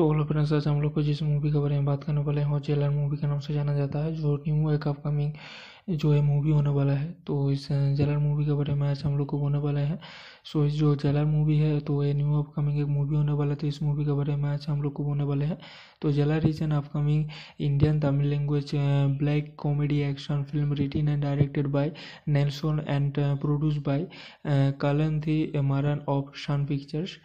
तो हेलो फ्रेंड्स आज हम लोग को जिस मूवी के बारे में बात करने वाले हैं और जेलर मूवी के नाम से जाना जाता है जो न्यू एक अपकमिंग जो है मूवी होने वाला है तो इस जेलर मूवी के बारे में आज हम लोग को बोलने वाला है सो इस जो जेलर मूवी है तो ये न्यू अपकमिंग एक मूवी होने वाला है तो इस मूवी के बारे में आज हम लोग को बोलने वाले हैं तो jailer is an upcoming Indian Tamil language black comedy action film written and directed by Nelson and produce by Kalanithi Maran of शान pictures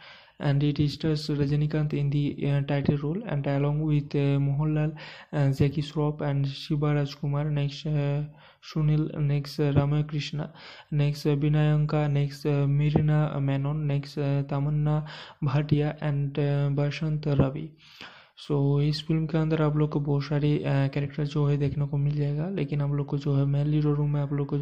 and it stars Rajinikanth in the uh, title role and along with uh, Mohanlal, uh, Zaki Shroff and Shiva Rajkumar, next uh, Sunil, next uh, Ramakrishna, next uh, Binayanka, next uh, Mirina Menon, next uh, Tamanna Bhatia, and uh, Bashant Ravi. So so, इस film के अंदर आप लोग को बहुत सारी character जो है देखने को मिल जाएगा लेकिन आप लोग को जो है मेनली जो रूम में आप लोग को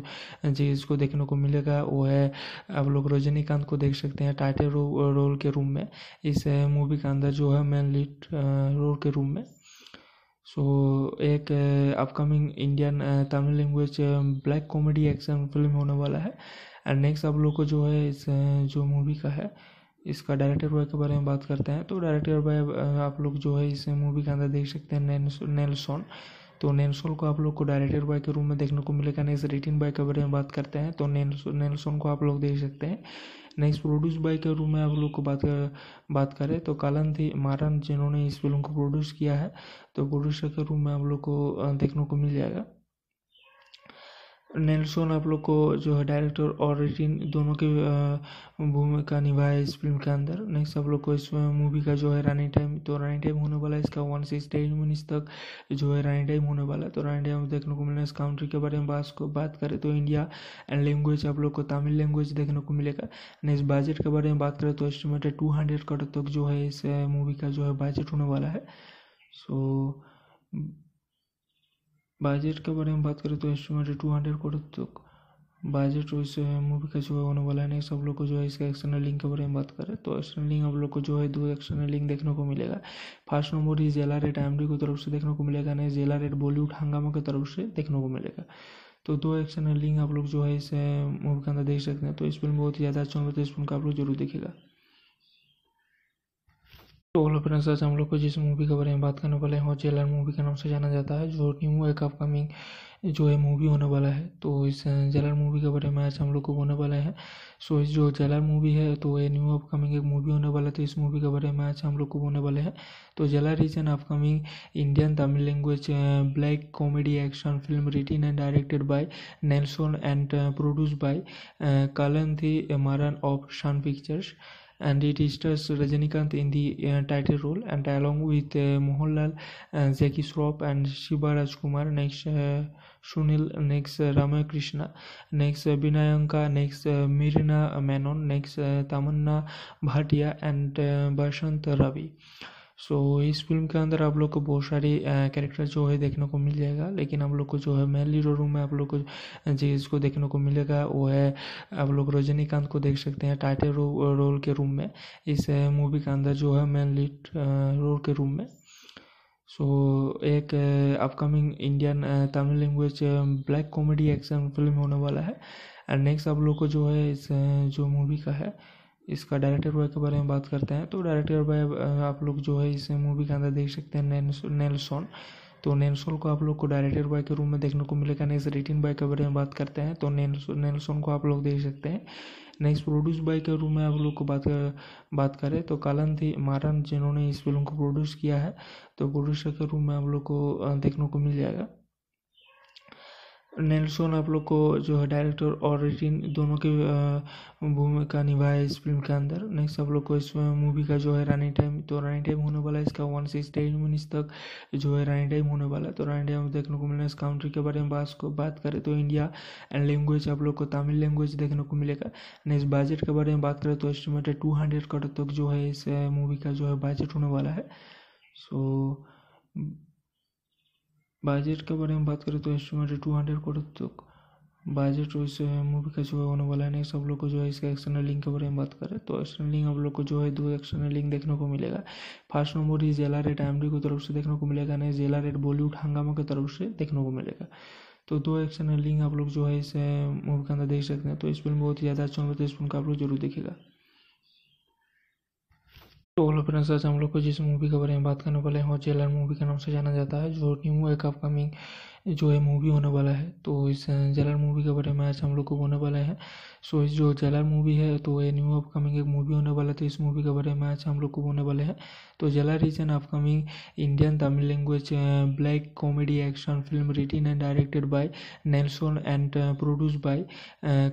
जिसको देखने को मिलेगा वो है आप लोग रजनीकांत को देख सकते हैं टाइटल रो, रोल के रूम में इस मूवी के अंदर जो है मेनली रोल के रूम में सो so, एक upcoming Indian Tamil language black comedy action film होने वाला है एंड नेक्स्ट आप लोग को जो है इस जो मूवी का है इसका डायरेक्टर बॉय के बारे में बात करते हैं तो डायरेक्टर बॉय आप लोग जो है इस मूवी के अंदर देख सकते हैं नेल्सोन तो नेल्सोन को आप लोग को डायरेक्टर बॉय के रूम में देखने को मिलेगा नेक्स्ट रिटिन बॉय के बारे में बात करते हैं तो नेल्सोन को आप लोग देख सकते हैं नेक्स्ट प्रोड्यूस बाय के रूम में आप लोग को बात कर, बात करें तो कालन थी मारन जिन्होंने इस फिल्म को प्रोड्यूस किया है तो प्रोड्यूसर के रूम में आप लोग को देखने को मिल जाएगा नेल्सन आप लोग को जो है डायरेक्टर और रिटिन दोनों की भूमिका निभाए इस फिल्म के अंदर नेक्स्ट आप लोग को इस मूवी का जो है रानी टाइम तो रानी टाइम होने वाला है इसका वन सिक्स टेन मिनट्स तक जो है रानी टाइम होने वाला है तो रानी टाइम देखने को मिलेगा इस कंट्री के बारे में बात को बात करें तो इंडिया एंड लैंग्वेज आप लोग को तमिल लैंग्वेज देखने को मिलेगा नेक्स्ट बजट के बारे में बात करें तो एस्टिमेटेड टू हंड्रेड करोड़ तक जो है इस मूवी का जो है बजट होने वाला है सो so, बजट के बारे में बात करें तो एस्टिमेटेड टू हंड्रेड करोड़ तक बजट वैसे है मूवी का जो है होने वाला नहीं सब लोग को जो है इसका एक्सटर्नल लिंक के बारे में बात करें तो एक्सटर्नल लिंक आप लोग को जो है दो एक्सटर्नल लिंक देखने को मिलेगा फर्स्ट नंबर ही जेला रेट एम की तरफ से देखने को मिलेगा नहीं जेला रेट बॉलीवुड हंगामा की तरफ से देखने को मिलेगा तो दो एक्सटर्नल लिंक आप लोग जो है इस मूवी के अंदर देख सकते हैं तो इस फिल्म बहुत ही ज़्यादा अच्छा होगा तो इस फिल्म का आप लोग जरूर देखेगा तो हेलो फ्रेंड्स आज हम लोग को जिस मूवी के बारे में बात करने वाले हैं और जेलर मूवी के नाम से जाना जाता है जो न्यू एक अपकमिंग जो है मूवी होने वाला है तो इस जेलर मूवी के बारे में आज हम लोग को बोलने वाला है सो इस जो जेलर मूवी है तो ये न्यू अपकमिंग एक मूवी होने वाला है तो इस मूवी के बारे में आज हम लोग को बोलने वाले हैं तो jailer is an upcoming Indian Tamil language black comedy action film written and directed by Nelson and produce by Kalanithi Maran of शन pictures and it stars Rajinikanth in the uh, title role and along with uh, Mohanlal, uh, Jackie Shroff and Shivaraj Kumar next uh, Sunil next uh, Ramakrishna next uh, Binayanka next uh, Mirina Menon next uh, Tamanna Bhatia and uh, Bashant Ravi so so, इस film के अंदर आप लोग को बहुत सारी character जो है देखने को मिल जाएगा लेकिन आप लोग को जो है मेनली रोल में आप लोग को जिसको देखने को मिलेगा वो है आप लोग रजनीकांत को देख सकते हैं टाइटे रो, रोल के रूम में इस मूवी के अंदर जो है मेनली रोल के रूम में सो so, एक upcoming Indian Tamil language black comedy action film होने वाला है एंड नेक्स्ट आप लोग को जो है इस जो मूवी का है इसका डायरेक्टर बॉय के बारे में बात करते हैं तो डायरेक्टर बॉय आप लोग जो है इस मूवी के अंदर देख सकते हैं नेल्सोन तो नेल्सोन को आप लोग को डायरेक्टर बॉय के रूम में देखने को मिलेगा नेक्स्ट रिटिन बॉय के बारे में बात करते हैं तो नेल्सोन को आप लोग देख सकते हैं नेक्स्ट प्रोड्यूस बॉय के रूम में आप लोग को बात बात करें तो कालन थी मारन जिन्होंने इस फिल्म को प्रोड्यूस किया है तो प्रोड्यूसर के रूम में आप लोग को देखने को मिल जाएगा नेल्सन आप लोग को जो है डायरेक्टर और रिटिन दोनों के भूमिका निभाए इस फिल्म के अंदर नेक्स्ट आप लोग को इस मूवी का जो है रनिंग टाइम तो रनिंग टाइम होने वाला है इसका वन सिक्स टेन मिनट्स तक जो है रनिंग टाइम होने वाला है तो रनिंग टाइम देखने को मिलेगा इस काउंट्री के बारे में बात को बात करें तो इंडिया एंड लैंग्वेज आप लोग को तमिल लैंग्वेज देखने को मिलेगा नेक्स्ट बजट के बारे में बात करें तो एस्टिमेटेड टू हंड्रेड करोड़ तक जो है इस मूवी का जो है बजट होने वाला है सो so, बजट के बारे में बात करें तो एस्टिमेटेड टू हंड्रेड करोड़ तक बजट वैसे मूवी का जो है होने वाला है नेक्स्ट आप लोग को जो है इसका एक्सटर्नल लिंक के बारे में बात करें तो एक्सटर्नल लिंक आप लोग को जो है दो एक्सटर्नल लिंक देखने को मिलेगा फर्स्ट नंबर ही जेला रेट एम की तरफ से देखने को मिलेगा नहीं जेला रेट बॉलीवुड हंगामा की तरफ से देखने को मिलेगा तो दो एक्सटर्नल लिंक आप लोग जो है इस मूवी के अंदर देख सकते हैं तो इस फिल्म बहुत ही ज़्यादा अच्छा होगा तो इस फिल्म का आप लोग जरूर देखेगा तो हेलो फ्रेंड्स आज हम लोग को जिस मूवी के बारे में बात करने वाले हैं और जेलर मूवी के नाम से जाना जाता है जो न्यू एक अपकमिंग जो है मूवी होने वाला है तो इस जेलर मूवी के बारे में आज हम लोग को बोलने वाले हैं सो इस जो जेलर मूवी है तो ये न्यू अपकमिंग एक मूवी होने वाला है तो इस मूवी के बारे में आज हम लोग को बोलने वाले हैं तो jailer is an upcoming Indian Tamil language black comedy action film written and directed by Nelson and produce by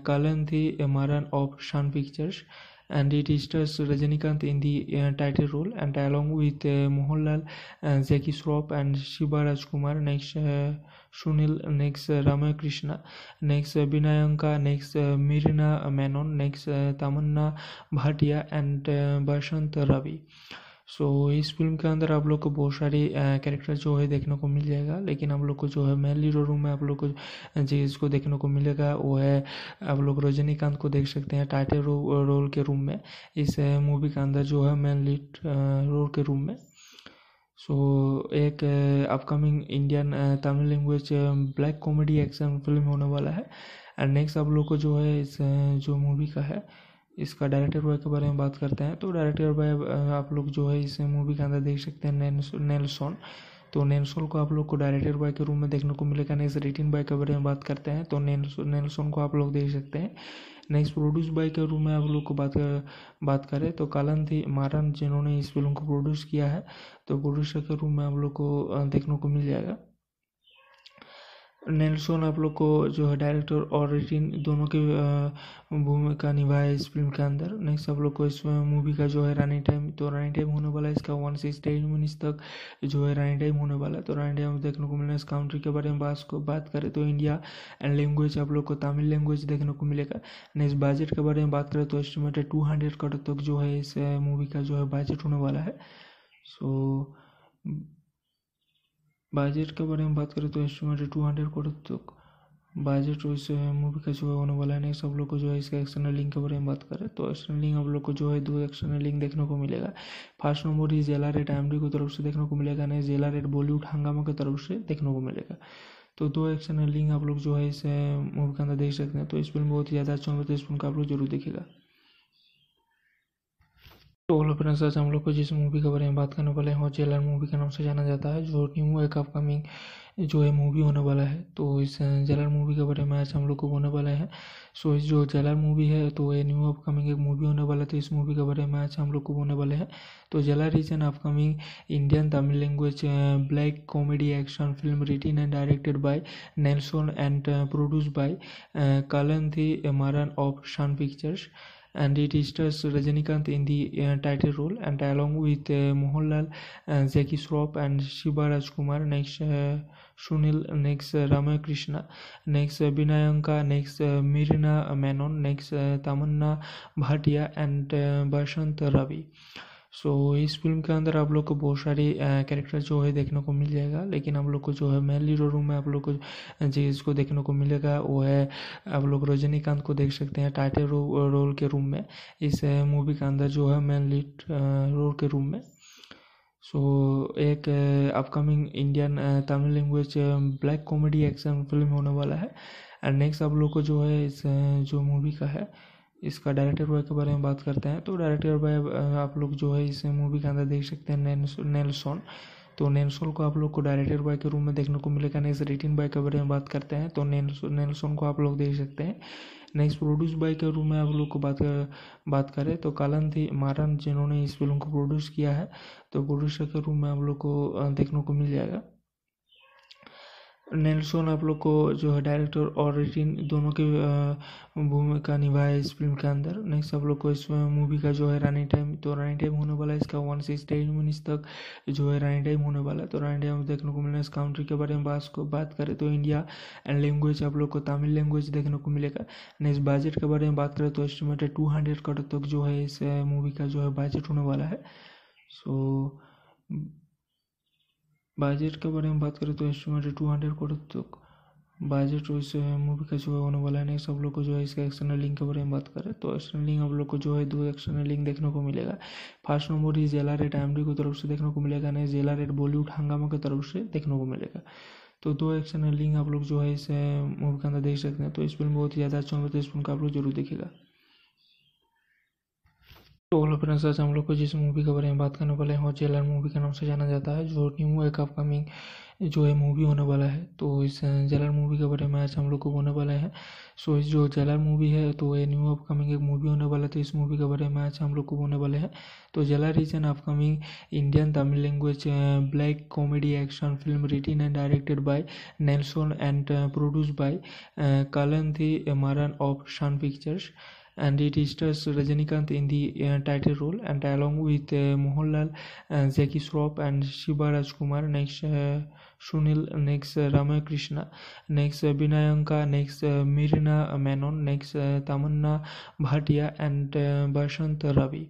Kalanithi Maran of शन pictures and it stars Rajinikanth in the uh, title role and along with uh, Mohanlal, uh, Jackie Shroff and Shivaraj Kumar next uh, Sunil, next uh, Ramakrishna, next uh, Binayanka, next uh, Mirina Menon, next uh, Tamanna Bhatia, and uh, Bashant Ravi. So so, इस film के अंदर आप लोग को बहुत सारी character जो है देखने को मिल जाएगा लेकिन आप लोग को जो है मेन लीडो रूम में आप लोग को जिसको देखने को मिलेगा वो है आप लोग रजनीकांत को देख सकते हैं टाइटल रो, रोल के रूम में इस मूवी के अंदर जो है मेन लीड रोल के रूम में सो so, एक upcoming Indian Tamil language black comedy action film होने वाला है एंड नेक्स्ट आप लोग को जो है इस जो मूवी का है इसका डायरेक्टर बॉय के बारे में बात करते हैं तो डायरेक्टर बॉय आप लोग जो है इस मूवी के अंदर देख सकते हैं नेल्सोन तो नैनसोन को आप लोग को डायरेक्टर बॉय के रूम में देखने को मिलेगा नेक्स्ट रिटिन बॉय के बारे में बात करते हैं तो नेल्सोन को आप लोग देख सकते हैं नेक्स्ट प्रोड्यूस बाय के रूम में आप लोग को बात कर, बात करें तो कालन थी मारन जिन्होंने इस फिल्म को प्रोड्यूस किया है तो प्रोड्यूसर के रूम में आप लोग को देखने को मिल जाएगा नेल्सोन आप लोग को जो है डायरेक्टर और रिटिन दोनों की भूमिका निभाए इस फिल्म के अंदर नेक्स्ट आप लोग को इस मूवी का जो है रनिंग टाइम तो रनिंग टाइम होने वाला है इसका वन सिक्स टेन मिनट्स तक जो है रनिंग टाइम होने वाला है तो रनिंग टाइम देखने को मिलेगा इस कंट्री के बारे में बात को बात करें तो इंडिया एंड लैंग्वेज आप लोग को तमिल लैंग्वेज देखने को मिलेगा नेक्स्ट बजट के बारे में बात करें तो एस्टिमेटेड टू हंड्रेड करोड़ तक जो है इस मूवी का जो है बजट होने वाला है सो so, बजट के बारे में बात करें तो एस्टिमेटेड टू हंड्रेड करोड़ तक बजट वैसे है मूवी का जो है होने वाला है नेक्स्ट लोग को जो है इसका एक्सटर्नल लिंक के बारे में बात करें तो एक्सटर्नल लिंक आप लोग को जो है दो एक्सटर्नल लिंक देखने को मिलेगा फर्स्ट नंबर ही जेला रेट आई की तरफ से देखने को मिलेगा नहीं जेला रेट बॉलीवुड हंगामा की तरफ से देखने को मिलेगा तो दो एक्सटर्नल लिंक आप लोग जो है इस मूवी के अंदर देख सकते हैं तो इस फिल्म बहुत ही ज़्यादा अच्छा होगा तो इस फिल्म का आप लोग जरूर देखेगा तो हेलो फ्रेंड्स आज हम लोग को जिस मूवी के बारे में बात करने वाले हैं और जेलर मूवी के नाम से जाना जाता है जो न्यू एक अपकमिंग जो है मूवी होने वाला है तो इस जेलर मूवी के बारे में आज हम लोग को बोलने वाला है सो इस जो जेलर मूवी है तो ये न्यू अपकमिंग एक मूवी होने वाला है तो इस मूवी के बारे में आज हम लोग को बोलने वाले हैं तो jailer is an upcoming Indian Tamil language black comedy action film written and directed by Nelson and produce by Kalanithi Maran of शान pictures and it stars Rajinikanth in the uh, title role and along with uh, Mohanlal, uh, Zaki Shroff and Shiva Rajkumar, next uh, Sunil, next uh, Ramakrishna, next uh, Binayanka, next uh, Mirina Menon, next uh, Tamanna Bhatia, and uh, Bashant Ravi. So so, इस film के अंदर आप लोग को बहुत सारी character जो है देखने को मिल जाएगा लेकिन आप लोग को जो है मेनली जो रूम में आप लोग को जिसको देखने को मिलेगा वो है आप लोग रजनीकांत को देख सकते हैं टाइटल रो, रोल के रूम में इस मूवी के अंदर जो है मेनली रोल के रूम में सो so, एक upcoming Indian Tamil language black comedy action film होने वाला है एंड नेक्स्ट आप लोग को जो है इस जो मूवी का है इसका डायरेक्टर बॉय के बारे में बात करते हैं तो डायरेक्टर बॉय आप लोग जो है इस मूवी के अंदर देख सकते हैं नेल्सोन तो नेल्सोन को आप लोग को डायरेक्टर बॉय के रूम में देखने को मिलेगा नेक्स्ट रिटिन बॉय के बारे में बात करते हैं तो नेल्सोन को आप लोग देख सकते हैं नेक्स्ट प्रोड्यूस बाय के रूम में आप लोग को बात कर, बात करें तो कालन थी मारन जिन्होंने इस फिल्म को प्रोड्यूस किया है तो प्रोड्यूसर के रूम में आप लोग को देखने को मिल जाएगा नेल्सन आप लोग को जो है डायरेक्टर और रिटिन दोनों की भूमिका निभाए इस फिल्म के अंदर नेक्स्ट आप लोग को इस मूवी का जो है रानी टाइम तो रानी टाइम होने वाला है इसका वन सिक्स टेन मिनट्स तक जो है रानी टाइम होने वाला है तो रानी टाइम देखने को मिलेगा इस काउंट्री के बारे में बात को बात करें तो इंडिया एंड लैंग्वेज आप लोग को तमिल लैंग्वेज देखने को मिलेगा नेक्स्ट बजट के बारे में बात करें तो एस्टिमेटेड टू हंड्रेड करोड़ तक जो है इस मूवी का जो है बजट होने वाला है सो so, बजट के बारे में बात करें तो एस्टिमेटेड टू हंड्रेड करोड़ तक बजट वैसे है मूवी का जो है होने वाला नहीं सब लोग को जो है इसका एक्सटर्नल लिंक के बारे में बात करें तो एक्सटर्नल लिंक आप लोग को जो है दो एक्सटर्नल लिंक देखने को मिलेगा फर्स्ट नंबर ही जेला रेट एम की तरफ से देखने को मिलेगा नहीं जेला रेट बॉलीवुड हंगामा की तरफ से देखने को मिलेगा तो दो एक्सटर्नल लिंक आप लोग जो है इस मूवी के अंदर देख सकते हैं तो इस फिल्म बहुत ही ज़्यादा अच्छा होगा तो इस फिल्म का आप लोग जरूर देखेगा तो हेलो फ्रेंड्स आज हम लोग को जिस मूवी के बारे में बात करने वाले हैं और जेलर मूवी के नाम से जाना जाता है जो न्यू एक अपकमिंग जो है मूवी होने वाला है तो इस जेलर मूवी के बारे में आज हम लोग को बोलने वाला है सो इस जो जेलर मूवी है तो ये न्यू अपकमिंग एक मूवी होने वाला है तो इस मूवी के बारे में आज हम लोग को बोलने वाले हैं तो jailer is an upcoming Indian Tamil language black comedy action film written and directed by Nelson and produce by Kalanithi Maran of शन pictures and it stars Rajinikanth in the uh, title role and along with uh, Mohanlal, uh, Jackie Shroff and Shivaraj Kumar next uh, Sunil next uh, Ramakrishna next uh, Binayanka next uh, Mirina Menon next uh, Tamanna Bhatia and uh, Bashant Ravi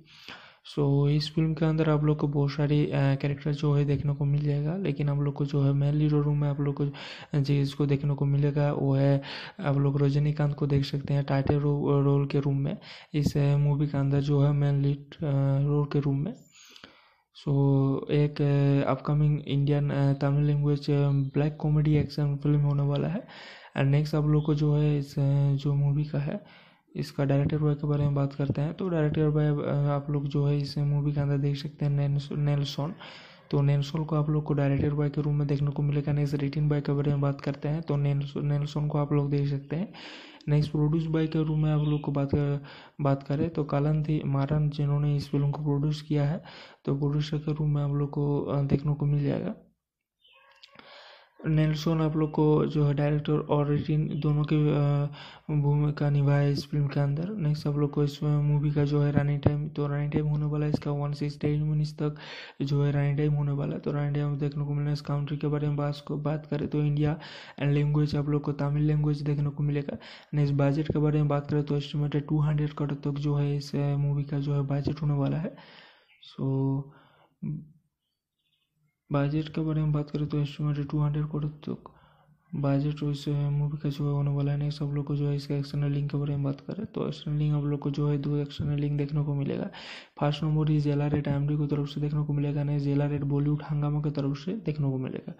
so so, इस film के अंदर आप लोग को बहुत सारी character जो है देखने को मिल जाएगा लेकिन आप लोग को जो है मेनली रोल में आप लोग को जिसको देखने को मिलेगा वो है आप लोग रजनीकांत को देख सकते हैं टाइटे रो, रोल के रूम में इस मूवी के अंदर जो है मेनली रोल के रूम में सो so, एक upcoming Indian Tamil language black comedy action film होने वाला है एंड नेक्स्ट आप लोग को जो है इस जो मूवी का है इसका डायरेक्टर बॉय के बारे में बात करते हैं तो डायरेक्टर बॉय आप लोग जो है इस मूवी के अंदर देख सकते हैं नेल्सोन तो नेल्सोन को आप लोग को डायरेक्टर बॉय के रूम में देखने को मिलेगा नेक्स्ट रिटिन बॉय के बारे में बात करते हैं तो नेल्सोन को आप लोग देख सकते हैं नेक्स्ट प्रोड्यूस बॉय के रूम में आप लोग को बात कर, बात करें तो कालन थी मारन जिन्होंने इस फिल्म को प्रोड्यूस किया है तो प्रोड्यूसर के रूम में आप लोग को देखने को मिल जाएगा नेल्सन आप लोग को जो है डायरेक्टर और रिटिन दोनों के भूमिका निभाए इस फिल्म के अंदर नेक्स्ट आप लोग को इस मूवी का जो है रनिंग टाइम तो रनिंग टाइम होने वाला है इसका वन सिक्स टेन मिनट्स तक जो है रनिंग टाइम होने वाला है तो रनिंग टाइम देखने को मिलेगा इस काउंट्री के बारे में बात को बात करें तो इंडिया एंड लैंग्वेज आप लोग को तमिल लैंग्वेज देखने को मिलेगा नेक्स्ट बजट के बारे में बात करें तो एस्टिमेटेड टू हंड्रेड करोड़ तक जो है इस मूवी का जो है बजट होने वाला है सो so, बजट के बारे में बात करें तो एस्टिमेटेड टू हंड्रेड करोड़ तक बजट वैसे मूवी का जो है होने वाला है नेक्स्ट आप लोग को जो है इसका एक्सटर्नल लिंक के बारे में बात करें तो एक्सटर्नल लिंक आप लोग को जो है दो एक्सटर्नल लिंक देखने को मिलेगा फर्स्ट नंबर ही जेला रेट एम की तरफ से देखने को मिलेगा नहीं जेला रेट बॉलीवुड हंगामा की तरफ से देखने को मिलेगा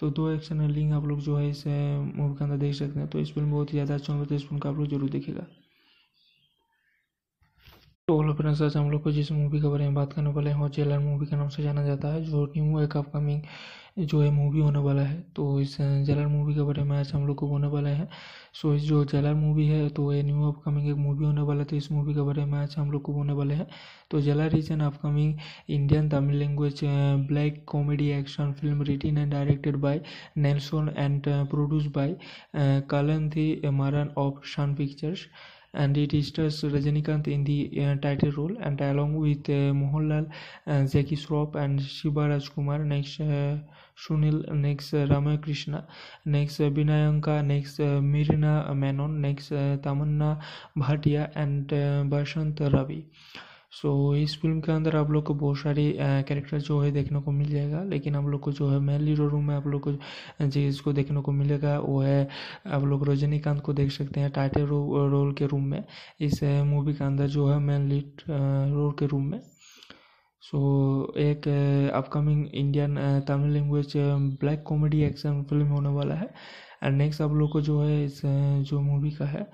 तो दो एक्सटर्नल लिंक आप लोग जो है इस मूवी के अंदर देख सकते हैं तो इस फिल्म बहुत ही ज़्यादा अच्छा होगा तो इस फिल्म का आप लोग जरूर देखेगा तो हेलो फ्रेंड्स आज हम लोग को जिस मूवी के बारे में बात करने वाले हैं और जेलर मूवी के नाम से जाना जाता है जो न्यू एक अपकमिंग जो है मूवी होने वाला है तो इस जेलर मूवी के बारे में आज हम लोग को बोलने वाले हैं सो इस जो जेलर मूवी है तो ये न्यू अपकमिंग एक मूवी होने वाला है तो इस मूवी के बारे में आज हम लोग को बोलने वाले हैं तो jailer is an upcoming Indian Tamil language black comedy action film written and directed by Nelson and produce by थी मारन ऑफ शन pictures and it stars Rajinikanth in the uh, title role and along with uh, Mohanlal, uh, Jackie Shroff and Shivaraj Kumar next uh, Sunil, next uh, Ramakrishna, next uh, Binayanka, next uh, Mirina Menon, next uh, Tamanna Bhatia, and uh, Bashant Ravi. So so, इस film के अंदर आप लोग को बहुत सारी character जो है देखने को मिल जाएगा लेकिन आप लोग को जो है मेन लीडो रूम में आप लोग को जिसको देखने को मिलेगा वो है आप लोग रजनीकांत को देख सकते हैं टाइटल रो, रोल के रूम में इस मूवी के अंदर जो है मेन लीड रोल के रूम में सो so, एक upcoming Indian Tamil language black comedy action film होने वाला है एंड नेक्स्ट आप लोग को जो है इस जो मूवी का है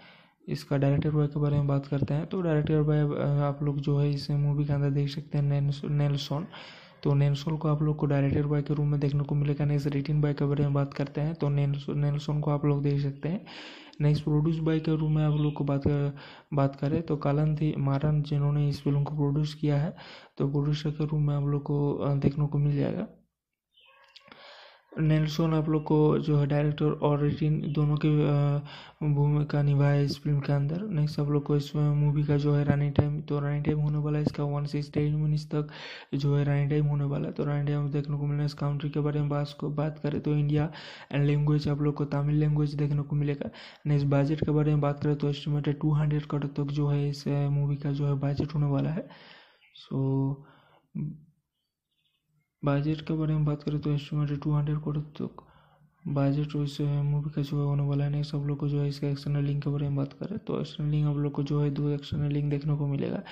इसका डायरेक्टर बॉय के बारे में बात करते हैं तो डायरेक्टर बॉय आप लोग जो है इस मूवी के अंदर देख सकते हैं नेल्सोन तो नैनसोन को आप लोग को डायरेक्टर बॉय के रूम में देखने को मिलेगा नेक्स्ट रिटिन बॉय के बारे में बात करते हैं तो नेल्सोन को आप लोग देख सकते हैं नेक्स्ट प्रोड्यूस बाय के रूम में आप लोग को बात कर, बात करें तो कालन थी मारन जिन्होंने इस फिल्म को प्रोड्यूस किया है तो प्रोड्यूसर के रूम में आप लोग को देखने को मिल जाएगा नेल्सोन आप लोग को जो है डायरेक्टर और रिटिन दोनों की भूमिका निभाए इस फिल्म के अंदर नेक्स्ट आप लोग को इस मूवी का जो है रनिंग टाइम तो रनिंग टाइम होने वाला है इसका वन सिक्स टेन मिनट्स तक जो है रनिंग टाइम होने वाला है तो रनिंग टाइम देखने को मिलेगा इस कंट्री के बारे में बात को बात करें तो इंडिया एंड लैंग्वेज आप लोग को तमिल लैंग्वेज देखने को मिलेगा नेक्स्ट बजट के बारे में बात करें तो एस्टिमेटेड टू हंड्रेड करोड़ तक जो है इस मूवी का जो है बजट होने वाला है सो so, बजट के बारे में बात करें तो एस्टिमेटेड टू हंड्रेड करोड़ तक बजट वैसे है मूवी का जो है होने वाला है नेक्स्ट लोग को जो है इसका एक्सटर्नल लिंक के बारे में बात करें तो एक्सटर्नल लिंक आप लोग को जो है दो एक्सटर्नल लिंक देखने को मिलेगा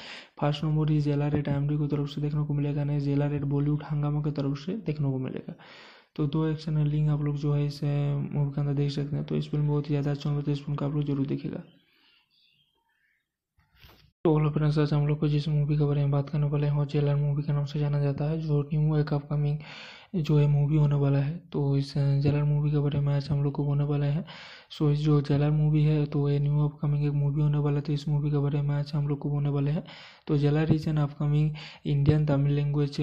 फर्स्ट नंबर ही जेला रेट आई की तरफ से देखने को मिलेगा नहीं जेला रेट बॉलीवुड हंगामा की तरफ से देखने को मिलेगा तो दो एक्सटर्नल लिंक आप लोग जो है इस मूवी के अंदर देख सकते हैं तो इस फिल्म बहुत ही ज़्यादा अच्छा होगा तो इस फिल्म का आप लोग जरूर देखेगा तो हेलो फ्रेंड्स आज हम लोग को जिस मूवी के बारे में बात करने वाले हैं और जेलर मूवी के नाम से जाना जाता है जो न्यू एक अपकमिंग जो है मूवी होने वाला है तो इस जेलर मूवी के बारे में आज हम लोग को बोलने वाला है सो इस जो जेलर मूवी है तो ये न्यू अपकमिंग एक मूवी होने वाला है तो इस मूवी के बारे में आज हम लोग को बोलने वाले हैं तो jailer is an upcoming Indian Tamil language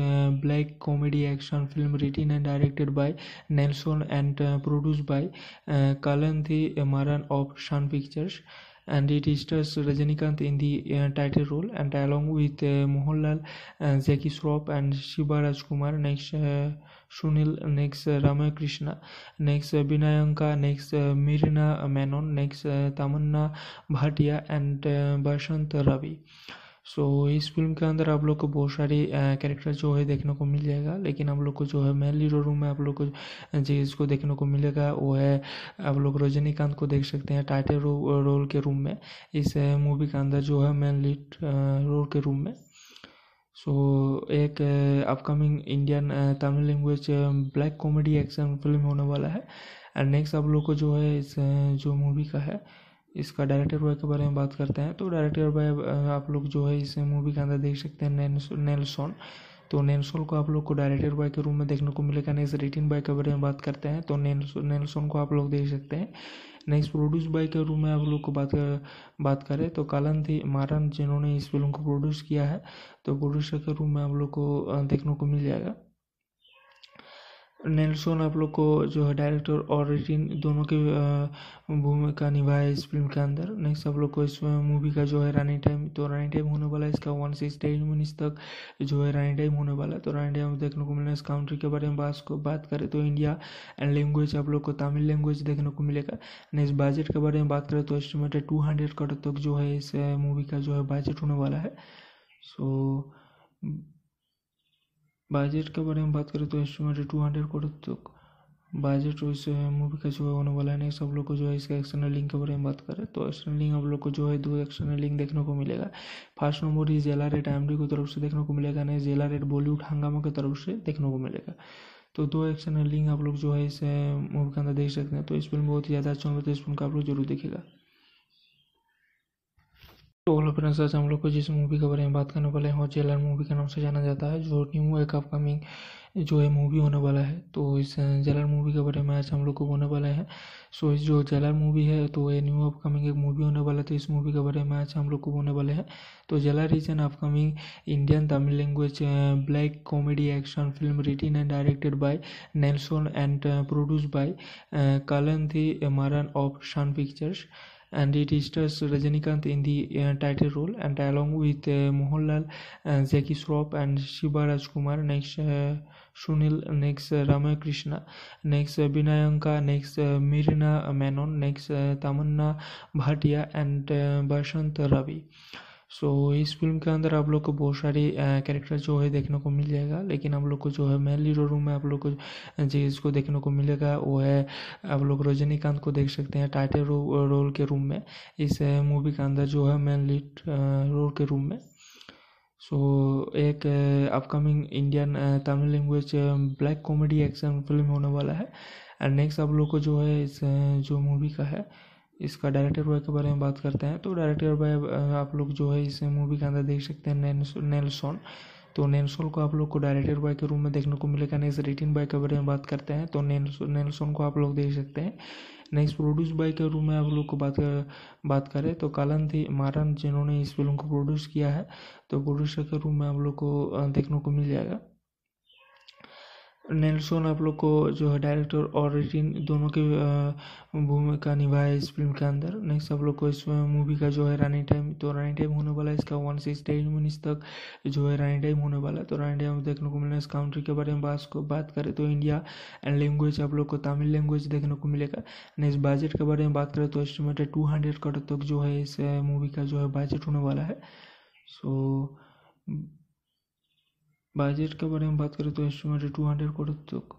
black comedy action film written and directed by Nelson and produce by थी मारन ऑफ शन pictures and it stars Rajinikanth in the uh, title role and along with uh, Mohanlal, uh, Zaki Shroff and Shivaraj Kumar next uh, Sunil next uh, Ramakrishna next uh, Binayanka next uh, Mirina Menon next uh, Tamanna Bhatia and uh, Bashant Ravi. So so, इस film के अंदर आप लोग को बहुत सारी character जो है देखने को मिल जाएगा लेकिन आप लोग को जो है मेन लीड रोल में आप लोग को जिसको देखने को मिलेगा वो है आप लोग रजनीकांत को देख सकते हैं टाइटल रो, रोल के रूम में इस मूवी के अंदर जो है मेन लीड रोल के रूम में सो so, एक upcoming Indian Tamil language black comedy action film होने वाला है एंड नेक्स्ट आप लोग को जो है इस जो मूवी का है इसका डायरेक्टर बॉय के बारे में बात करते हैं तो डायरेक्टर बॉय आप लोग जो है इस मूवी के अंदर देख सकते हैं नेल्सोन तो नैनसोन को आप लोग को डायरेक्टर बॉय के रूम में देखने को मिलेगा नेक्स्ट रिटिन बॉय के बारे में बात करते हैं तो नेल्सोन को आप लोग देख सकते हैं नेक्स्ट प्रोड्यूस बाय के रूम में आप लोग को बात कर, बात करें तो कालन थी मारन जिन्होंने इस फिल्म को प्रोड्यूस किया है तो प्रोड्यूसर के रूम में आप लोग को देखने को मिल जाएगा नेल्सोन आप लोग को जो है डायरेक्टर और रिटिन दोनों के भूमिका निभाया इस फिल्म के अंदर नेक्स्ट आप लोग को इस मूवी का जो है रानी टाइम तो रानी टाइम होने वाला है इसका वन सिक्स टेन मिनट्स तक जो है रानी टाइम होने वाला है तो रानी टाइम तो देखने को मिलेगा इस कंट्री के बारे में बात करें तो इंडिया एंड लैंग्वेज आप लोग को तमिल लैंग्वेज देखने को मिलेगा नेक्स्ट बजट के बारे में बात करें तो एस्टिमेटेड टू हंड्रेड करोड़ तक जो है इस मूवी का जो है बजट होने वाला है सो so, बजट के बारे में बात करें तो एस्टिमेटेड टू हंड्रेड करोड़ तक बजट जो मूवी का जो है होने वाला नहीं सब लोग को जो है इसका एक्सटर्नल लिंक के बारे में बात करें तो एक्सटर्नल लिंक आप लोग को जो है दो एक्सटर्नल लिंक देखने को मिलेगा फर्स्ट नंबर ही जेला रेट एम की तरफ से देखने को मिलेगा नहीं जेला रेट बॉलीवुड हंगामा की तरफ से देखने को मिलेगा तो दो एक्सटर्नल लिंक आप लोग जो है इस मूवी के अंदर देख सकते हैं तो इस फिल्म बहुत ही ज़्यादा अच्छा होगा तो इस फिल्म का आप लोग जरूर देखेगा तो हेलो फ्रेंड्स आज हम लोग को जिस मूवी के बारे में बात करने वाले हैं और जेलर मूवी के नाम से जाना जाता है जो न्यू एक अपकमिंग जो है मूवी होने वाला है तो इस जेलर मूवी के बारे में आज हम लोग को बोलने वाले हैं सो इस जो जेलर मूवी है तो ये न्यू अपकमिंग एक मूवी होने वाला है तो इस मूवी के बारे में आज हम लोग को बोलने वाले हैं तो jailer is an upcoming Indian Tamil language black comedy action film written and directed by Nelson and produce by Kalanithi Maran of शन pictures and it stars Rajinikanth in the uh, title role and along with uh, Mohanlal, uh, Jackie Shroff and Shivaraj Kumar next uh, Sunil next uh, Ramakrishna next uh, Binayanka next uh, Mirina Menon next uh, Tamanna Bhatia and uh, Bashant Ravi so so, इस film के अंदर आप लोग को बहुत सारी character जो है देखने को मिल जाएगा लेकिन आप लोग को जो है मेनली रोल में आप लोग को जिसको देखने को मिलेगा वो है आप लोग रजनीकांत को देख सकते हैं टाइटे रो, रोल के रूम में इस मूवी के अंदर जो है मेनली रोल के रूम में सो so, एक upcoming Indian Tamil language black comedy action film होने वाला है एंड नेक्स्ट आप लोग को जो है इस जो मूवी का है इसका डायरेक्टर बॉय के बारे में बात करते हैं तो डायरेक्टर बॉय आप लोग जो है इस मूवी के अंदर देख सकते हैं नेल्सोन तो नेल्सोन को आप लोग को डायरेक्टर बॉय के रूम में देखने को मिलेगा नेक्स्ट रिटिन बॉय के बारे में बात करते हैं तो नेल्सोन को आप लोग देख सकते हैं नेक्स्ट प्रोड्यूस बॉय के रूम में आप लोग को बात बात करें तो कालन थी मारन जिन्होंने इस फिल्म को प्रोड्यूस किया है तो प्रोड्यूसर के रूम में आप लोग को देखने को मिल जाएगा नेल्सन आप लोग को जो है डायरेक्टर और रिटिन दोनों के भूमिका निभाए इस फिल्म के अंदर नेक्स्ट आप लोग को इस मूवी का जो है रनिंग टाइम तो रनिंग टाइम होने वाला है इसका वन सिक्स टेन मिनट्स तक जो है रनिंग टाइम होने वाला है तो रनिंग टाइम देखने को मिलेगा इस काउंट्री के बारे में बात को बात करें तो इंडिया एंड लैंग्वेज आप लोग को तमिल लैंग्वेज देखने को मिलेगा नेक्स्ट बजट के बारे में बात करें तो एस्टिमेटेड टू हंड्रेड करोड़ तक जो है इस मूवी का जो है बजट होने वाला है सो so, बजट के बारे में बात करें तो एस्टिमेटेड टू हंड्रेड करोड़ तक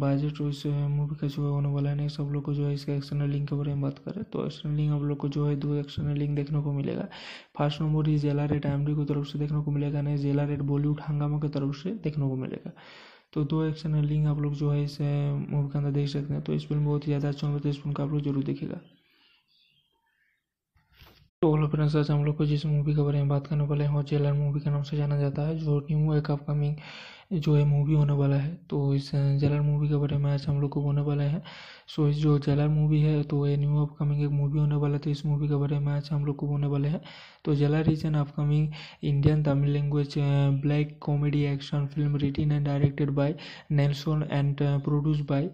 बजट वैसे मूवी का जो है होने वाला है नेक्स्ट आप लोग को जो है इसका एक्सटर्नल लिंक के बारे में बात करें तो एक्सटर्नल लिंक आप लोग को जो है दो एक्सटर्नल लिंक देखने को मिलेगा फर्स्ट नंबर ही जेला रेट एम की तरफ से देखने को मिलेगा नहीं जेला रेट बॉलीवुड हंगामा की तरफ से देखने को मिलेगा तो दो एक्सटर्नल लिंक आप लोग जो है इस मूवी के अंदर देख सकते हैं तो इस फिल्म बहुत ही ज़्यादा अच्छा होगा तो इस फिल्म का आप लोग जरूर देखेगा तो हेलो फ्रेंड्स आज हम लोग को जिस मूवी के बारे में बात करने वाले हैं और जेलर मूवी के नाम से जाना जाता है जो न्यू एक अपकमिंग जो है मूवी होने वाला है तो इस जेलर मूवी के बारे में आज हम लोग को बोलने वाले हैं सो इस जो जेलर मूवी है तो ये न्यू अपकमिंग एक मूवी होने वाला है तो इस मूवी के बारे में आज हम लोग को बोलने वाले हैं तो jailer is an upcoming Indian Tamil language black comedy action film written and directed by Nelson and produce by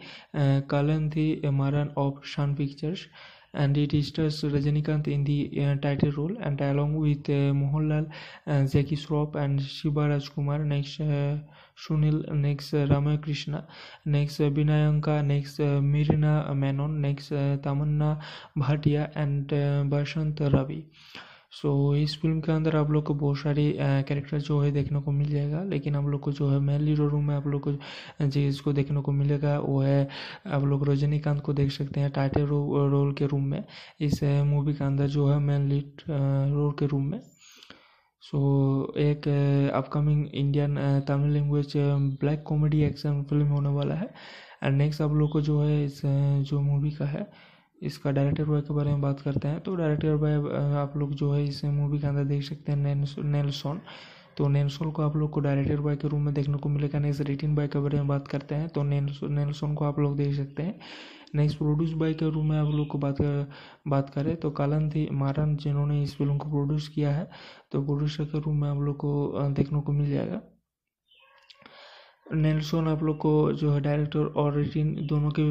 थी मारन ऑफ शन pictures and it stars Rajinikanth in the uh, title role and along with uh, Mohanlal, uh, Jackie Shroff and Shivaraj Kumar next uh, Sunil next uh, Ramakrishna next uh, Binayanka next uh, Mirina Menon next uh, Tamanna Bhatia and uh, Bashant Ravi so so, इस film के अंदर आप लोग को बहुत सारी character जो है देखने को मिल जाएगा लेकिन आप लोग को जो है मेन लीडो रूम में आप लोग को जिसको देखने को मिलेगा वो है आप लोग रजनीकांत को देख सकते हैं टाइटल रो, रोल के रूम में इस मूवी के अंदर जो है मेन लीड रोल के रूम में सो so, एक upcoming Indian Tamil language black comedy action film होने वाला है एंड नेक्स्ट आप लोग को जो है इस जो मूवी का है इसका डायरेक्टर बॉय के बारे में बात करते हैं तो डायरेक्टर बॉय आप लोग जो है इस मूवी के अंदर देख सकते हैं नेल्सोन तो नैनसोन को आप लोग को डायरेक्टर बॉय के रूम में देखने को मिलेगा नेक्स्ट रिटिन बॉय के बारे में बात करते हैं तो नेल्सोन को आप लोग देख सकते हैं नेक्स्ट प्रोड्यूस बाय के रूम में आप लोग को बात कर, बात करें तो कालन थी मारन जिन्होंने इस फिल्म को प्रोड्यूस किया है तो प्रोड्यूसर के रूम में आप लोग को देखने को मिल जाएगा नेल्सोन आप लोग को जो है डायरेक्टर और रिटिन दोनों के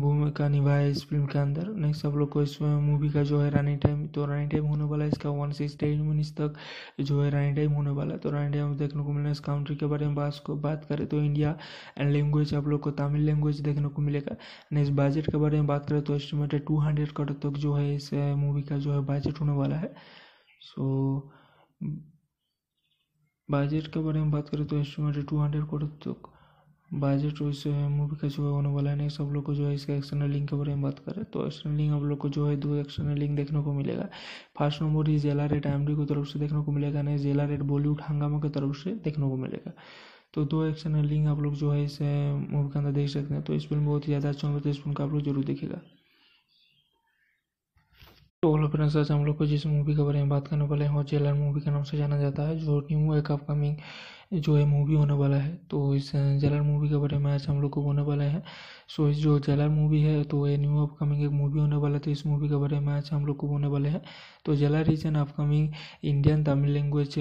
भूमिका निभाए इस फिल्म के अंदर नेक्स्ट आप लोग को इस मूवी का जो है रनिंग टाइम तो रनिंग टाइम होने वाला है इसका वन सिक्स टेन मिनट्स तक जो है रनिंग टाइम होने वाला है तो रनिंग टाइम देखने को मिलेगा इस काउंट्री तो के बारे में बात करें तो इंडिया एंड लैंग्वेज आप लोग को तमिल लैंग्वेज देखने को मिलेगा नेक्स्ट बजट के बारे में बात करें तो एस्टिमेटेड टू हंड्रेड करोड़ तक जो है इस मूवी का जो है बजट होने वाला है सो so, बजट के बारे में बात करें तो एस्टिमेटेड टू हंड्रेड करोड़ तक बजट वैसे है मूवी का जो है होने वाला है नेक्स्ट लोग को जो है इसका एक्सटर्नल लिंक के बारे में बात करें तो एक्सटर्नल लिंक आप लोग को जो है दो एक्सटर्नल लिंक देखने को मिलेगा फर्स्ट नंबर ही जेला रेट आई की तरफ से देखने को मिलेगा नहीं जेला रेट बॉलीवुड हंगामा की तरफ से देखने को मिलेगा तो दो एक्सटर्नल लिंक आप लोग जो है इस मूवी के अंदर देख सकते हैं तो इस फिल्म बहुत ही ज़्यादा अच्छा होगा तो इस फिल्म का आप लोग जरूर देखेगा तो हेलो फ्रेंड्स आज हम लोग को जिस मूवी के बारे में बात करने वाले हैं और जेलर मूवी के नाम से जाना जाता है जो न्यू एक अपकमिंग जो है मूवी होने वाला है तो इस जेलर मूवी के बारे में आज हम लोग को बोलने वाला है सो इस जो जेलर मूवी है तो ये न्यू अपकमिंग एक मूवी होने वाला है तो इस मूवी के बारे में आज हम लोग को बोलने वाले हैं तो jailer is an upcoming Indian Tamil language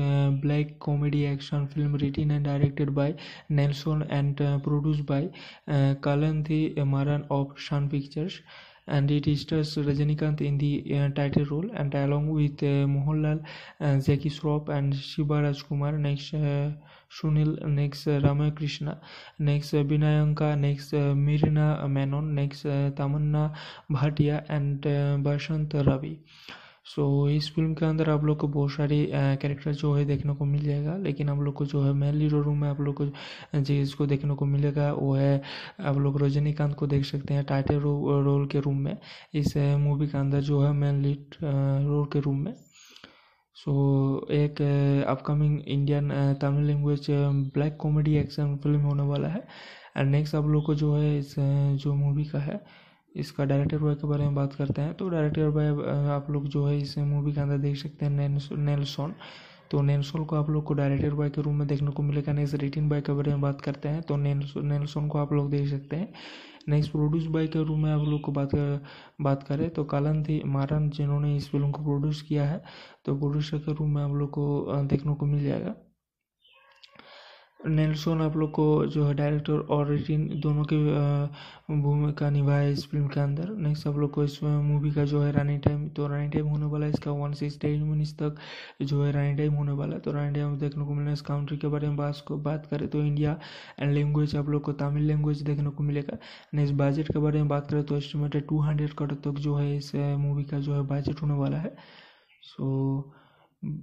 black comedy action film written and directed by Nelson and produce by थी मारन ऑफ शन pictures and it stars Rajinikanth in the uh, title role and along with uh, Mohanlal, uh, Zaki Shroff and Shivaraj Kumar next uh, Sunil next uh, Ramakrishna next uh, Binayanka next uh, Mirina Menon next uh, Tamanna Bhatia and uh, Bashant Ravi. So so, इस film के अंदर आप लोग को बहुत सारी character जो है देखने को मिल जाएगा लेकिन आप लोग को जो है मेन लीड रोल में आप लोग को जिसको देखने को मिलेगा वो है आप लोग रजनीकांत को देख सकते हैं टाइटल रो, रोल के रूम में इस मूवी के अंदर जो है मेन लीड रोल के रूम में सो so, एक upcoming Indian Tamil language black comedy action film होने वाला है एंड नेक्स्ट आप लोग को जो है इस जो मूवी का है इसका डायरेक्टर बॉय के बारे में बात करते हैं तो डायरेक्टर बॉय आप लोग जो है इस मूवी के अंदर देख सकते हैं नेल्सोन तो नैनसोन को आप लोग को डायरेक्टर बॉय के रूम में देखने को मिलेगा नेक्स्ट रिटिन बॉय के बारे में बात करते हैं तो नेल्सोन को आप लोग देख सकते हैं नेक्स्ट प्रोड्यूस बाय के रूम में आप लोग को बात कर बात करें तो कालन थी मारन जिन्होंने इस फिल्म को प्रोड्यूस किया है तो प्रोड्यूसर के रूम में आप लोग को देखने को मिल जाएगा नेल्सन आप लोग को जो है डायरेक्टर और रिटिन दोनों के भूमिका निभाया इस फिल्म के अंदर नेक्स्ट आप लोग को इस मूवी का जो है रानी टाइम तो रानी टाइम होने वाला है इसका वन सिक्स टेन मिनट्स तक जो है रानी टाइम होने वाला है तो रानी टाइम तो देखने को मिलेगा इस काउंट्री के बारे में बात करें तो इंडिया एंड लैंग्वेज आप लोग को तमिल लैंग्वेज देखने को मिलेगा नेक्स्ट बजट के बारे में बात करें तो एस्टिमेटेड टू हंड्रेड करोड़ तक जो है इस मूवी का जो है बजट होने वाला है सो so,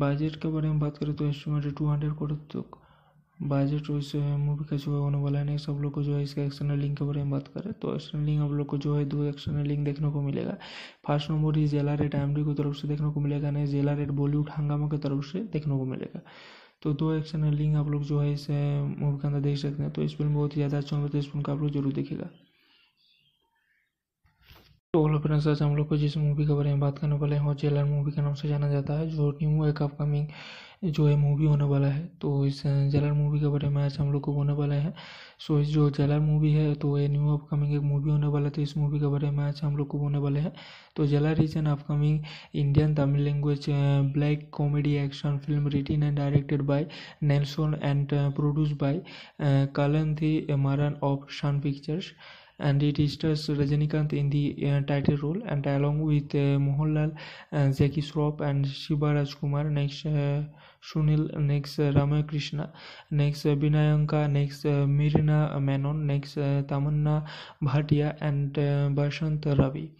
बजट के बारे में बात करें तो एस्टिमेटेड टू हंड्रेड करोड़ तक बजट वैसे मूवी का जो है होने वाला है सब लोग को जो है इसका एक्सटर्नल लिंक के बारे में बात करें तो एक्सटर्नल लिंक आप लोग को जो है दो एक्सटर्नल लिंक देखने को मिलेगा फर्स्ट नंबर ही जेला रेट एम की तरफ से देखने को मिलेगा नहीं जेला रेट बॉलीवुड हंगामा की तरफ से देखने को मिलेगा तो दो एक्सटर्नल लिंक आप लोग जो है इस मूवी के अंदर देख सकते हैं तो इस फिल्म बहुत ही ज़्यादा अच्छा होगा तो इस फिल्म का आप लोग जरूर देखेगा तो हेलो फ्रेंड्स आज हम लोग को जिस मूवी के बारे में बात करने वाले हैं और जेलर मूवी के नाम से जाना जाता है जो न्यू एक अपकमिंग जो है मूवी होने वाला है तो इस जेलर मूवी के बारे में आज हम लोग को बोलने वाले हैं सो इस जो जेलर मूवी है तो ये न्यू अपकमिंग एक मूवी होने वाला है तो इस मूवी के बारे में आज हम लोग को बोलने वाले हैं तो jailer is an upcoming Indian Tamil language black comedy action film written and directed by Nelson and produce by Kalanithi Maran of शन pictures and it stars Rajinikanth in the uh, title role and along with uh, Mohanlal, uh, Jackie Shroff and Shivaraj Kumar next uh, Sunil next uh, Ramakrishna next uh, Binayanka next uh, Mirina Menon next uh, Tamanna Bhatia and uh, Bashant Ravi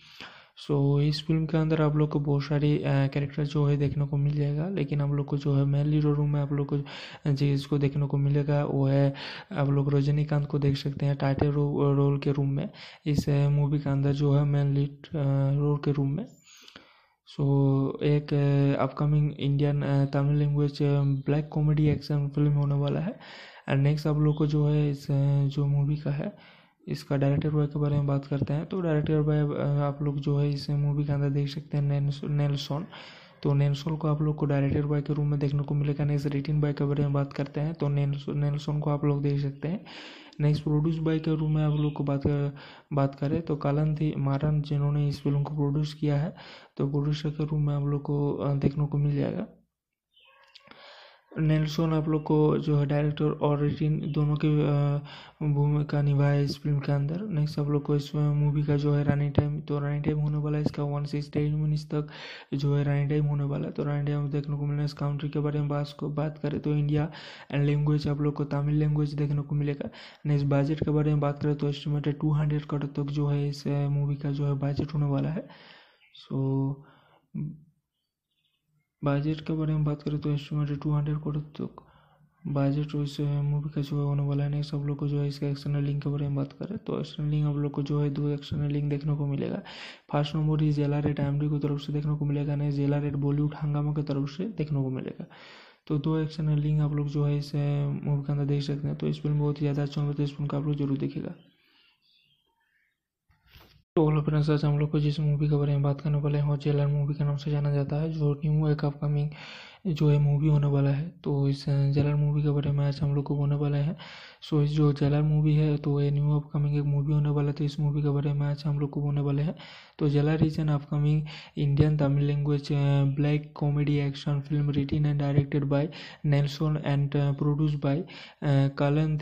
so so, इस film के अंदर आप लोग को बहुत सारी character जो है देखने को मिल जाएगा लेकिन आप लोग को जो है मेनली रोल में आप लोग को जिसको देखने को मिलेगा वो है आप लोग रजनीकांत को देख सकते हैं टाइटे रो, रोल के रूम में इस मूवी के अंदर जो है मेनली रोल के रूम में सो so, एक upcoming Indian Tamil language black comedy action film होने वाला है एंड नेक्स्ट आप लोग को जो है इस जो मूवी का है इसका डायरेक्टर बॉय के बारे में बात करते हैं तो डायरेक्टर बॉय आप लोग जो है इस मूवी के अंदर देख सकते हैं नेल्सोन तो नेल्सोन को आप लोग को डायरेक्टर बॉय के रूम में देखने को मिलेगा नेक्स्ट रिटिन बॉय के बारे में बात करते हैं तो नेल्सोन को आप लोग देख सकते हैं नेक्स्ट प्रोड्यूस बॉय के रूम में आप लोग को बात कर, बात करें तो कालन थी मारन जिन्होंने इस फिल्म को प्रोड्यूस किया है तो प्रोड्यूसर के रूम में आप लोग को देखने को मिल जाएगा नेल्सन आप लोग को जो है डायरेक्टर और रिटिन दोनों के भूमिका निभाए इस फिल्म के अंदर नेक्स्ट आप लोग को इस मूवी का जो है रनिंग टाइम तो रनिंग टाइम होने वाला है इसका वन सिक्स टेन मिनट्स तक जो है रनिंग टाइम होने वाला है तो रनिंग टाइम देखने को मिलेगा इस काउंट्री के बारे में बात को बात करें तो इंडिया एंड लैंग्वेज आप लोग को तमिल लैंग्वेज देखने को मिलेगा नेक्स्ट बजट के बारे में बात करें तो एस्टिमेटेड टू हंड्रेड करोड़ तक जो है इस मूवी का जो है बजट होने वाला है सो so, बजट के बारे में बात करें तो एस्टिमेटेड टू हंड्रेड करोड़ तक बजट वैसे मूवी का जो है होने वाला है नेक्स्ट आप लोग को जो है इसका एक्सटर्नल लिंक के बारे में बात करें तो एक्सटर्नल लिंक आप लोग को जो है दो एक्सटर्नल लिंक देखने को मिलेगा फर्स्ट नंबर ही जेला रेट एम की तरफ से देखने को मिलेगा नहीं जेला रेट बॉलीवुड हंगामा की तरफ से देखने को मिलेगा तो दो एक्सटर्नल लिंक आप लोग जो है इस मूवी के अंदर देख सकते हैं तो इस फिल्म बहुत ही ज़्यादा अच्छा होगा तो इस फिल्म का आप लोग जरूर देखेगा तो हेलो फ्रेंड्स आज हम लोग को जिस मूवी के बारे में बात करने वाले हैं और जेलर मूवी के नाम से जाना जाता है जो न्यू एक अपकमिंग जो है मूवी होने वाला है तो इस जेलर मूवी के बारे में आज हम लोग को बोलने वाले हैं सो इस जो जेलर मूवी है तो ये न्यू अपकमिंग एक मूवी होने वाला है तो इस मूवी के बारे में आज हम लोग को बोलने वाले हैं तो jailer is an upcoming Indian Tamil language black comedy action film written and directed by Nelson and produce by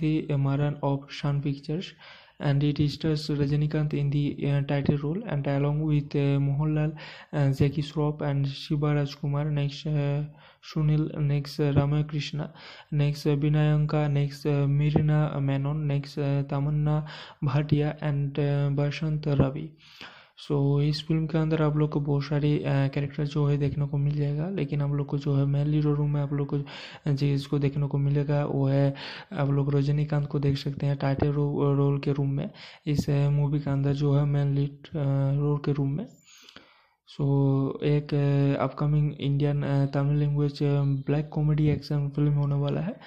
थी मारन ऑफ शन pictures and it stars Rajinikanth in the uh, title role and along with uh, Mohanlal, uh, Jackie Shroff and Shivaraj Kumar next uh, Sunil next uh, Ramakrishna next uh, Binayanka next uh, Mirina Menon next uh, Tamanna Bhatia and uh, Bashant Ravi so so, इस film के अंदर आप लोग को बहुत सारी character जो है देखने को मिल जाएगा लेकिन आप लोग को जो है मेन लीडो रूम में आप लोग को जिसको देखने को मिलेगा वो है आप लोग रजनीकांत को देख सकते हैं टाइटल रो, रोल के रूम में इस मूवी के अंदर जो है मेन लीड रोल के रूम में सो so, एक upcoming Indian Tamil language black comedy action film होने वाला है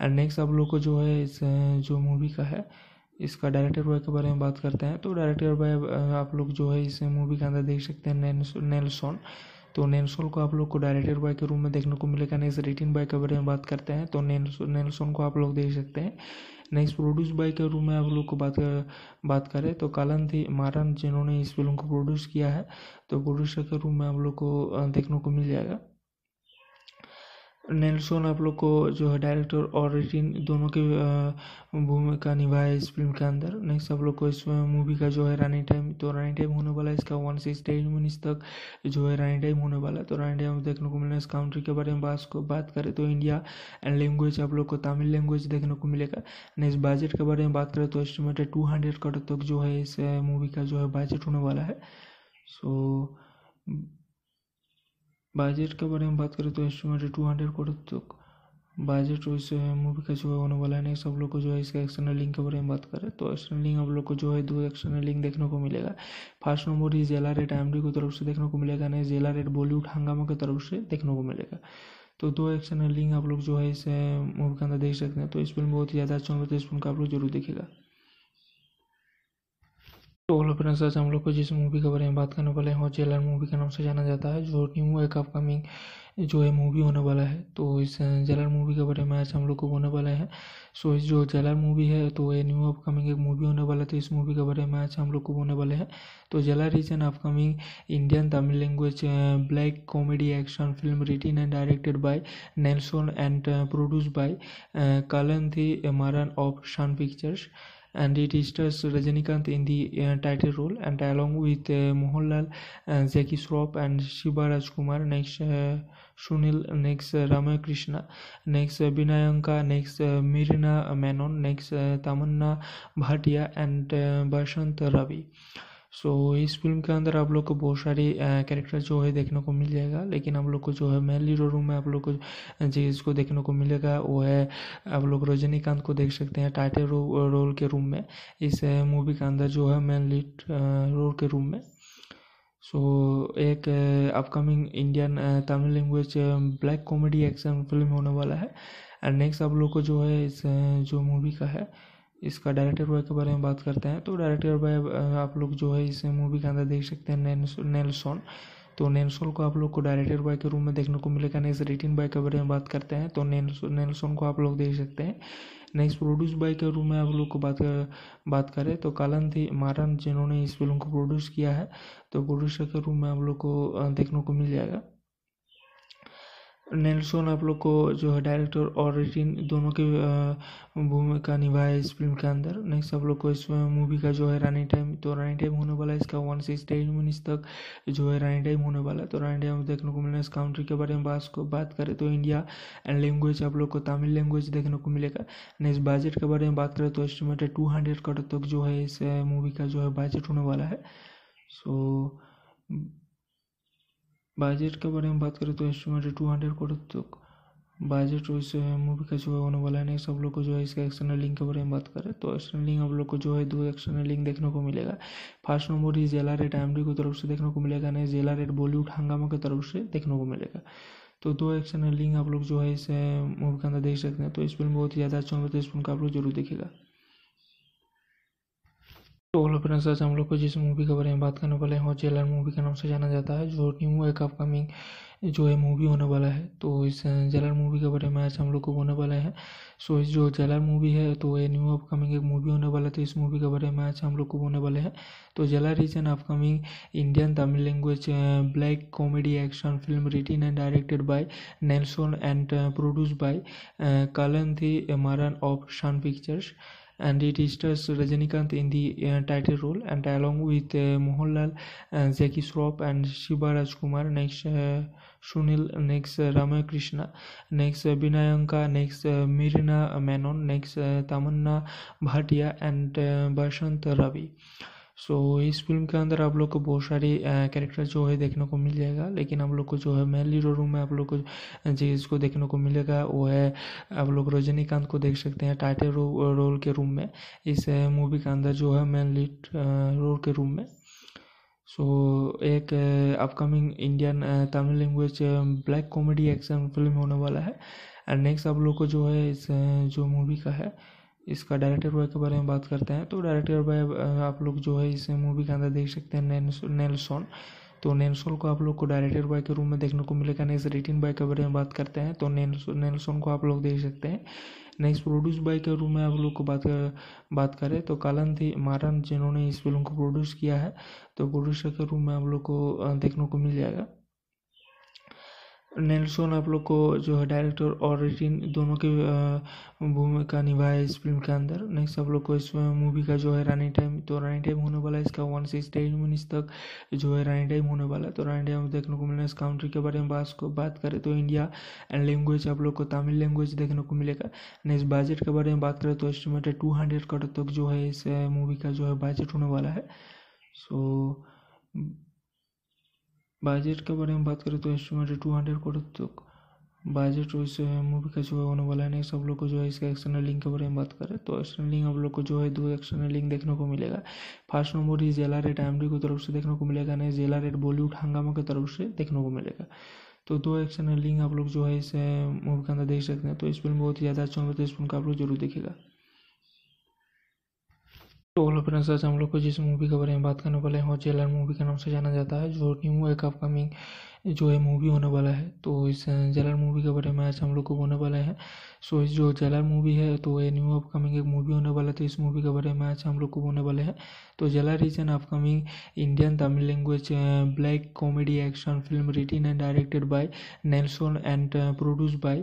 एंड नेक्स्ट आप लोग को जो है इस जो मूवी का है इसका डायरेक्टर बॉय के बारे में बात करते हैं तो डायरेक्टर बॉय आप लोग जो है इस मूवी के अंदर देख सकते हैं नेल्सोन तो नेल्सोन को आप लोग को डायरेक्टर बॉय के रूम में देखने को मिलेगा नेक्स्ट रिटिन बॉय के बारे में बात करते हैं तो नेल्सोन को आप लोग देख सकते हैं नेक्स्ट प्रोड्यूस बाय के रूम में आप लोग को बात कर, बात करें तो कालन थी मारन जिन्होंने इस फिल्म को प्रोड्यूस किया है तो प्रोड्यूसर के रूम में आप लोग को देखने को मिल जाएगा नेल्सोन आप लोग को जो है डायरेक्टर और रिटिन दोनों के भूमिका निभाए इस फिल्म के अंदर नेक्स्ट आप लोग को इस मूवी का जो है रनिंग टाइम तो रनिंग टाइम होने वाला है इसका वन सिक्स टेन मिनट्स तक जो है रनिंग टाइम होने वाला है तो रनिंग टाइम देखने को मिलेगा इस काउंट्री तो के बारे में बात करें तो इंडिया एंड लैंग्वेज आप लोग को तमिल लैंग्वेज देखने को मिलेगा नेक्स्ट बजट के बारे में बात करें तो एस्टिमेटेड टू हंड्रेड करोड़ तक जो है इस मूवी का जो है बजट होने वाला है सो so, बजट के बारे में बात करें तो एस्टिमेटेड टू हंड्रेड करोड़ तक बजट वैसे है मूवी का जो है होने वाला है नेक्स्ट लोग को जो है इसका एक्सटर्नल लिंक के बारे में बात करें तो एक्सटर्नल लिंक आप लोग को जो है दो एक्सटर्नल लिंक देखने को मिलेगा फर्स्ट नंबर ही जेला रेट डी की तरफ से देखने को मिलेगा नहीं जेला रेट बॉलीवुड हंगामा की तरफ से देखने को मिलेगा तो दो एक्सटर्नल लिंक आप लोग जो है इस मूवी के अंदर देख सकते हैं तो इस फिल्म बहुत ही ज़्यादा अच्छा होगा तो इस फिल्म का आप लोग जरूर देखेगा तो हेलो फ्रेंड्स आज हम लोग को जिस मूवी के बारे में बात करने वाले हैं और जेलर मूवी के नाम से जाना जाता है जो न्यू एक अपकमिंग जो है मूवी होने वाला है तो इस जेलर मूवी के बारे में आज हम लोग को बोलने वाला है सो इस जो जेलर मूवी है तो ये न्यू अपकमिंग एक मूवी होने वाला है तो इस मूवी के बारे में आज हम लोग को बोलने वाले हैं तो jailer is an upcoming Indian Tamil language black comedy action film written and directed by Nelson and produce by थी मारन ऑफ शन pictures and it stars Rajinikanth in the uh, title role and along with uh, Mohanlal, uh, Zaki Shroff and Shivaraj Kumar next uh, Sunil next uh, Ramakrishna next uh, Binayanka next uh, Mirina Menon next uh, Tamanna Bhatia and uh, Bashant Ravi. So so, इस film के अंदर आप लोग को बहुत सारी character जो है देखने को मिल जाएगा लेकिन आप लोग को जो है मेन लीड रोल में आप लोग को जिसको देखने को मिलेगा वो है आप लोग रजनीकांत को देख सकते हैं टाइटल रो, रोल के रूम में इस मूवी के अंदर जो है मेन लीड रोल के रूम में सो so, एक upcoming Indian Tamil language black comedy action film होने वाला है एंड नेक्स्ट आप लोग को जो है इस जो मूवी का है इसका डायरेक्टर बॉय के बारे में बात करते हैं तो डायरेक्टर बॉय आप लोग जो है इस मूवी के अंदर देख सकते हैं नेल्सोन तो नैनसोन को आप लोग को डायरेक्टर बॉय के रूम में देखने को मिलेगा नेक्स्ट रिटिन बॉय के बारे में बात करते हैं तो नेल्सोन को आप लोग देख सकते हैं नेक्स्ट प्रोड्यूस बाय के रूम में आप लोग को बात कर, बात करें तो कालन थी मारन जिन्होंने इस फिल्म को प्रोड्यूस किया है तो प्रोड्यूसर के रूम में आप लोग को देखने को मिल जाएगा नेल्सोन आप लोग को जो है डायरेक्टर और रिटिन दोनों के भूमिका निभाया इस फिल्म के अंदर नेक्स्ट आप लोग को इस मूवी का जो है रानी टाइम तो रानी टाइम होने वाला है इसका वन सिक्स टेन मिनट्स तक जो है रानी टाइम होने वाला है तो रानी टाइम तो देखने को मिलेगा इस कंट्री के बारे में बात करें तो इंडिया एंड लैंग्वेज आप लोग को तमिल लैंग्वेज देखने को मिलेगा नेक्स्ट बजट के बारे में बात करें तो एस्टिमेटेड टू हंड्रेड करोड़ तक जो है इस मूवी का जो है बजट होने वाला है सो so, बजट के बारे में बात करें तो एस्टिमेटेड टू हंड्रेड करोड़ तक बजट वैसे मूवी का जो है होने वाला है सब लोग को जो है इसका एक्सटर्नल लिंक के बारे में बात करें तो एक्सटर्नल लिंक आप लोग को जो है दो एक्सटर्नल लिंक देखने को मिलेगा फर्स्ट नंबर ही जेला रेट एम की तरफ से देखने को मिलेगा नहीं जेला रेट बॉलीवुड हंगामा की तरफ से देखने को मिलेगा तो दो एक्सटर्नल लिंक आप लोग जो है इस मूवी के अंदर देख सकते हैं तो इस फिल्म बहुत ही ज़्यादा अच्छा होगा तो इस फिल्म का आप लोग जरूर देखेगा तो हेलो फ्रेंड्स आज हम लोग को जिस मूवी के बारे में बात करने वाले हैं और जेलर मूवी के नाम से जाना जाता है जो न्यू एक अपकमिंग जो है मूवी होने वाला है तो इस जेलर मूवी के बारे में आज हम लोग को बोलने वाले हैं सो इस जो जेलर मूवी है तो ये न्यू अपकमिंग एक मूवी होने वाला है तो इस मूवी के बारे में आज हम लोग को बोलने वाले हैं तो jailer is an upcoming Indian Tamil language black comedy action film written and directed by Nelson and produce by Kalanithi Maran of शन pictures and it stars Rajinikanth in the uh, title role and along with uh, Mohanlal, uh, Jackie Shroff and Shivaraj Kumar next uh, Sunil next uh, Ramakrishna next Binayanka next uh, Mirina Menon next uh, Tamanna Bhatia and uh, Bashant Ravi so so, इस film के अंदर आप लोग को बहुत सारी character जो है देखने को मिल जाएगा लेकिन आप लोग को जो है मेनली रोल में आप लोग को जिसको देखने को मिलेगा वो है आप लोग रजनीकांत को देख सकते हैं टाइटे रो, रोल के रूम में इस मूवी के अंदर जो है मेनली रोल के रूम में सो so, एक upcoming Indian Tamil language black comedy action film होने वाला है एंड नेक्स्ट आप लोग को जो है इस जो मूवी का है इसका डायरेक्टर बॉय के बारे में बात करते हैं तो डायरेक्टर बॉय आप लोग जो है इस मूवी के अंदर देख सकते हैं नेल्सोन तो नेल्सन को आप लोग को डायरेक्टर बॉय के रूम में देखने को मिलेगा नेक्स्ट रिटिन बॉय के बारे में बात करते हैं तो नेल्सन को आप लोग देख सकते हैं नेक्स्ट प्रोड्यूस बॉय के रूम में आप लोग को बात कर, बात करें तो कालन थी मारन जिन्होंने इस फिल्म को प्रोड्यूस किया है तो प्रोड्यूसर के रूम में आप लोग को देखने को मिल जाएगा नेल्सन आप लोग को जो है डायरेक्टर और रिटिन दोनों के भूमिका निभाए इस फिल्म के अंदर नेक्स्ट आप लोग को इस मूवी का जो है रनिंग टाइम तो रनिंग टाइम होने वाला है इसका वन सिक्स टेन मिनट्स तक जो है रनिंग टाइम होने वाला है तो रनिंग टाइम देखने को मिलेगा इस काउंट्री के बारे में बात को बात करें तो इंडिया एंड लैंग्वेज आप लोग को तमिल लैंग्वेज देखने को मिलेगा नेक्स्ट बजट के बारे में बात करें तो एस्टिमेटेड टू हंड्रेड करोड़ तक जो है इस मूवी का जो है बजट होने वाला है सो so, बजट के बारे में बात करें तो एस्टिमेटेड टू हंड्रेड करोड़ तक बजट वैसे मूवी का जो है होने वाला है नेक्स्ट आप लोग को जो है इसका एक्सटर्नल लिंक के बारे में बात करें तो एक्सटर्नल लिंक आप लोग को जो है दो एक्सटर्नल लिंक देखने को मिलेगा फर्स्ट नंबर ही जेला रेट एम की तरफ से देखने को मिलेगा नहीं जेला रेट बॉलीवुड हंगामा की तरफ से देखने को मिलेगा तो दो एक्सटर्नल लिंक आप लोग जो है इस मूवी के अंदर देख सकते हैं तो इस फिल्म बहुत ही ज़्यादा अच्छा होगा तो इस फिल्म का आप लोग जरूर देखेगा तो हेलो फ्रेंड्स आज हम लोग को जिस मूवी के बारे में बात करने वाले हैं और जेलर मूवी के नाम से जाना जाता है जो न्यू एक अपकमिंग जो है मूवी होने वाला है तो इस जेलर मूवी के बारे में आज हम लोग को बोलने वाले हैं सो इस जो जेलर मूवी है तो ये न्यू अपकमिंग एक मूवी होने वाला है तो इस मूवी के बारे में आज हम लोग को बोलने वाले हैं तो jailer is an upcoming Indian Tamil language black comedy action film written and directed by Nelson and produce by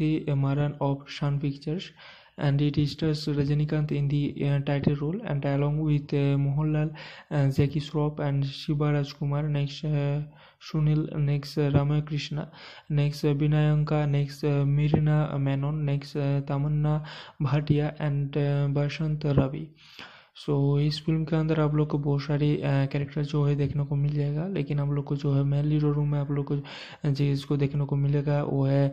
थी मारन ऑफ शन pictures and it stars Rajinikanth in the uh, title role and along with uh, Mohanlal, uh, Jackie Shroff and Shivaraj Kumar next uh, Sunil next uh, Ramakrishna next uh, Binayanka next uh, Mirina Menon next uh, Tamanna Bhatia and uh, Bashant Ravi so so, इस film के अंदर आप लोग को बहुत सारी character जो है देखने को मिल जाएगा लेकिन आप लोग को जो है मेन लीडो रूम में आप लोग को जिसको देखने को मिलेगा वो है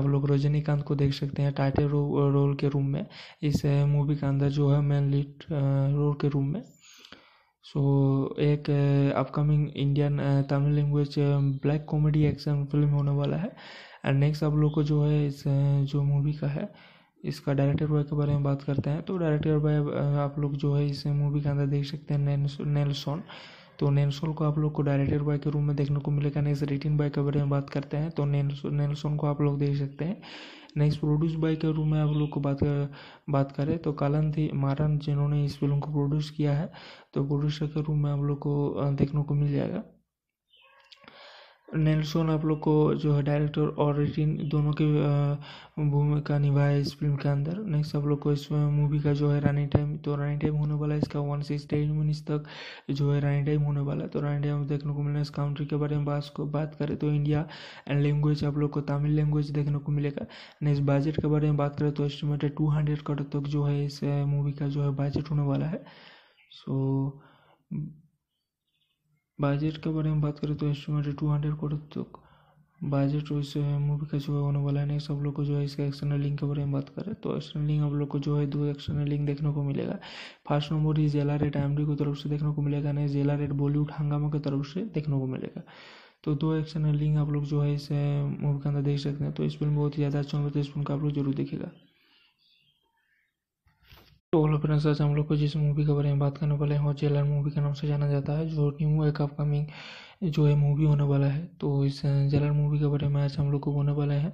आप लोग रजनीकांत को देख सकते हैं टाइटल रो, रोल के रूम में इस मूवी के अंदर जो है मेन लीड रोल के रूम में सो so, एक upcoming Indian Tamil language black comedy action film होने वाला है एंड नेक्स्ट आप लोग को जो है इस जो मूवी का है इसका डायरेक्टर बॉय के बारे में बात करते हैं तो डायरेक्टर बॉय आप लोग जो है इस मूवी के अंदर देख सकते हैं नेल्सोन तो नैनसोन को आप लोग को डायरेक्टर बॉय के रूम में देखने को मिलेगा नेक्स्ट रिटिन बॉय के बारे में बात करते हैं तो नेल्सोन को आप लोग देख सकते हैं नेक्स्ट प्रोड्यूस बाय के रूम में आप लोग को बात कर, बात करें तो कालन थी मारन जिन्होंने इस फिल्म को प्रोड्यूस किया है तो प्रोड्यूसर के रूम में आप लोग को देखने को मिल जाएगा नेल्सोन आप लोग को जो है डायरेक्टर और रिटिन दोनों के भूमिका निभाया इस फिल्म के अंदर नेक्स्ट आप लोग को इस मूवी का जो है रनिंग टाइम तो रनिंग टाइम होने वाला है इसका वन सिक्स टेन मिनट्स तक जो है रनिंग टाइम होने वाला है तो रनिंग टाइम देखने को मिलेगा इस काउंट्री के बारे में बात को बात करें तो इंडिया एंड लैंग्वेज आप लोग को तमिल लैंग्वेज देखने को मिलेगा नेक्स्ट बजट के बारे में बात करें तो एस्टिमेटेड टू हंड्रेड करोड़ तक जो है इस मूवी का जो है बजट होने वाला है सो so, बजट के बारे में बात करें तो एस्टिमेटेड टू हंड्रेड करोड़ तक बजट वैसे तो है मूवी का जो है होने वाला है नेक्स्ट लोग को जो है इसका एक्सटर्नल लिंक के बारे में बात करें तो एक्सटर्नल लिंक आप लोग को जो है दो एक्सटर्नल लिंक देखने को मिलेगा फर्स्ट नंबर ही जेला रेट डी की तरफ से देखने को मिलेगा नहीं जेला रेट बॉलीवुड हंगामा की तरफ से देखने को मिलेगा तो दो एक्सटर्नल लिंक आप लोग जो है इस मूवी के अंदर देख सकते हैं तो इस फिल्म बहुत ही ज़्यादा अच्छा होगा तो इस फिल्म का आप लोग जरूर देखेगा तो हेलो फ्रेंड्स आज हम लोग को जिस मूवी के बारे में बात करने वाले हैं और जेलर मूवी के नाम से जाना जाता है जो न्यू एक अपकमिंग जो है मूवी होने वाला है तो इस जेलर मूवी के बारे में आज हम लोग को बोलने वाला है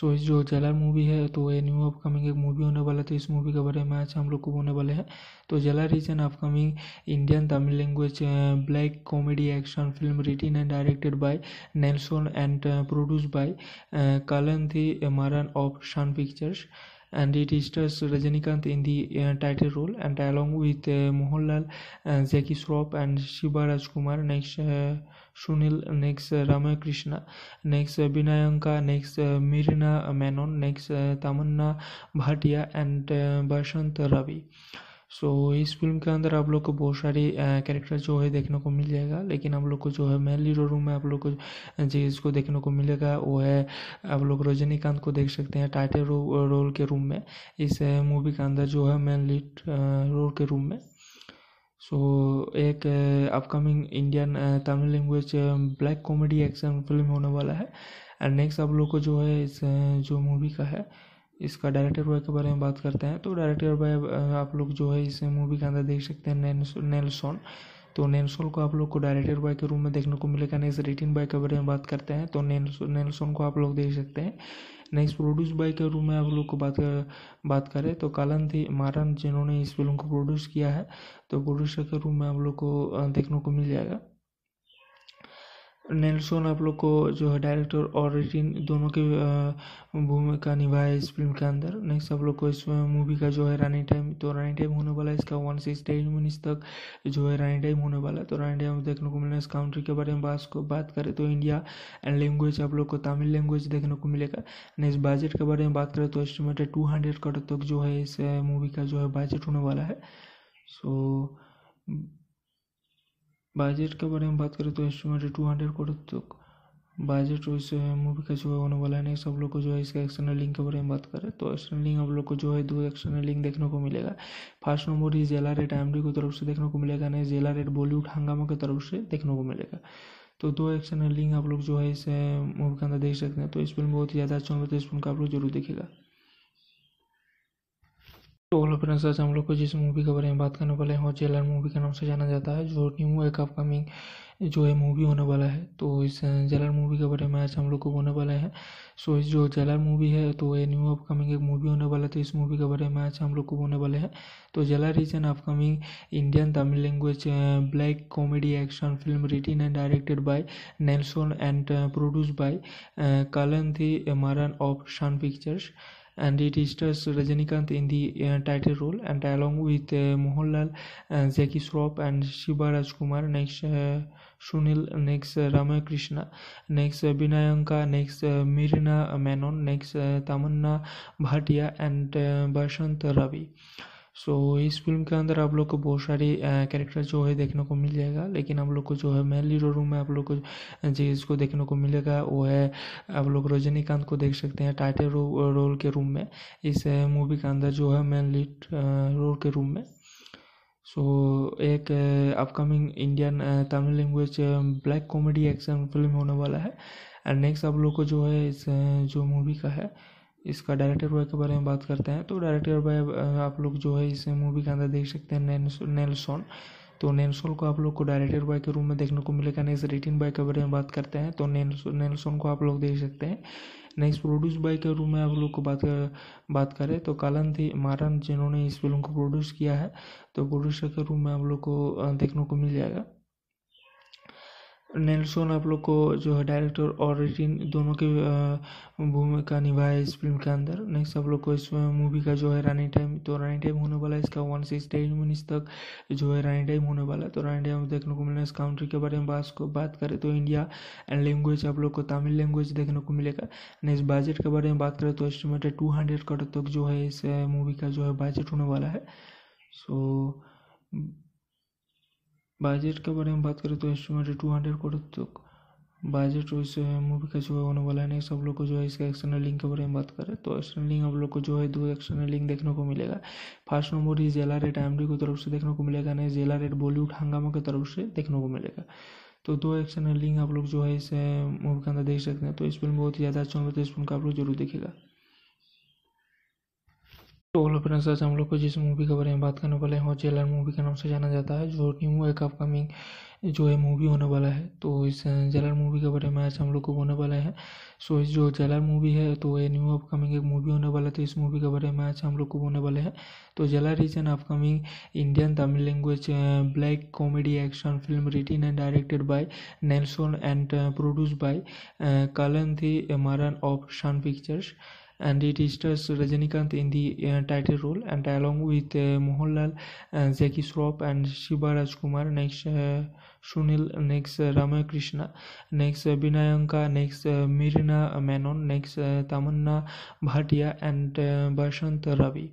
सो इस जो जेलर मूवी है तो ये न्यू अपकमिंग एक मूवी होने वाला है तो इस मूवी के बारे में आज हम लोग को बोलने वाले हैं तो jailer is an upcoming Indian Tamil language black comedy action film written and directed by Nelson and produce by थी मारन ऑफ शन pictures and it stars Rajinikanth in the uh, title role and along with uh, Mohanlal, uh, Zaki Shroff and Shivaraj Kumar next uh, Sunil next uh, Ramakrishna next uh, Binayanka next uh, Mirina Menon next uh, Tamanna Bhatia and uh, Bashant Ravi. So so, इस film के अंदर आप लोग को बहुत सारी character जो है देखने को मिल जाएगा लेकिन आप लोग को जो है मेन लीड रोल में आप लोग को जिसको देखने को मिलेगा वो है आप लोग रजनीकांत को देख सकते हैं टाइटल रो, रोल के रूम में इस मूवी के अंदर जो है मेन लीड रोल के रूम में सो so, एक upcoming Indian Tamil language black comedy action film होने वाला है एंड नेक्स्ट आप लोग को जो है इस जो मूवी का है इसका डायरेक्टर बॉय के बारे में बात करते हैं तो डायरेक्टर बॉय आप लोग जो है इस मूवी के अंदर देख सकते हैं नेल्सोन तो नैनसोन को आप लोग को डायरेक्टर बॉय के रूम में देखने को मिलेगा नेक्स्ट रिटिन बॉय के बारे में बात करते हैं तो नेल्सोन को आप लोग देख सकते हैं नेक्स्ट प्रोड्यूस बाय के रूम में आप लोग को बात कर बात करें तो कालन थी मारन जिन्होंने इस फिल्म को प्रोड्यूस किया है तो प्रोड्यूसर के रूम में आप लोग को देखने को मिल जाएगा नेल्सन आप लोग को जो है डायरेक्टर और रिटिन दोनों के भूमिका निभाया इस फिल्म के अंदर नेक्स्ट आप लोग को इस मूवी का जो है रानी टाइम तो रानी टाइम होने वाला है इसका वन सिक्स टेन मिनट्स तक जो है रानी टाइम होने वाला है तो रानी टाइम देखने को मिलेगा इस काउंट्री तो के बारे में बात करें तो इंडिया एंड लैंग्वेज आप लोग को तमिल लैंग्वेज देखने को मिलेगा नेक्स्ट बजट के बारे में बात करें तो एस्टिमेटेड टू हंड्रेड करोड़ तक जो है इस मूवी का जो है बजट होने वाला है सो so, बजट के बारे में बात करें तो एस्टिमेटेड टू हंड्रेड करोड़ तक बजट वैसे मूवी का जो है होने वाला है सब लोग को जो है इसका एक्सटर्नल लिंक के बारे में बात करें तो एक्सटर्नल लिंक आप लोग को जो है दो एक्सटर्नल लिंक देखने को मिलेगा फर्स्ट नंबर ही जेला रेट एम की तरफ से देखने को मिलेगा नहीं जेला रेट बॉलीवुड हंगामा की तरफ से देखने को मिलेगा तो दो एक्सटर्नल लिंक आप लोग जो है इस मूवी के अंदर देख सकते हैं तो इस फिल्म बहुत ही ज़्यादा अच्छा होगा तो इस फिल्म का आप लोग जरूर देखेगा तो हेलो फ्रेंड्स आज हम लोग को जिस मूवी के बारे में बात करने वाले हैं और जेलर मूवी के नाम से जाना जाता है जो न्यू एक अपकमिंग जो है मूवी होने वाला है तो इस जेलर मूवी के बारे में आज हम लोग को बोलने वाले हैं सो इस जो जेलर मूवी है तो ये न्यू अपकमिंग एक मूवी होने वाला है तो इस मूवी के बारे में आज हम लोग को बोलने वाले हैं तो jailer is an upcoming Indian Tamil language black comedy action film written and directed by Nelson and produce by Kalanithi Maran of शन pictures and it stars Rajinikanth in the uh, title role and along with uh, Mohanlal, uh, Jackie Shroff and Shivaraj Kumar next uh, Sunil next uh, Ramakrishna next uh, Binayanka next uh, Mirina Menon next uh, Tamanna Bhatia and uh, Bashant Ravi so so, इस film के अंदर आप लोग को बहुत सारी character जो है देखने को मिल जाएगा लेकिन आप लोग को जो है मेनली रोल में आप लोग को जिसको देखने को मिलेगा वो है आप लोग रजनीकांत को देख सकते हैं टाइटे रो, रोल के रूम में इस मूवी के अंदर जो है मेनली रोल के रूम में सो so, एक upcoming Indian Tamil language black comedy action film होने वाला है एंड नेक्स्ट आप लोग को जो है इस जो मूवी का है इसका डायरेक्टर बॉय के बारे में बात करते हैं तो डायरेक्टर बॉय आप लोग जो है इस मूवी के अंदर देख सकते हैं नेल्सोन तो नैनसोन को आप लोग को डायरेक्टर बॉय के रूम में देखने को मिलेगा नेक्स्ट रिटिन बॉय के बारे में बात करते हैं तो नेल्सन को आप लोग देख सकते हैं नेक्स्ट प्रोड्यूस बॉय के रूम में आप लोग को बात कर, बात करें तो कालन थी मारन जिन्होंने इस फिल्म को प्रोड्यूस किया है तो प्रोड्यूसर के रूम में आप लोग को देखने को मिल जाएगा नेल्सन आप लोग को जो है डायरेक्टर और रिटिन दोनों के भूमिका निभाए इस फिल्म के अंदर नेक्स्ट आप लोग को इस मूवी का जो है रनिंग टाइम तो रनिंग टाइम होने वाला है इसका वन सिक्स टेन मिनट्स तक जो है रनिंग टाइम होने वाला है तो रनिंग टाइम देखने को मिलेगा इस काउंट्री के बारे में बात को बात करें तो इंडिया एंड लैंग्वेज आप लोग को तमिल लैंग्वेज देखने को मिलेगा नेक्स्ट बजट के बारे में बात करें तो एस्टिमेटेड टू हंड्रेड करोड़ तक जो है इस मूवी का जो है बजट होने वाला है सो so, बजट के बारे में बात करें तो एस्टिमेटेड टू हंड्रेड करोड़ तक बजट वैसे मूवी का जो है होने वाला है नेक्स्ट आप लोग को जो है इसका एक्सटर्नल लिंक के बारे में बात करें तो एक्सटर्नल लिंक आप लोग को जो है दो एक्सटर्नल लिंक देखने को मिलेगा फर्स्ट नंबर ही जेला रेट एम की तरफ से देखने को मिलेगा नहीं जेला रेट बॉलीवुड हंगामा की तरफ से देखने को मिलेगा तो दो एक्सटर्नल लिंक आप लोग जो है इस मूवी के अंदर देख सकते हैं तो इस फिल्म बहुत ही ज़्यादा अच्छा होगा तो इस फिल्म का आप लोग जरूर देखेगा तो हेलो फ्रेंड्स आज हम लोग को जिस मूवी के बारे में बात करने वाले हैं और जेलर मूवी के नाम से जाना जाता है जो न्यू एक अपकमिंग जो है मूवी होने वाला है तो इस जेलर मूवी के बारे में आज हम लोग को बोलने वाले हैं सो इस जो जेलर मूवी है तो ये न्यू अपकमिंग एक मूवी होने वाला है तो इस मूवी के बारे में आज हम लोग को बोलने वाले हैं तो jailer is an upcoming Indian Tamil language black comedy action film written and directed by Nelson and produce by थी मारन ऑफ शन pictures and it stars Rajinikanth in the uh, title role and along with uh, Mohanlal, uh, Jackie Shroff and Shivaraj Kumar next uh, Sunil next uh, Ramakrishna next uh, Binayanka next uh, Mirina Menon next uh, Tamanna Bhatia and uh, Bashant Ravi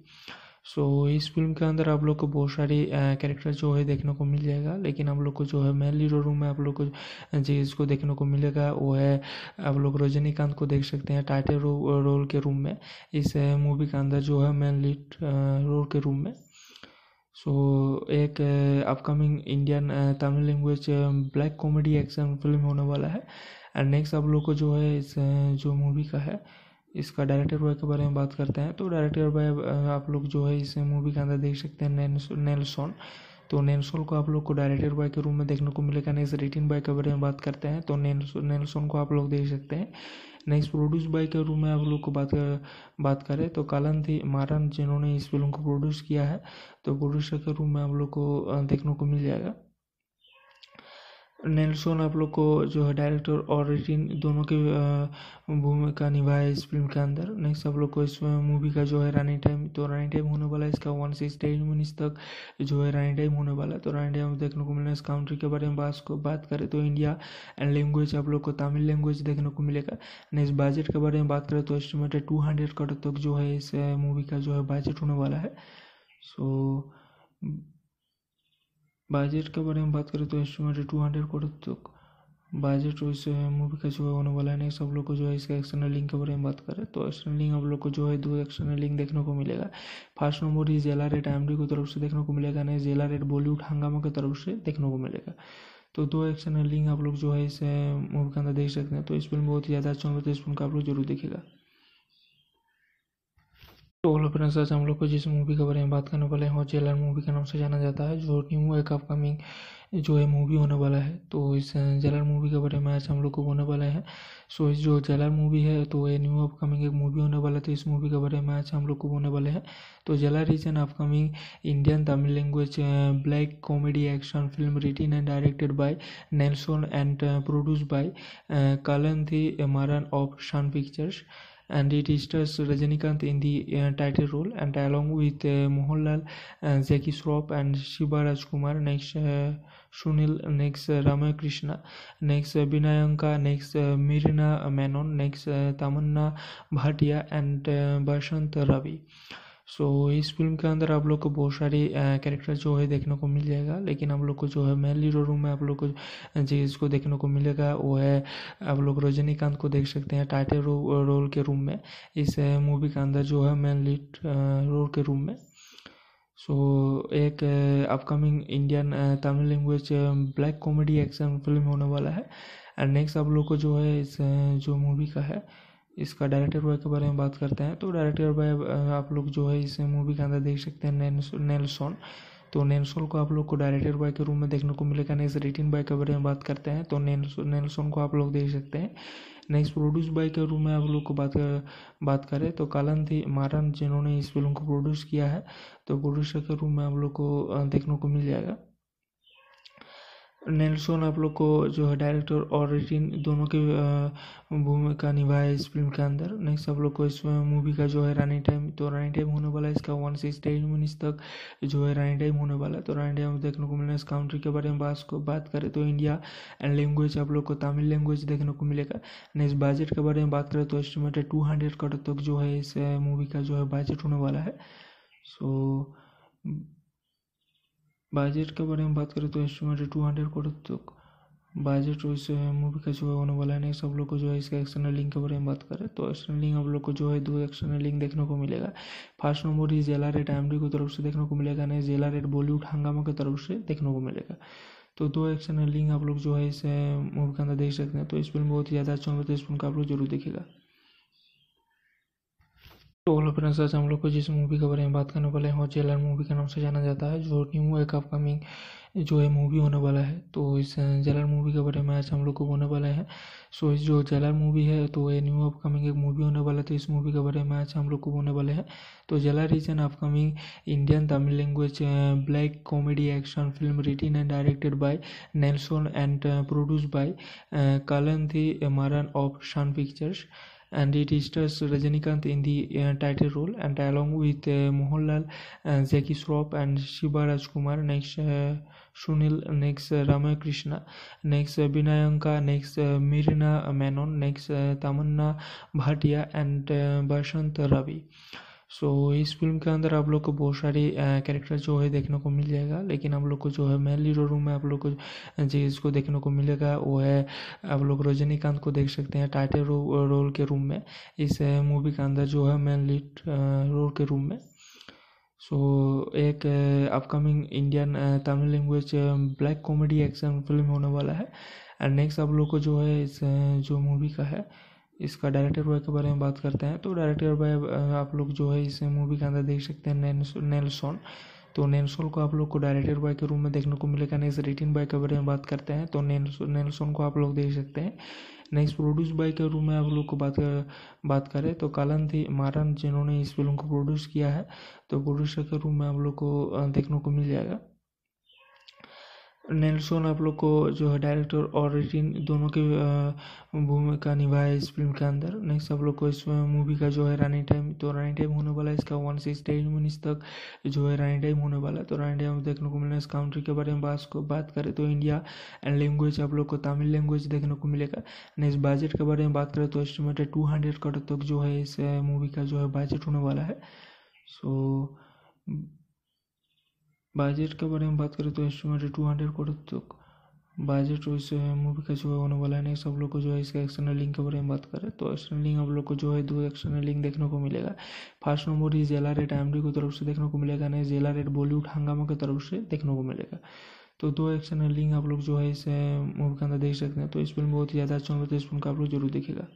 so so, इस film के अंदर आप लोग को बहुत सारी character जो है देखने को मिल जाएगा लेकिन आप लोग को जो है मेन लीडो रूम में आप लोग को जिसको देखने को मिलेगा वो है आप लोग रजनीकांत को देख सकते हैं टाइटल रो, रोल के रूम में इस मूवी के अंदर जो है मेन लीड रोल के रूम में सो so, एक upcoming Indian Tamil language black comedy action film होने वाला है एंड नेक्स्ट आप लोग को जो है इस जो मूवी का है इसका डायरेक्टर बॉय के बारे में बात करते हैं तो डायरेक्टर बॉय आप लोग जो है इस मूवी के अंदर देख सकते हैं नेल्सोन तो नैनसोन को आप लोग को डायरेक्टर बॉय के रूम में देखने को मिलेगा नेक्स्ट रिटिन बॉय के बारे में बात करते हैं तो नेल्सोन को आप लोग देख सकते हैं नेक्स्ट प्रोड्यूस बाय के रूम में आप लोग को बात कर, बात करें तो कालन थी मारन जिन्होंने इस फिल्म को प्रोड्यूस किया है तो प्रोड्यूसर के रूम में आप लोग को देखने को मिल जाएगा नेल्सोन आप लोग को जो है डायरेक्टर और रिटिन दोनों के भूमिका निभाया इस फिल्म के अंदर नेक्स्ट आप लोग को इस मूवी का जो है रनिंग टाइम तो रनिंग टाइम होने वाला है इसका वन सिक्स टेन मिनट्स तक जो है रनिंग टाइम होने वाला है तो रनिंग टाइम देखने को मिलेगा इस काउंट्री के बारे में बात को बात करें तो इंडिया एंड लैंग्वेज आप लोग को तमिल लैंग्वेज देखने को मिलेगा नेक्स्ट बजट के बारे में बात करें तो एस्टिमेटेड टू हंड्रेड करोड़ तक जो है इस मूवी का जो है बजट होने वाला है सो so, बजट के बारे में बात करें तो एस्टिमेटेड टू हंड्रेड करोड़ तक बजट वैसे है मूवी का जो है होने वाला है नेक्स्ट लोग को जो है इसका एक्सटर्नल लिंक के बारे में बात करें तो एक्सटर्नल लिंक आप लोग को जो है दो एक्सटर्नल लिंक देखने को मिलेगा फर्स्ट नंबर ही जेला रेट आई की तरफ से देखने को मिलेगा नहीं जेला रेट बॉलीवुड हंगामा की तरफ से देखने को मिलेगा तो दो एक्सटर्नल लिंक आप लोग जो है इस मूवी के अंदर देख सकते हैं तो इस फिल्म बहुत ही ज़्यादा अच्छा होगा तो इस फिल्म का आप लोग जरूर देखेगा तो हेलो फ्रेंड्स आज हम लोग को जिस मूवी के बारे में बात करने वाले हैं और जेलर मूवी के नाम से जाना जाता है जो न्यू एक अपकमिंग जो है मूवी होने वाला है तो इस जेलर मूवी के बारे में आज हम लोग को बोलने वाला है सो इस जो जेलर मूवी है तो ये न्यू अपकमिंग एक मूवी होने वाला है तो इस मूवी के बारे में आज हम लोग को बोलने वाले हैं तो jailer is an upcoming Indian Tamil language black comedy action film written and directed by Nelson and produce by थी मारन ऑफ शन pictures and it stars Rajinikanth in the uh, title role and along with uh, Mohanlal, uh, Zaki Shroff and Shiva Rajkumar next uh, Sunil, next uh, Ramakrishna, next uh, Binayanka, next uh, Mirina Menon, next uh, Tamanna Bhatia, and uh, Bashant Ravi. So so, इस film के अंदर आप लोग को बहुत सारी character जो है देखने को मिल जाएगा लेकिन आप लोग को जो है मेन लीड रोल में आप लोग को जिसको देखने को मिलेगा वो है आप लोग रजनीकांत को देख सकते हैं टाइटल रो, रोल के रूम में इस मूवी के अंदर जो है मेन लीड रोल के रूम में सो so, एक upcoming Indian Tamil language black comedy action film होने वाला है एंड नेक्स्ट आप लोग को जो है इस जो मूवी का है इसका डायरेक्टर बॉय के बारे में बात करते हैं तो डायरेक्टर बॉय आप लोग जो है इस मूवी के अंदर देख सकते हैं नेल्सोन तो नैनसोन को आप लोग को डायरेक्टर बॉय के रूम में देखने को मिलेगा नेक्स्ट रिटिन बॉय के बारे में बात करते हैं तो नेल्सोन को आप लोग देख सकते हैं नेक्स्ट प्रोड्यूस बाय के रूम में आप लोग को बात कर, बात करें तो कालन थी मारन जिन्होंने इस फिल्म को प्रोड्यूस किया है तो प्रोड्यूसर के रूम में आप लोग को देखने को मिल जाएगा नेल्सन आप लोग को जो है डायरेक्टर और रिटिन दोनों के भूमिका निभाया इस फिल्म के अंदर नेक्स्ट आप लोग को इस मूवी का जो है रानी टाइम तो रानी टाइम होने वाला है इसका वन सिक्स टेन मिनट्स तक जो है रानी टाइम होने वाला है तो रानी टाइम तो देखने को मिलेगा इस कंट्री के बारे में बात करें तो इंडिया एंड लैंग्वेज आप लोग को तमिल लैंग्वेज देखने को मिलेगा नेक्स्ट बजट के बारे में बात करें तो एस्टिमेटेड टू हंड्रेड करोड़ तक जो है इस मूवी का जो है बजट होने वाला है सो so, बजट के बारे में बात करें तो एस्टिमेटेड टू हंड्रेड करोड़ तक बजट वैसे मूवी का जो है होने वाला है सब लोग को जो है इसका एक्सटर्नल लिंक के बारे में बात करें तो एक्सटर्नल लिंक आप लोग को जो है दो एक्सटर्नल लिंक देखने को मिलेगा फर्स्ट नंबर ही जेला रेट एम की तरफ से देखने को मिलेगा नहीं जेला रेट बॉलीवुड हंगामा की तरफ से देखने को मिलेगा तो दो एक्सटर्नल लिंक आप लोग जो है इस मूवी के अंदर देख सकते हैं तो इस फिल्म बहुत ही ज़्यादा अच्छा होगा तो इस फिल्म का आप लोग जरूर देखेगा तो हेलो फ्रेंड्स आज हम लोग को जिस मूवी के बारे में बात करने वाले हैं और जेलर मूवी के नाम से जाना जाता है जो न्यू एक अपकमिंग जो है मूवी होने वाला है तो इस जेलर मूवी के बारे में आज हम लोग को बोलने वाला है सो इस जो जेलर मूवी है तो ये न्यू अपकमिंग एक मूवी होने वाला है तो इस मूवी के बारे में आज हम लोग को बोलने वाले हैं तो jailer is an upcoming Indian Tamil language black comedy action film written and directed by Nelson and produce by Kalanithi Maran of शान pictures and it stars Rajinikanth in the uh, title role and along with uh, Mohanlal, uh, Zaki Shroff and Shiva Rajkumar, next uh, Sunil, next uh, Ramakrishna, next uh, Binayanka, next uh, Mirina Menon, next uh, Tamanna Bhatia, and uh, Bashant Ravi. Uh, so so, इस film के अंदर आप लोग को बहुत सारी character जो है देखने को मिल जाएगा लेकिन आप लोग को जो है मेनली रोल में आप लोग को जिसको देखने को मिलेगा वो है आप लोग रजनीकांत को देख सकते हैं टाइटल रो, रोल के रूम में इस मूवी के अंदर जो है मेनली रोल के रूम में सो so, एक upcoming Indian Tamil language black comedy action film होने वाला है एंड नेक्स्ट आप लोग को जो है इस जो मूवी का है इसका डायरेक्टर बॉय के बारे में बात करते हैं तो डायरेक्टर बॉय आप लोग जो है इस मूवी के अंदर देख सकते हैं नेल्सोन तो नेल्सोन को आप लोग को डायरेक्टर बॉय के रूम में देखने को मिलेगा नेक्स्ट रिटिन बॉय के बारे में बात करते हैं तो नेल्सोन को आप लोग देख सकते हैं नेक्स्ट प्रोड्यूस बाय के रूम में आप लोग को बात कर, बात करें तो कालन थी मारन जिन्होंने इस फिल्म को प्रोड्यूस किया है तो प्रोड्यूसर के रूम में आप लोग को देखने को मिल जाएगा नेल्सन आप लोग को जो है डायरेक्टर और रिटिन दोनों की भूमिका निभाए इस फिल्म के अंदर नेक्स्ट आप लोग को इस मूवी का जो है रानी टाइम तो रानी टाइम होने वाला है इसका वन सिक्स टेन मिनट्स तक जो है रानी टाइम होने वाला है तो रानी टाइम देखने को मिलेगा इस काउंट्री के बारे में बात को बात करें तो इंडिया एंड लैंग्वेज आप लोग को तमिल लैंग्वेज देखने को मिलेगा नेक्स्ट बजट के बारे में बात करें तो एस्टिमेटेड टू हंड्रेड करोड़ तक जो है इस मूवी का जो है बजट होने वाला है सो so, बजट के बारे में बात करें तो एस्टिमेटेड टू हंड्रेड करोड़ तक बजट जो मूवी का जो है होने वाला नहीं सब लोग को जो है इसका एक्सटर्नल लिंक के बारे में बात करें तो एक्सटर्नल लिंक आप लोग को जो है दो एक्सटर्नल लिंक देखने को मिलेगा फर्स्ट नंबर ही जेला रेट एम की तरफ से देखने को मिलेगा नहीं जेला रेट बॉलीवुड हंगामा की तरफ से देखने को मिलेगा तो दो एक्सटर्नल लिंक आप लोग जो है इस मूवी के अंदर देख सकते हैं तो इस फिल्म बहुत ही ज़्यादा अच्छा होगा तो इस फिल्म का आप लोग जरूर देखेगा